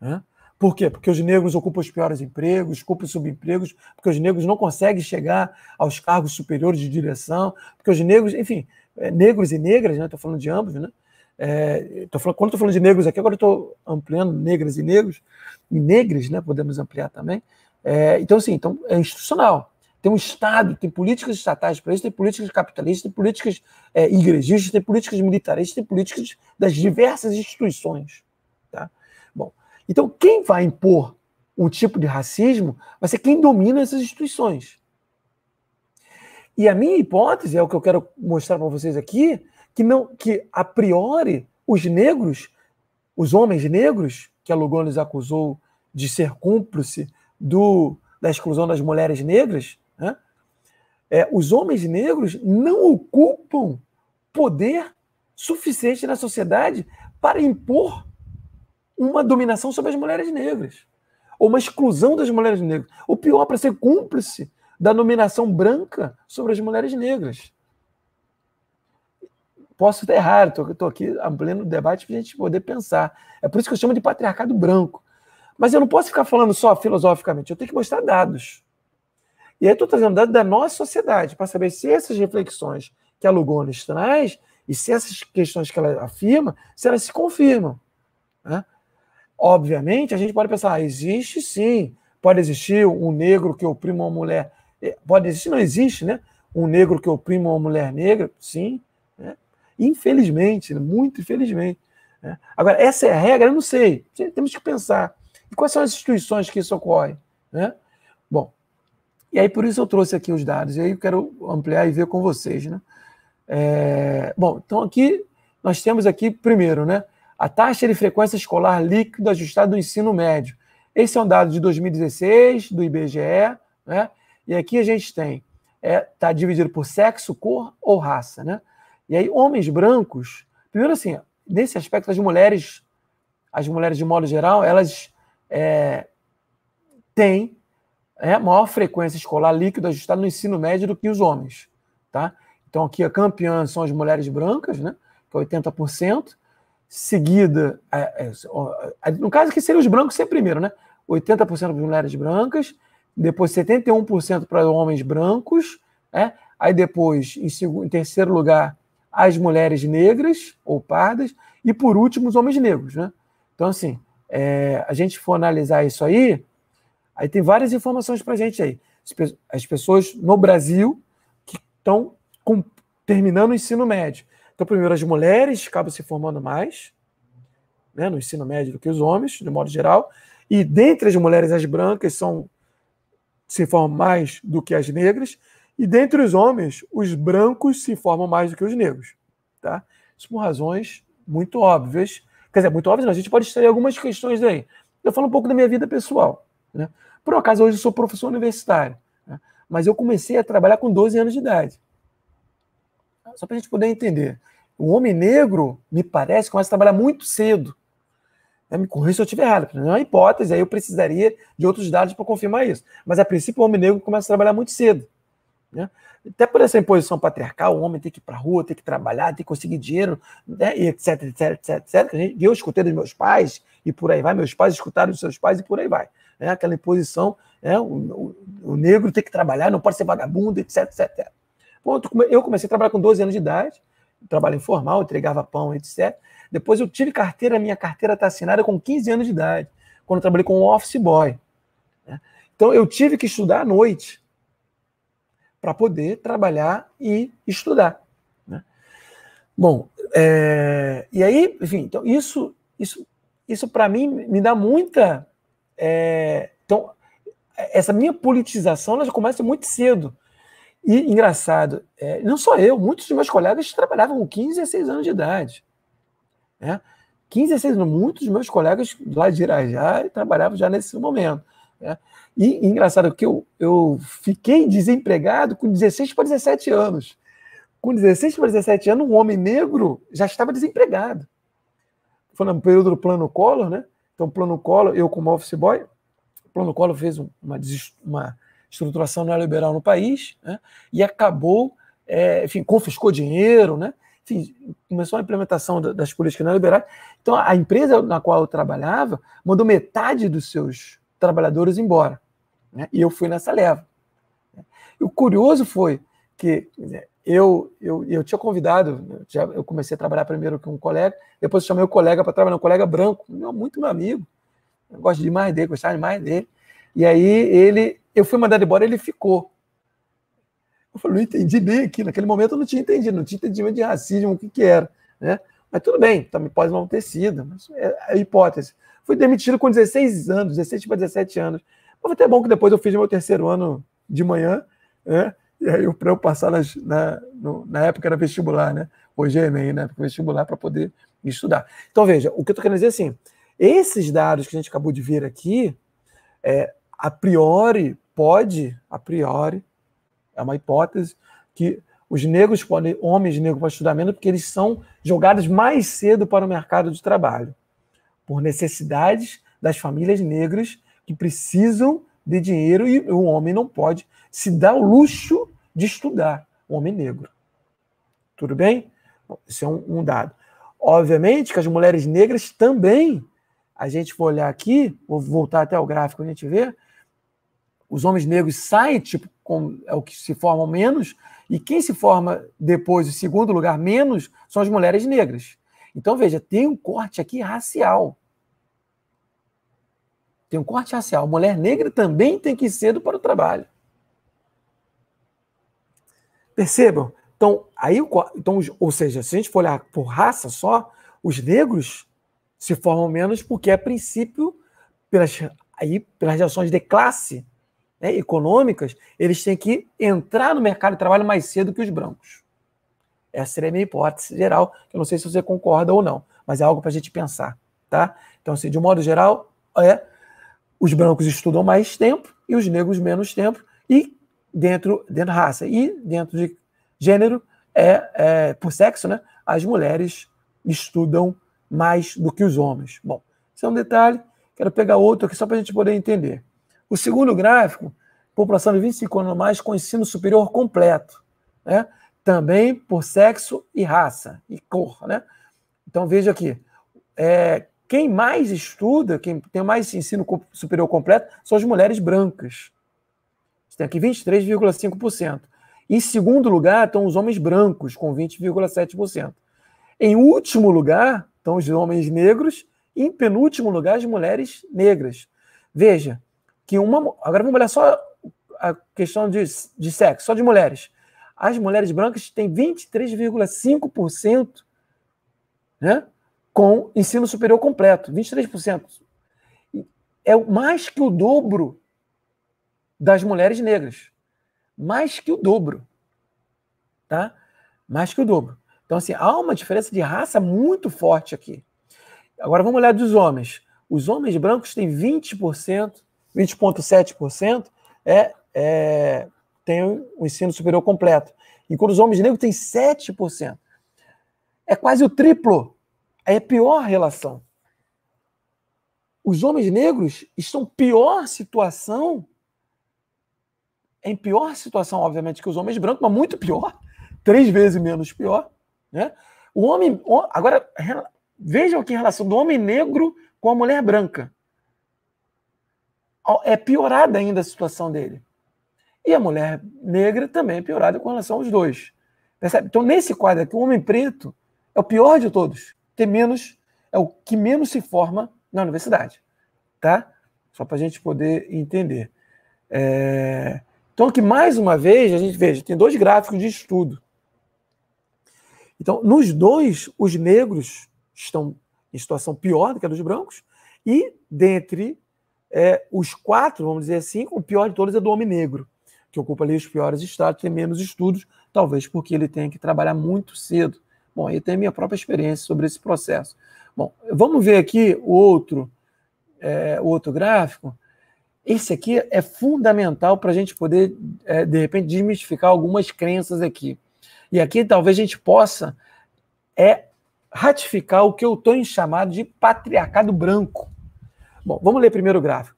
né? Por quê? Porque os negros ocupam os piores empregos, ocupam os subempregos, porque os negros não conseguem chegar aos cargos superiores de direção, porque os negros, enfim, é, negros e negras, né? Estou falando de ambos, né? É, tô falando, quando estou falando de negros aqui, agora estou ampliando negras e negros, e negres, né, podemos ampliar também. É, então, assim, então, é institucional. Tem um Estado, tem políticas estatais para isso, tem políticas capitalistas, tem políticas é, igrejistas, tem políticas militaristas, tem políticas das diversas instituições. Tá? Bom, então, quem vai impor um tipo de racismo vai ser quem domina essas instituições. E a minha hipótese, é o que eu quero mostrar para vocês aqui, que não que a priori os negros, os homens negros que a Lugones acusou de ser cúmplice do da exclusão das mulheres negras, né? é, os homens negros não ocupam poder suficiente na sociedade para impor uma dominação sobre as mulheres negras, ou uma exclusão das mulheres negras, ou pior, para ser cúmplice da dominação branca sobre as mulheres negras. Posso estar errado, estou aqui ampliando o debate para a gente poder pensar. É por isso que eu chamo de patriarcado branco. Mas eu não posso ficar falando só filosoficamente, eu tenho que mostrar dados. E aí estou trazendo dados da nossa sociedade para saber se essas reflexões que a Lugones traz e se essas questões que ela afirma, se elas se confirmam. Né? Obviamente, a gente pode pensar, ah, existe sim, pode existir um negro que oprima uma mulher, eh, pode existir, não existe, né? Um negro que oprima uma mulher negra, sim, Infelizmente, né? muito infelizmente. Né? Agora, essa é a regra? Eu não sei. Temos que pensar. E quais são as instituições que isso ocorre? Né? Bom, e aí por isso eu trouxe aqui os dados, e aí eu quero ampliar e ver com vocês. Né? É, bom, então aqui nós temos aqui, primeiro, né, a taxa de frequência escolar líquida ajustada do ensino médio. Esse é um dado de 2016, do IBGE, né? e aqui a gente tem, está é, tá dividido por sexo, cor ou raça. Né? E aí, homens brancos, primeiro assim, nesse aspecto, as mulheres, as mulheres de modo geral, elas é, têm é, maior frequência escolar líquida ajustada no ensino médio do que os homens. Tá? Então, aqui a campeã são as mulheres brancas, né? que é 80%, seguida. É, é, é, no caso, que seriam os brancos ser primeiro, né? 80% para mulheres brancas, depois 71% para homens brancos, é aí depois, em, segundo, em terceiro lugar, as mulheres negras ou pardas e, por último, os homens negros. Né? Então, assim, é, a gente for analisar isso aí, aí tem várias informações para a gente aí. As pessoas no Brasil que estão terminando o ensino médio. Então, primeiro, as mulheres acabam se formando mais né, no ensino médio do que os homens, de modo geral. E dentre as mulheres, as brancas são se formam mais do que as negras. E dentre os homens, os brancos se formam mais do que os negros. Tá? Isso por razões muito óbvias. Quer dizer, muito óbvias, mas a gente pode extrair algumas questões daí. Eu falo um pouco da minha vida pessoal. Né? Por um acaso, hoje eu sou professor universitário, né? mas eu comecei a trabalhar com 12 anos de idade. Só para a gente poder entender. O homem negro, me parece, começa a trabalhar muito cedo. Né? Me corri se eu estiver errado, não é uma hipótese, aí eu precisaria de outros dados para confirmar isso. Mas, a princípio, o homem negro começa a trabalhar muito cedo. Né? Até por essa imposição patriarcal, o homem tem que ir para a rua, tem que trabalhar, tem que conseguir dinheiro, né? e etc, etc, etc, etc. gente, eu escutei dos meus pais, e por aí vai, meus pais escutaram dos seus pais, e por aí vai. Né? Aquela imposição, né? o, o, o negro tem que trabalhar, não pode ser vagabundo, etc, etc. eu comecei a trabalhar com 12 anos de idade, trabalho informal, entregava pão, etc. Depois eu tive carteira, minha carteira está assinada com 15 anos de idade, quando eu trabalhei com um office boy. Né? Então eu tive que estudar à noite, para poder trabalhar e estudar. Né? Bom, é, e aí, enfim, então isso, isso, isso para mim me dá muita. É, então, essa minha politização ela já começa muito cedo. E engraçado, é, não só eu, muitos dos meus colegas trabalhavam com 15 a 16 anos de idade. Né? 15 a 16 anos, muitos dos meus colegas lá de Irajá trabalhavam já nesse momento. Né? E engraçado que eu, eu fiquei desempregado com 16 para 17 anos. Com 16 para 17 anos, um homem negro já estava desempregado. Foi no período do Plano Collor, né? Então, Plano Collor, eu como office boy, Plano Collor fez uma, uma estruturação neoliberal no país né? e acabou, é, enfim, confiscou dinheiro, né? Enfim, começou a implementação das políticas neoliberais. Então, a empresa na qual eu trabalhava mandou metade dos seus trabalhadores embora. Né? E eu fui nessa leva. E o curioso foi que eu, eu, eu tinha convidado, eu, comecei a trabalhar primeiro com um colega, depois chamei o colega para trabalhar, um colega branco, muito meu amigo, eu gosto demais dele, gostava demais dele. E aí ele, eu fui mandado embora, ele ficou. Eu falei, não entendi bem aqui, naquele momento eu não tinha entendido, não tinha entendido de racismo, o que que era, né? Mas tudo bem, também pode não ter sido, mas é, é a hipótese. Fui demitido com 16 anos, 16 para 17 anos. Mas até bom que depois eu fiz meu terceiro ano de manhã, né? E aí, para eu passar nas, na, no, na época era vestibular, né? Hoje é ENEM, né? Vestibular para poder estudar. Então, veja, o que eu estou querendo dizer é assim: esses dados que a gente acabou de ver aqui, é, a priori, pode, a priori, é uma hipótese que os negros podem, homens negros podem estudar menos porque eles são jogados mais cedo para o mercado de trabalho, por necessidades das famílias negras que precisam de dinheiro e o homem não pode se dar o luxo de estudar, o homem negro. Tudo bem? esse isso é um, um dado. Obviamente que as mulheres negras também, a gente for olhar aqui, vou voltar até o gráfico a gente vê os homens negros saem, tipo, com, é o que se formam menos, e quem se forma depois, em segundo lugar, menos, são as mulheres negras. Então, veja, tem um corte aqui racial. Tem um corte racial. Mulher negra também tem que ir cedo para o trabalho. Percebam? Então, aí, então, ou seja, se a gente for olhar por raça só, os negros se formam menos porque, a princípio, pelas, aí, pelas relações de classe, né, econômicas, eles têm que entrar no mercado de trabalho mais cedo que os brancos. Essa seria a minha hipótese geral, que eu não sei se você concorda ou não, mas é algo para a gente pensar. Tá? Então, assim, de um modo geral, é, os brancos estudam mais tempo e os negros menos tempo, e dentro, dentro da raça e dentro de gênero, é, é, por sexo, né, as mulheres estudam mais do que os homens. Bom, isso é um detalhe, quero pegar outro aqui só para a gente poder entender. O segundo gráfico, população de 25 anos mais com ensino superior completo, né? também por sexo e raça e cor. Né? Então veja aqui, é, quem mais estuda, quem tem mais ensino superior completo, são as mulheres brancas. Tem aqui 23,5%. Em segundo lugar estão os homens brancos, com 20,7%. Em último lugar estão os homens negros. E em penúltimo lugar, as mulheres negras. Veja, que uma. Agora vamos olhar só a questão de, de sexo, só de mulheres. As mulheres brancas têm 23,5% né, com ensino superior completo, 23%. É mais que o dobro das mulheres negras. Mais que o dobro. Tá? Mais que o dobro. Então, assim, há uma diferença de raça muito forte aqui. Agora vamos olhar dos homens. Os homens brancos têm 20% 20,7% é, é, tem o ensino superior completo. Enquanto os homens negros têm 7%. É quase o triplo. É a pior relação. Os homens negros estão pior situação, em pior situação, obviamente, que os homens brancos, mas muito pior, três vezes menos pior. Né? O homem. Agora, vejam aqui a relação do homem negro com a mulher branca é piorada ainda a situação dele. E a mulher negra também é piorada com relação aos dois. Percebe? Então, nesse quadro aqui, o homem preto é o pior de todos. Tem menos, é o que menos se forma na universidade. Tá? Só para a gente poder entender. É... Então, que mais uma vez, a gente veja, tem dois gráficos de estudo. Então, nos dois, os negros estão em situação pior do que a dos brancos, e dentre é, os quatro, vamos dizer assim, o pior de todos é do homem negro, que ocupa ali os piores estados, tem menos estudos, talvez porque ele tem que trabalhar muito cedo. Bom, eu tenho a minha própria experiência sobre esse processo. Bom, vamos ver aqui o outro, é, outro gráfico. Esse aqui é fundamental para a gente poder, é, de repente, desmistificar algumas crenças aqui. E aqui talvez a gente possa é ratificar o que eu estou chamado de patriarcado branco. Bom, vamos ler primeiro o gráfico.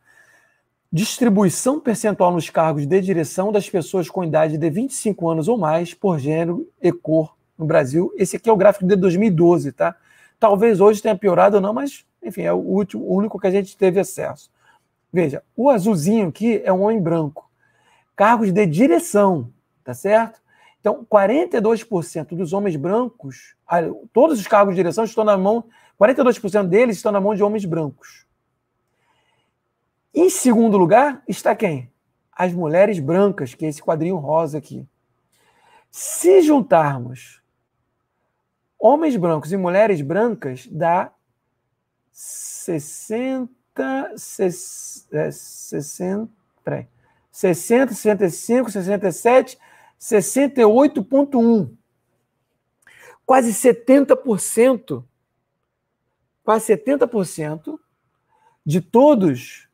Distribuição percentual nos cargos de direção das pessoas com idade de 25 anos ou mais por gênero e cor no Brasil. Esse aqui é o gráfico de 2012, tá? Talvez hoje tenha piorado ou não, mas enfim, é o último, o único que a gente teve acesso. Veja, o azulzinho aqui é um homem branco. Cargos de direção, tá certo? Então, 42% dos homens brancos, ah, todos os cargos de direção estão na mão, 42% deles estão na mão de homens brancos. Em segundo lugar está quem? As mulheres brancas, que é esse quadrinho rosa aqui. Se juntarmos homens brancos e mulheres brancas, dá 60, 60, 60, 65, 67, 68,1. Quase 70%, quase 70% de todos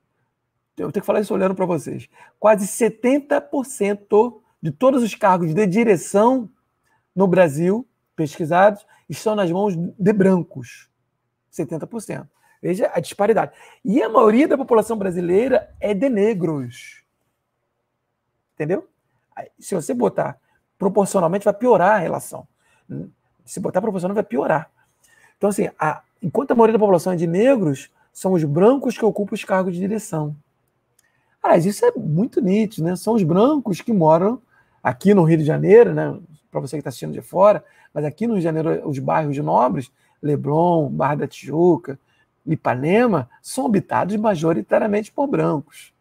eu tenho que falar isso olhando para vocês, quase 70% de todos os cargos de direção no Brasil pesquisados estão nas mãos de brancos. 70%. Veja a disparidade. E a maioria da população brasileira é de negros. Entendeu? Se você botar proporcionalmente, vai piorar a relação. Se botar proporcionalmente, vai piorar. Então, assim, a, enquanto a maioria da população é de negros, são os brancos que ocupam os cargos de direção. Mas isso é muito nítido, né? São os brancos que moram aqui no Rio de Janeiro, né? Para você que está assistindo de fora, mas aqui no Rio de Janeiro, os bairros nobres, Leblon, Barra da Tijuca, Ipanema, são habitados majoritariamente por brancos.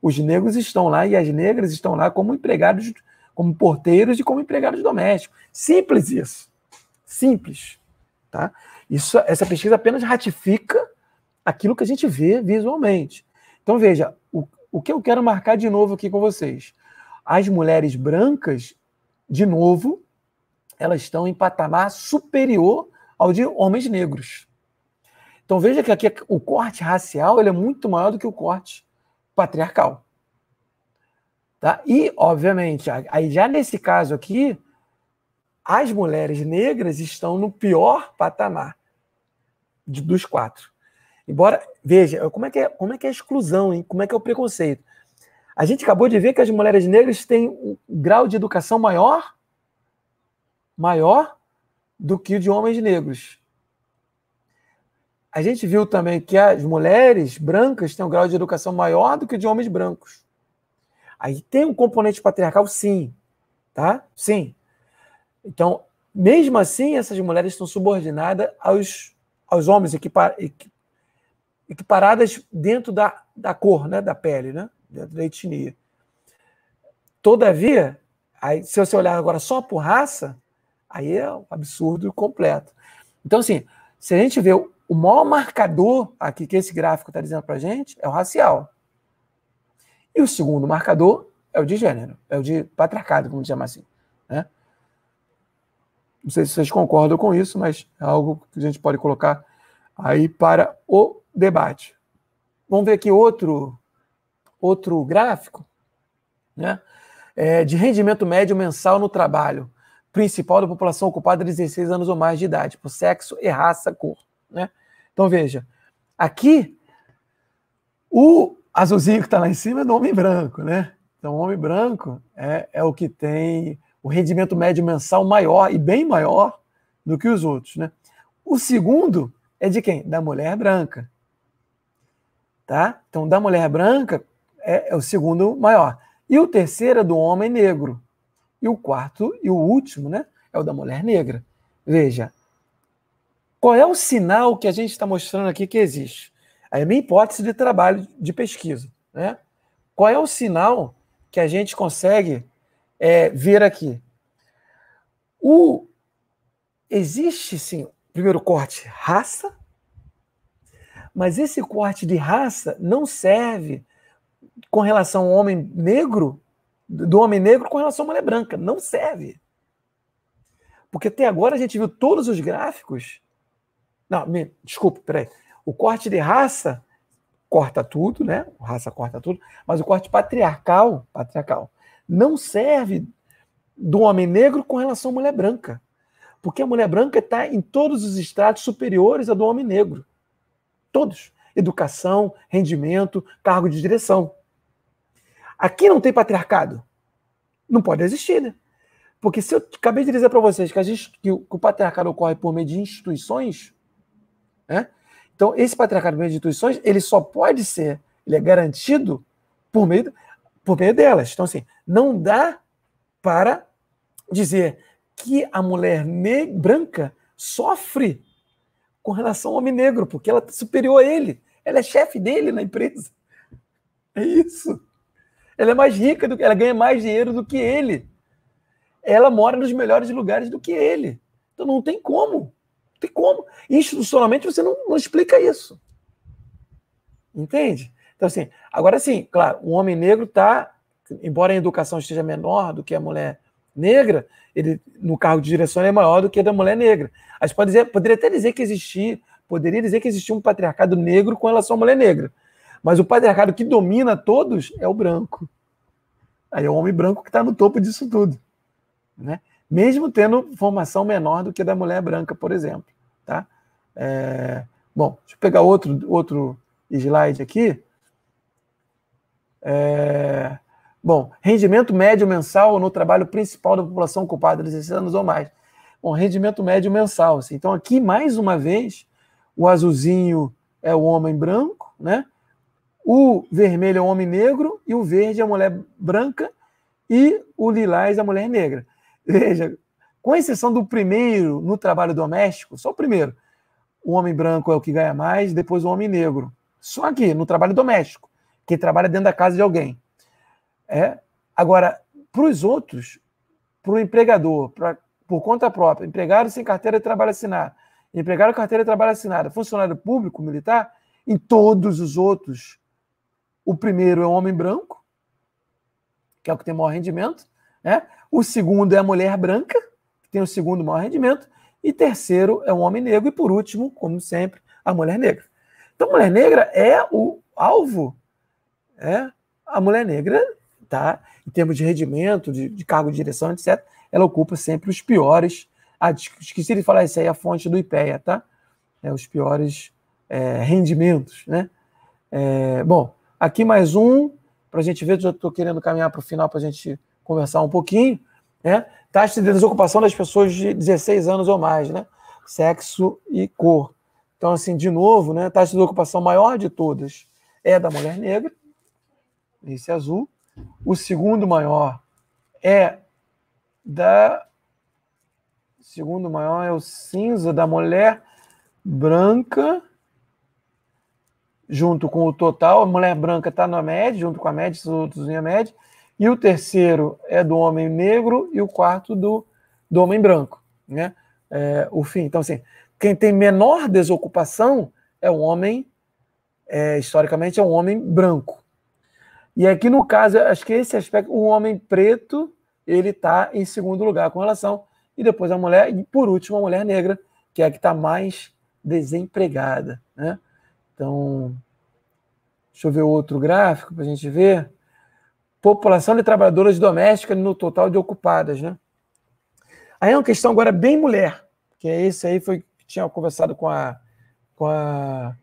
Os negros estão lá e as negras estão lá como empregados, como porteiros e como empregados domésticos. Simples isso. Simples. Tá? Isso, essa pesquisa apenas ratifica aquilo que a gente vê visualmente. Então, veja, o que eu quero marcar de novo aqui com vocês? As mulheres brancas, de novo, elas estão em patamar superior ao de homens negros. Então veja que aqui o corte racial ele é muito maior do que o corte patriarcal. Tá? E, obviamente, aí já nesse caso aqui, as mulheres negras estão no pior patamar de, dos quatro. Embora, veja, como é que é, como é, que é a exclusão, hein? como é que é o preconceito? A gente acabou de ver que as mulheres negras têm um grau de educação maior, maior do que o de homens negros. A gente viu também que as mulheres brancas têm um grau de educação maior do que o de homens brancos. Aí tem um componente patriarcal, sim, tá? Sim. Então, mesmo assim, essas mulheres estão subordinadas aos, aos homens, equipar, equ, equiparadas dentro da, da cor, né, da pele, né, dentro da etnia. Todavia, aí, se você olhar agora só por raça, aí é um absurdo completo. Então, assim, se a gente vê o, o maior marcador aqui que esse gráfico está dizendo para a gente é o racial. E o segundo marcador é o de gênero, é o de como se chamar assim. Né? Não sei se vocês concordam com isso, mas é algo que a gente pode colocar aí para o debate. Vamos ver aqui outro, outro gráfico né? É, de rendimento médio mensal no trabalho principal da população ocupada de 16 anos ou mais de idade, por sexo e raça, cor. Né? Então veja, aqui o azulzinho que está lá em cima é do homem branco, né? Então, o homem branco é, é o que tem o rendimento médio mensal maior e bem maior do que os outros, né? O segundo é de quem? Da mulher branca. Tá? Então, da mulher branca é, é o segundo maior. E o terceiro é do homem negro. E o quarto e o último né, é o da mulher negra. Veja, qual é o sinal que a gente está mostrando aqui que existe? É a minha hipótese de trabalho de pesquisa. Né? Qual é o sinal que a gente consegue é, ver aqui? O, existe, sim, primeiro corte, raça, mas esse corte de raça não serve com relação ao homem negro, do homem negro com relação à mulher branca. Não serve. Porque até agora a gente viu todos os gráficos. Não, me, desculpa, peraí. O corte de raça corta tudo, né? O raça corta tudo, mas o corte patriarcal, patriarcal, não serve do homem negro com relação à mulher branca. Porque a mulher branca está em todos os estratos superiores a do homem negro. Todos. Educação, rendimento, cargo de direção. Aqui não tem patriarcado. Não pode existir, né? Porque se eu acabei de dizer para vocês que, gente, que, o patriarcado ocorre por meio de instituições, né? então esse patriarcado por meio de instituições, ele só pode ser, ele é garantido por meio, por meio delas. Então, assim, não dá para dizer que a mulher branca sofre com relação ao homem negro, porque ela é superior a ele. Ela é chefe dele na empresa. É isso. Ela é mais rica, do que, ela ganha mais dinheiro do que ele. Ela mora nos melhores lugares do que ele. Então não tem como. Não tem como. Institucionalmente você não, não explica isso. Entende? Então, assim, agora sim, claro, o homem negro está, embora a educação esteja menor do que a mulher negra, ele no cargo de direção é maior do que a da mulher negra. A gente pode dizer, poderia até dizer que existia, poderia dizer que existia um patriarcado negro com relação à mulher negra. Mas o patriarcado que domina todos é o branco. Aí é o homem branco que está no topo disso tudo. Né? Mesmo tendo formação menor do que a da mulher branca, por exemplo. Tá? É... Bom, deixa eu pegar outro, outro slide aqui. É... Bom, rendimento médio mensal no trabalho principal da população ocupada de 16 anos ou mais. Bom, rendimento médio mensal. Assim. Então, aqui, mais uma vez, o azulzinho é o homem branco, né? O vermelho é o homem negro e o verde é a mulher branca e o lilás é a mulher negra. Veja, com exceção do primeiro no trabalho doméstico, só o primeiro, o homem branco é o que ganha mais, depois o homem negro. Só aqui, no trabalho doméstico, que trabalha dentro da casa de alguém. É? Agora, para os outros, para o empregador, pra, por conta própria, empregado sem carteira de trabalho assinada, empregado com carteira de trabalho assinada, funcionário público, militar, em todos os outros, o primeiro é o homem branco, que é o que tem maior rendimento, né? o segundo é a mulher branca, que tem o segundo maior rendimento, e terceiro é o homem negro, e por último, como sempre, a mulher negra. Então, a mulher negra é o alvo. É? A mulher negra tá? em termos de rendimento, de, de cargo de direção, etc., ela ocupa sempre os piores. Ah, esqueci de falar isso aí, é a fonte do IPEA, tá? É, os piores é, rendimentos, né? É, bom, aqui mais um, para a gente ver, já estou querendo caminhar para o final para a gente conversar um pouquinho, né? Taxa de desocupação das pessoas de 16 anos ou mais, né? Sexo e cor. Então, assim, de novo, né? Taxa de desocupação maior de todas é da mulher negra, esse azul, o segundo maior é da. O segundo maior é o cinza da mulher branca, junto com o total. A mulher branca está na média, junto com a média, esses outros em média. E o terceiro é do homem negro e o quarto do, do homem branco, né? É, o fim. Então, assim, quem tem menor desocupação é o homem, é, historicamente, é o homem branco. E aqui, no caso, acho que esse aspecto, o homem preto, ele está em segundo lugar com relação. E depois a mulher, e por último, a mulher negra, que é a que está mais desempregada. Né? Então, deixa eu ver outro gráfico para a gente ver. População de trabalhadoras domésticas no total de ocupadas. Né? Aí é uma questão agora bem mulher, que é esse aí foi que tinha conversado com a, com a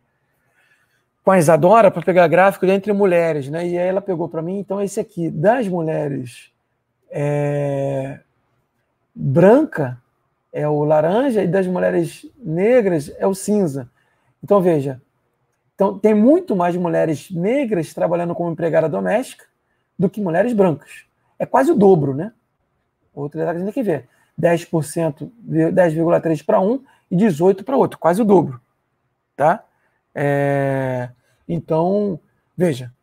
com a Isadora para pegar gráfico entre mulheres, né? E aí ela pegou para mim, então esse aqui das mulheres é, branca é o laranja e das mulheres negras é o cinza. Então veja, então tem muito mais mulheres negras trabalhando como empregada doméstica do que mulheres brancas. É quase o dobro, né? Outra detalhe que a gente tem que ver. 10%, 10,3 para um e 18 para outro, quase o dobro, tá? É, então, veja.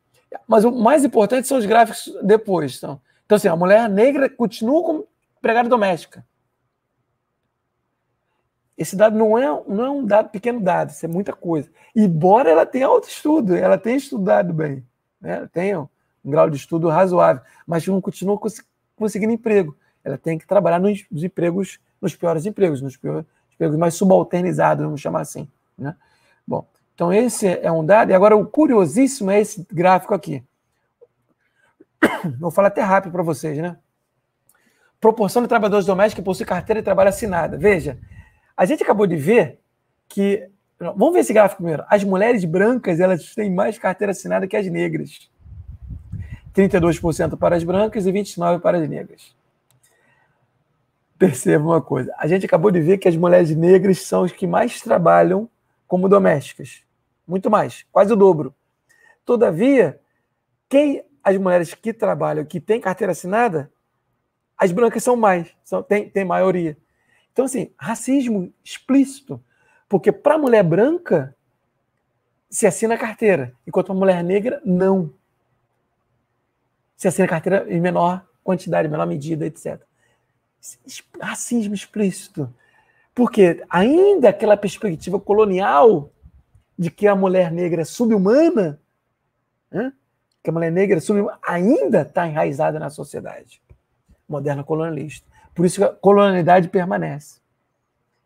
Mas o mais importante são os gráficos depois. Então, então assim, a mulher negra continua como empregada doméstica. Esse dado não é, não é um dado pequeno dado, isso é muita coisa. Embora ela tenha autoestudo, ela tenha estudado bem, né? ela tem um, grau de estudo razoável, mas não continua conseguindo emprego. Ela tem que trabalhar nos, nos empregos, nos piores empregos, nos piores empregos mais subalternizados, vamos chamar assim. Né? Então, esse é um dado. E agora, o curiosíssimo é esse gráfico aqui. Vou falar até rápido para vocês, né? Proporção de trabalhadores domésticos que possuem carteira de trabalho assinada. Veja, a gente acabou de ver que. Vamos ver esse gráfico primeiro. As mulheres brancas elas têm mais carteira assinada que as negras. 32% para as brancas e 29% para as negras. Perceba uma coisa: a gente acabou de ver que as mulheres negras são as que mais trabalham como domésticas muito mais, quase o dobro. Todavia, quem as mulheres que trabalham, que têm carteira assinada, as brancas são mais, são, tem, tem maioria. Então, assim, racismo explícito. Porque para a mulher branca, se assina a carteira, enquanto a mulher negra, não. Se assina a carteira em menor quantidade, menor medida, etc. Racismo explícito. Porque ainda aquela perspectiva colonial de que a mulher negra é subhumana, né? que a mulher negra é subhumana, ainda está enraizada na sociedade moderna colonialista. Por isso a colonialidade permanece.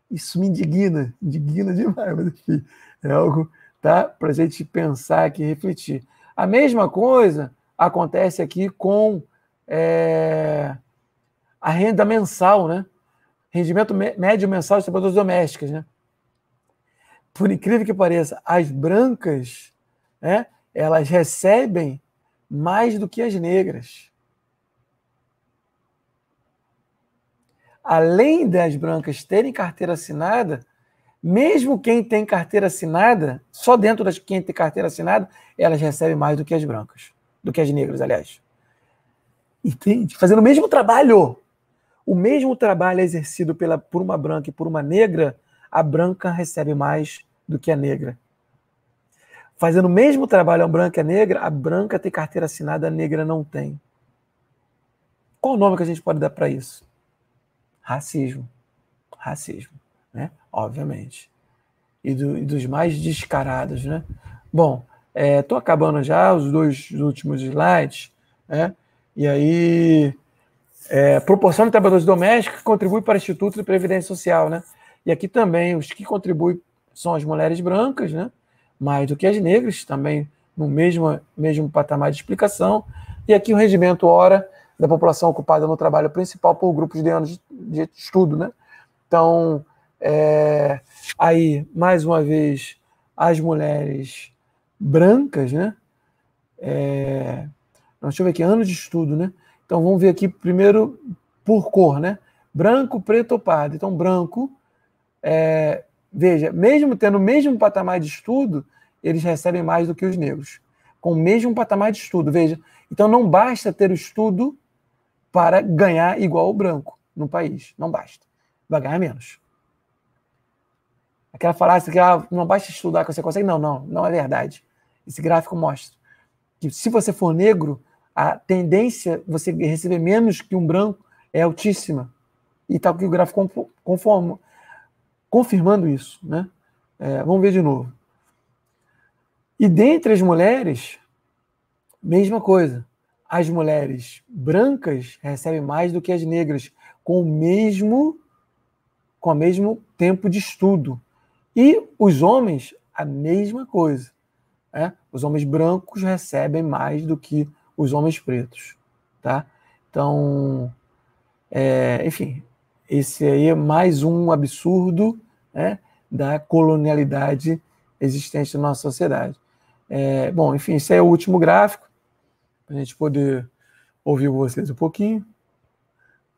Isso me indigna, indigna demais, mas enfim, é algo tá, para a gente pensar aqui e refletir. A mesma coisa acontece aqui com é, a renda mensal, né? rendimento médio mensal de trabalhadoras domésticas. Né? por incrível que pareça, as brancas, né, elas recebem mais do que as negras. Além das brancas terem carteira assinada, mesmo quem tem carteira assinada, só dentro das quem tem carteira assinada, elas recebem mais do que as brancas, do que as negras, aliás. Entende? Fazendo o mesmo trabalho. O mesmo trabalho é exercido pela, por uma branca e por uma negra a branca recebe mais do que a negra. Fazendo o mesmo trabalho a branca e a negra, a branca tem carteira assinada, a negra não tem. Qual o nome que a gente pode dar para isso? Racismo. Racismo, né? Obviamente. E, do, e dos mais descarados, né? Bom, estou é, acabando já os dois últimos slides, né? E aí, é, proporção de trabalhadores domésticos que contribui para o Instituto de Previdência Social, né? E aqui também os que contribuem são as mulheres brancas, né? mais do que as negras, também no mesmo, mesmo patamar de explicação. E aqui o rendimento hora da população ocupada no trabalho principal por grupos de anos de estudo. Né? Então, é, aí, mais uma vez, as mulheres brancas, né? É, deixa eu ver aqui, anos de estudo, né? Então, vamos ver aqui primeiro por cor, né? Branco, preto ou pardo. Então, branco, é, veja, mesmo tendo o mesmo patamar de estudo, eles recebem mais do que os negros, com o mesmo patamar de estudo. Veja, então não basta ter o estudo para ganhar igual o branco no país, não basta. Vai ganhar menos. Aquela falácia que ah, não basta estudar que você consegue, não, não, não é verdade. Esse gráfico mostra que se você for negro, a tendência é você receber menos que um branco é altíssima. E tal tá que o gráfico conforma, confirmando isso. Né? É, vamos ver de novo. E dentre as mulheres, mesma coisa. As mulheres brancas recebem mais do que as negras, com o mesmo, com o mesmo tempo de estudo. E os homens, a mesma coisa. Né? Os homens brancos recebem mais do que os homens pretos. Tá? Então, é, enfim, esse aí é mais um absurdo né, da colonialidade existente na nossa sociedade. É, bom, enfim, esse é o último gráfico, para a gente poder ouvir vocês um pouquinho.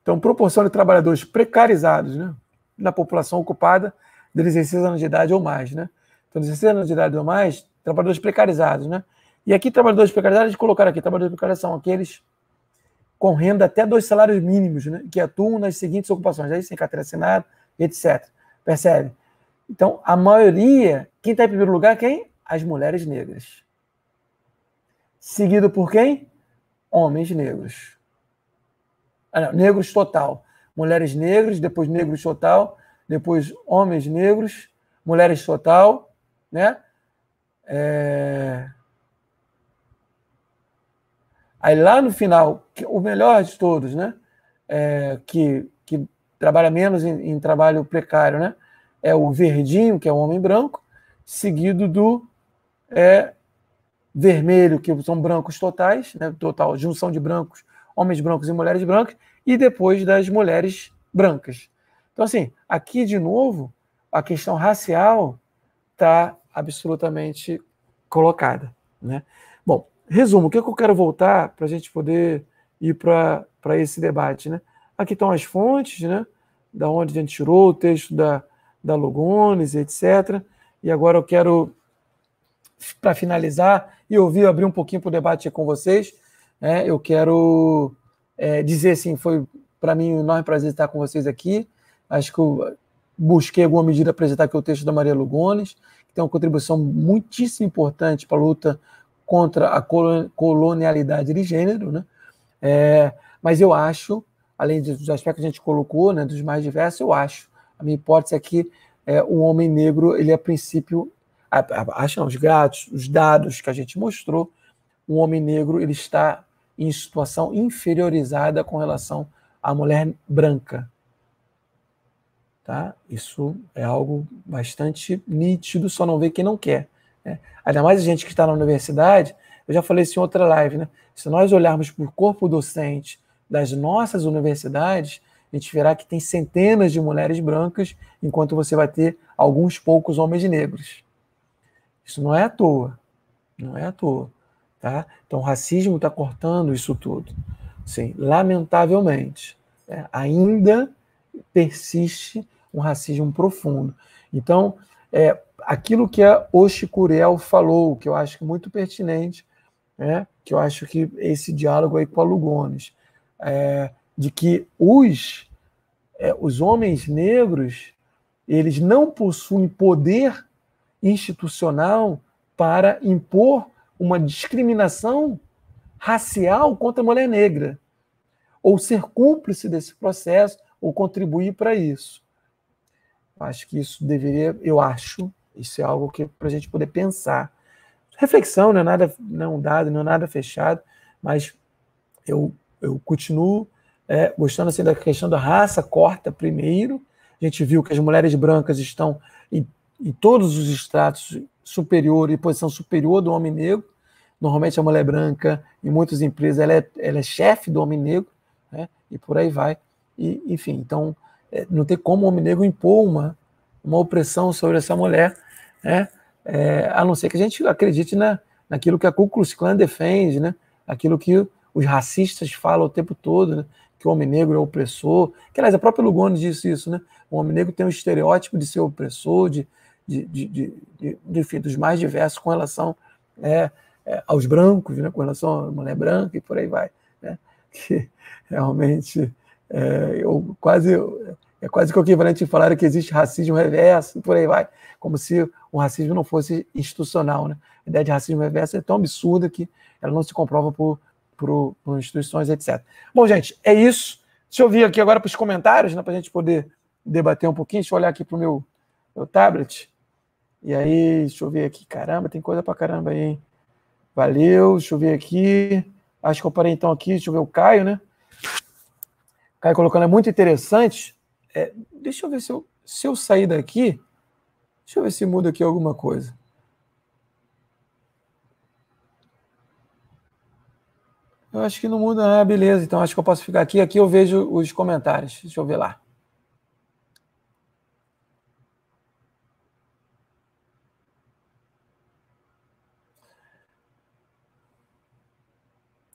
Então, proporção de trabalhadores precarizados né, na população ocupada de 16 anos de idade ou mais. Né? Então, 16 anos de idade ou mais, trabalhadores precarizados. Né? E aqui, trabalhadores precarizados, colocar aqui, trabalhadores precarizados são aqueles com renda até dois salários mínimos, né, que atuam nas seguintes ocupações, aí sem carteira assinada, etc. Percebe? Então, a maioria, quem está em primeiro lugar, quem? As mulheres negras. Seguido por quem? Homens negros. Ah, não, negros total. Mulheres negras, depois negros total, depois homens negros, mulheres total, né? É... Aí lá no final, o melhor de todos, né? É, que, que trabalha menos em, em, trabalho precário, né? É o verdinho, que é o homem branco, seguido do é, vermelho, que são brancos totais, né? Total, junção de brancos, homens brancos e mulheres brancas, e depois das mulheres brancas. Então, assim, aqui de novo, a questão racial está absolutamente colocada, né? Resumo, o que, é que eu quero voltar para a gente poder ir para esse debate? Né? Aqui estão as fontes, né? da onde a gente tirou o texto da, da Lugones, etc. E agora eu quero, para finalizar, e ouvir, abrir um pouquinho para o debate com vocês, né? eu quero é, dizer assim, foi para mim um enorme prazer estar com vocês aqui. Acho que eu busquei alguma medida apresentar aqui o texto da Maria Lugones, que tem uma contribuição muitíssimo importante para a luta contra a colonialidade de gênero, né? É, mas eu acho, além dos aspectos que a gente colocou, né, dos mais diversos, eu acho. A minha hipótese é que é, o homem negro, ele a princípio, acho não, os gatos, os dados que a gente mostrou, o homem negro ele está em situação inferiorizada com relação à mulher branca. Tá? Isso é algo bastante nítido, só não vê quem não quer. Né? Ainda mais a gente que está na universidade, eu já falei isso em outra live, né? Se nós olharmos para o corpo docente das nossas universidades, a gente verá que tem centenas de mulheres brancas, enquanto você vai ter alguns poucos homens negros. Isso não é à toa. Não é à toa. Tá? Então, o racismo está cortando isso tudo. Sim, lamentavelmente. Né? Ainda persiste um racismo profundo. Então, é, aquilo que a Oshicurel falou, que eu acho é muito pertinente, né? que eu acho que esse diálogo aí com a Lugones, é, de que os, é, os homens negros eles não possuem poder institucional para impor uma discriminação racial contra a mulher negra, ou ser cúmplice desse processo, ou contribuir para isso. Acho que isso deveria, eu acho, isso é algo que para a gente poder pensar. Reflexão, não é nada não dado, não é nada fechado, mas eu, eu continuo é, gostando assim da questão da raça, corta primeiro. A gente viu que as mulheres brancas estão em, em todos os estratos superior e posição superior do homem negro. Normalmente a mulher branca, em muitas empresas, ela é, ela é chefe do homem negro, né? e por aí vai. E, enfim, então é, não tem como o homem negro impor uma, uma opressão sobre essa mulher, né? É, a não ser que a gente acredite na, naquilo que a Ku Klux Klan defende, né? aquilo que os racistas falam o tempo todo, né? que o homem negro é opressor. Que, aliás, a própria Lugones disse isso, né? O homem negro tem um estereótipo de ser opressor, de, de, de, de, de enfim, dos mais diversos com relação é, é, aos brancos, né? com relação à mulher branca e por aí vai. Né? Que realmente é, eu quase. É quase que o equivalente de falar que existe racismo reverso, e por aí vai, como se o racismo não fosse institucional. Né? A ideia de racismo reverso é tão absurda que ela não se comprova por, por, por instituições, etc. Bom, gente, é isso. Deixa eu vir aqui agora para os comentários, né, para a gente poder debater um pouquinho. Deixa eu olhar aqui para o meu, meu tablet. E aí, deixa eu ver aqui. Caramba, tem coisa para caramba aí, hein? Valeu, deixa eu ver aqui. Acho que eu parei então aqui, deixa eu ver o Caio, né? O Caio colocando, é muito interessante. É, deixa eu ver se eu, se eu sair daqui, Deixa eu ver se muda aqui alguma coisa. Eu acho que não muda, ah, beleza. Então acho que eu posso ficar aqui. Aqui eu vejo os comentários. Deixa eu ver lá.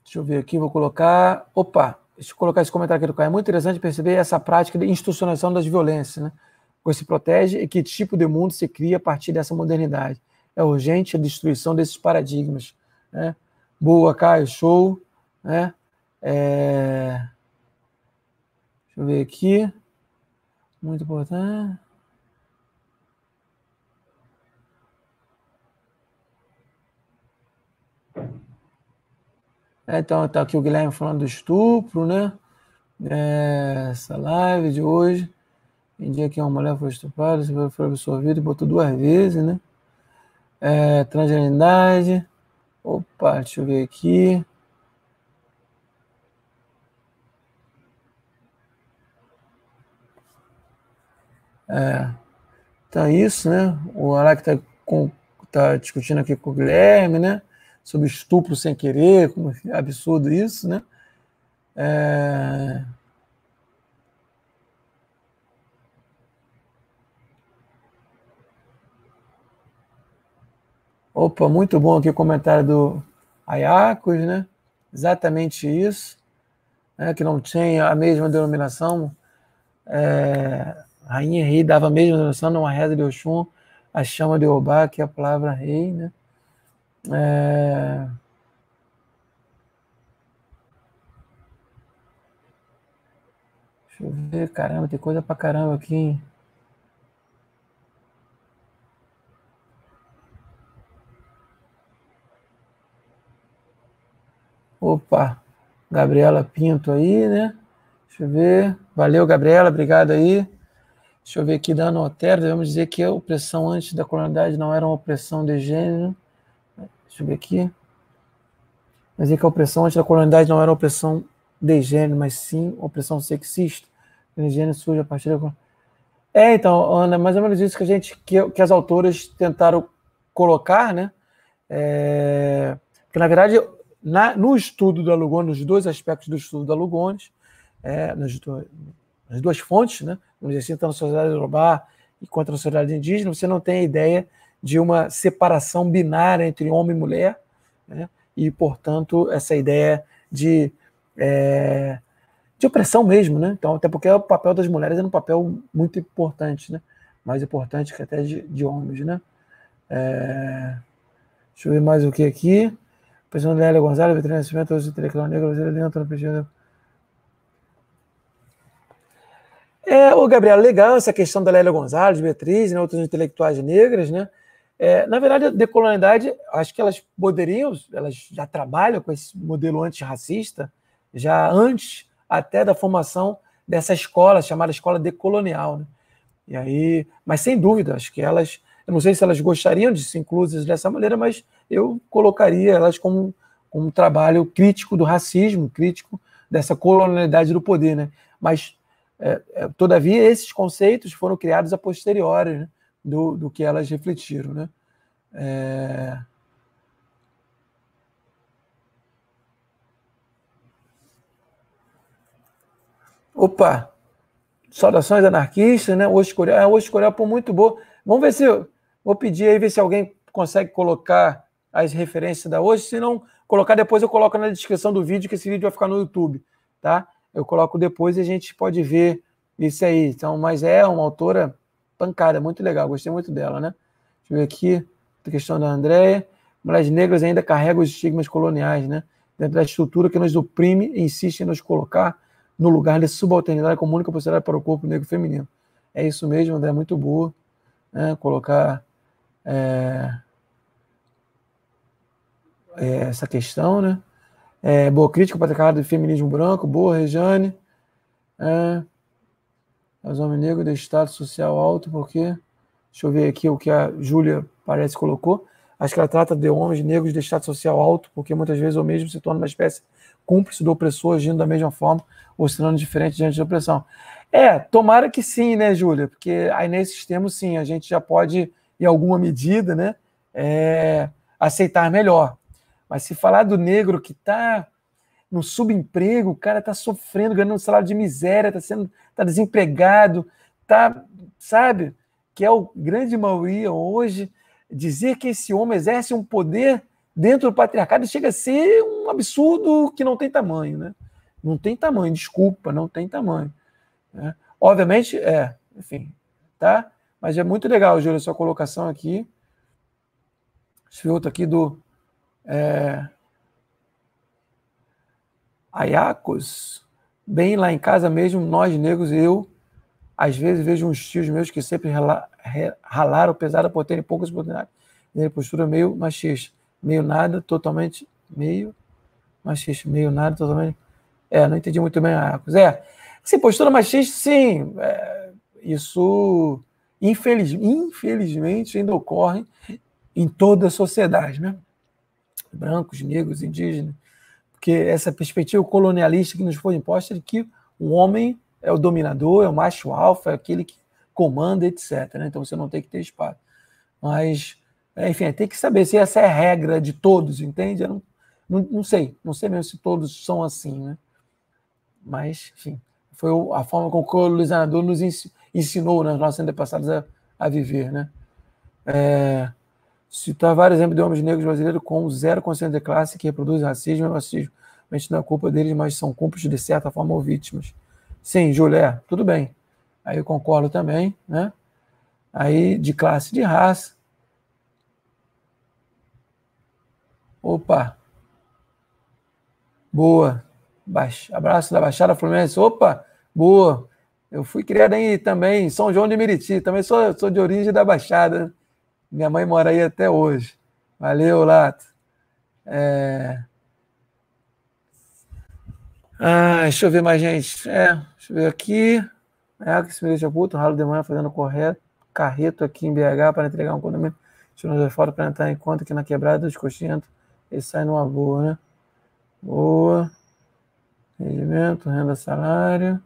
Deixa eu ver aqui, vou colocar. Opa, deixa eu colocar esse comentário aqui do Caio. É muito interessante perceber essa prática de institucionalização das violências, né? pois se protege e que tipo de mundo se cria a partir dessa modernidade. É urgente a destruição desses paradigmas. Né? Boa, Caio, show. Né? É... Deixa eu ver aqui. Muito importante. É, então, está aqui o Guilherme falando do estupro, né? É, essa live de hoje. Em dia que uma mulher foi estuprada, foi absorvida e botou duas vezes, né? É, transgeneridade. Opa, deixa eu ver aqui. É, então é isso, né? O Arac está tá discutindo aqui com o Guilherme, né? Sobre estupro sem querer, como é absurdo isso, né? É... Opa, muito bom aqui o comentário do Ayacos, né? Exatamente isso, né? que não tinha a mesma denominação. É, Rainha Rei dava a mesma denominação, não a reza de Oxum, a chama de Obá, que é a palavra rei, né? É... Deixa eu ver, caramba, tem coisa pra caramba aqui, hein? Opa, Gabriela Pinto aí, né? Deixa eu ver. Valeu, Gabriela, obrigado aí. Deixa eu ver aqui da Ana Otero. Devemos dizer que a opressão antes da colonialidade não era uma opressão de gênero. Deixa eu ver aqui. Mas dizer que a opressão antes da colonialidade não era uma opressão de gênero, mas sim opressão sexista. O gênero surge a partir da. É, então, Ana, mais ou menos isso que a gente, que, que as autoras tentaram colocar, né? É... Porque, na verdade, na, no estudo da Lugones, nos dois aspectos do estudo da Lugones, é, nas, duas, nas, duas fontes, né? vamos dizer assim, tanto a sociedade e contra a sociedade indígena, você não tem a ideia de uma separação binária entre homem e mulher, né? e, portanto, essa ideia de, é, de opressão mesmo, né? Então, até porque o papel das mulheres é um papel muito importante, né? mais importante que até de, de homens. Né? É, deixa eu ver mais o que aqui presidente é, Lélia Gonzalez, Vitrine Nascimento, Lúcio Intelectual Negro, Brasileiro Antônio Pedido. Né? É, ô Gabriel, legal essa questão da Lélia Gonzalez, Beatriz, né, outros intelectuais negras, né? É, na verdade, a decolonialidade, acho que elas poderiam, elas já trabalham com esse modelo antirracista, já antes até da formação dessa escola, chamada escola decolonial. Né? E aí, mas sem dúvida, acho que elas, eu não sei se elas gostariam de ser inclusas dessa maneira, mas eu colocaria elas como, um trabalho crítico do racismo, crítico dessa colonialidade do poder. Né? Mas, é, é, todavia, esses conceitos foram criados a posteriori né? do, do que elas refletiram. Né? É... Opa! Saudações anarquistas, né? Hoje Coreia, ah, hoje Coreia, é muito boa. Vamos ver se. Vou pedir aí, ver se alguém consegue colocar as referências da hoje. Se não colocar depois, eu coloco na descrição do vídeo, que esse vídeo vai ficar no YouTube, tá? Eu coloco depois e a gente pode ver isso aí. Então, mas é uma autora pancada, muito legal, gostei muito dela, né? Deixa eu ver aqui, a questão da Andréia. Mulheres negras ainda carregam os estigmas coloniais, né? Dentro da estrutura que nos oprime e insiste em nos colocar no lugar de subalternidade como única possibilidade para o corpo negro feminino. É isso mesmo, André, muito boa. Né? Colocar. É é, essa questão, né? É, boa crítica para patriarcado do feminismo branco, boa, Rejane. É, os homens negros de status social alto, porque. Deixa eu ver aqui o que a Júlia parece colocou. Acho que ela trata de homens negros de status social alto, porque muitas vezes ou mesmo se torna uma espécie cúmplice do opressor, agindo da mesma forma, ou oscilando diferente diante da opressão. É, tomara que sim, né, Júlia? Porque aí nesses termos, sim, a gente já pode, em alguma medida, né, é, aceitar melhor. Mas se falar do negro que está no subemprego, o cara está sofrendo, ganhando um salário de miséria, está sendo tá desempregado, tá, sabe? Que é o grande maioria hoje. Dizer que esse homem exerce um poder dentro do patriarcado chega a ser um absurdo que não tem tamanho, né? Não tem tamanho, desculpa, não tem tamanho. Né? Obviamente, é, enfim, tá? Mas é muito legal, Júlio, a sua colocação aqui. Esse outro aqui do é, Ayacos, bem lá em casa mesmo, nós negros, eu às vezes vejo uns tios meus que sempre ralaram pesada por terem poucas oportunidades. Minha postura meio machista, meio nada, totalmente, meio machista, meio nada, totalmente. É, não entendi muito bem, Ayacos. É, sim, postura machista, sim, é, isso infeliz, infelizmente ainda ocorre em toda a sociedade, né? brancos, negros, indígenas, porque essa perspectiva colonialista que nos foi imposta é de que o homem é o dominador, é o macho alfa, é aquele que comanda, etc. Né? Então você não tem que ter espaço. Mas, é, enfim, é, tem que saber se essa é a regra de todos, entende? Eu não, não, não sei, não sei mesmo se todos são assim, né? Mas, enfim, foi a forma como o colonizador nos ensinou, nos nossos antepassados a, a viver, né? É, Citar vários exemplos de homens negros brasileiros com 0% de classe que reproduzem racismo e machismo. A gente não é culpa deles, mas são cúmplices de certa forma ou vítimas. Sim, Julé, tudo bem. Aí eu concordo também, né? Aí de classe de raça. Opa. Boa. Baixa, abraço da Baixada Fluminense. Opa, boa. Eu fui criado aí também São João de Meriti. Também sou, sou de origem da Baixada. Né? Minha mãe mora aí até hoje. Valeu, Lato. É... Ah, deixa eu ver mais, gente. É, deixa eu ver aqui. É, que se me deixa puto, ralo de manhã fazendo correto, carreto aqui em BH para entregar um condomínio. Tirando as fotos para entrar em conta aqui na quebrada dos coxinhos Ele sai numa boa, né? Boa. Rendimento, renda, salário.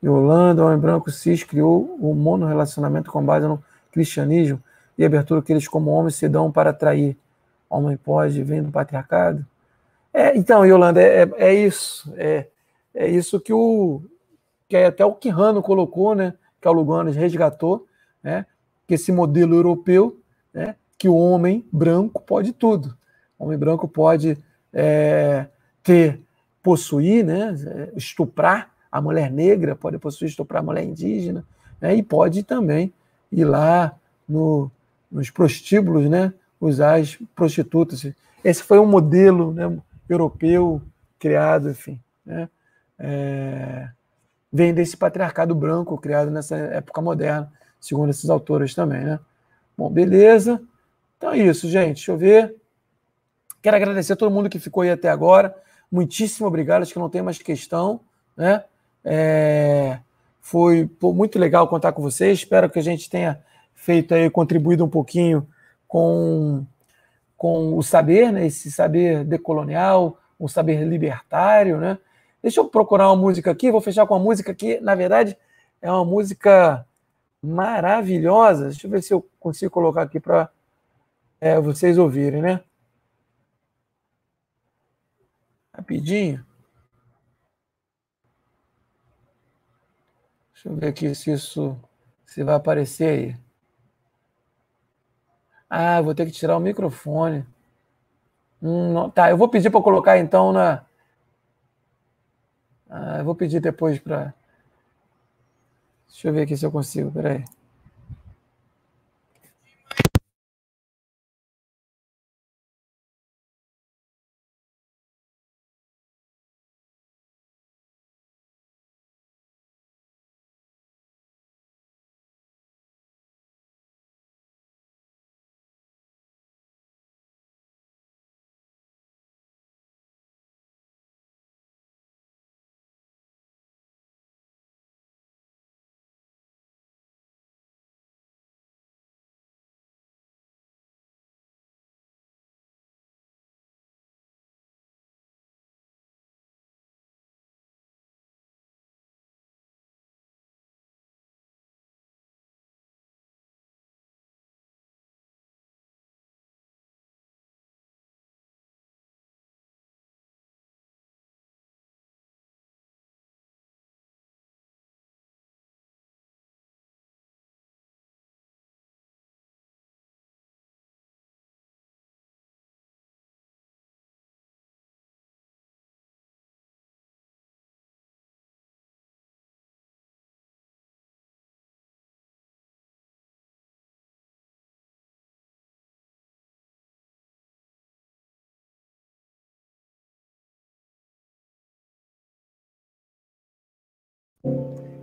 E Holanda, Homem Branco, Cis criou o mono relacionamento com base no cristianismo e abertura que eles, como homens, se dão para atrair. Homem pode vir do patriarcado? É, então, Yolanda, é, é, é isso. É, é isso que o que é até o Quirrano colocou, né? Que o Luganes resgatou, né? Que esse modelo europeu, né? Que o homem branco pode tudo. O homem branco pode é, ter, possuir, né? Estuprar a mulher negra, pode possuir estuprar a mulher indígena, né? E pode também ir lá no nos prostíbulos, né, usar as prostitutas. Esse foi um modelo né, europeu criado, enfim, né, é, vem desse patriarcado branco criado nessa época moderna, segundo esses autores também, né. Bom, beleza. Então é isso, gente. Deixa eu ver. Quero agradecer a todo mundo que ficou aí até agora. Muitíssimo obrigado. Acho que não tem mais questão, né? É, foi muito legal contar com vocês. Espero que a gente tenha feito aí, contribuído um pouquinho com, com o saber, né? esse saber decolonial, o saber libertário. Né? Deixa eu procurar uma música aqui, vou fechar com uma música que, na verdade, é uma música maravilhosa. Deixa eu ver se eu consigo colocar aqui para é, vocês ouvirem, né? Rapidinho. Deixa eu ver aqui se isso se vai aparecer aí. Ah, vou ter que tirar o microfone. Hum, não, tá, eu vou pedir para colocar então na. Ah, eu vou pedir depois para. Deixa eu ver aqui se eu consigo, peraí.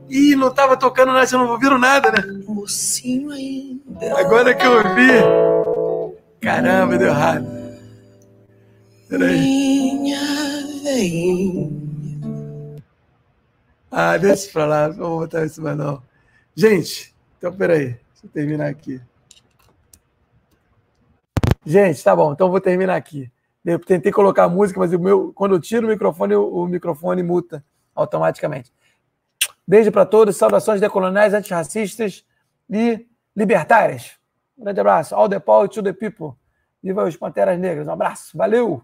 Ih, não tava tocando nada, vocês não ouviram nada, né? Mocinho ainda. Agora que eu ouvi. Caramba, deu errado. Peraí. Minha veinha. Ah, deixa pra lá, não vou botar isso mais não. Gente, então peraí, deixa eu terminar aqui. Gente, tá bom, então vou terminar aqui. Eu tentei colocar a música, mas o meu, quando eu tiro o microfone, o, o microfone muta automaticamente. Beijo para todos, saudações decoloniais, antirracistas e libertárias. Um grande abraço. All the power to the people. Viva os Panteras Negras. Um abraço. Valeu!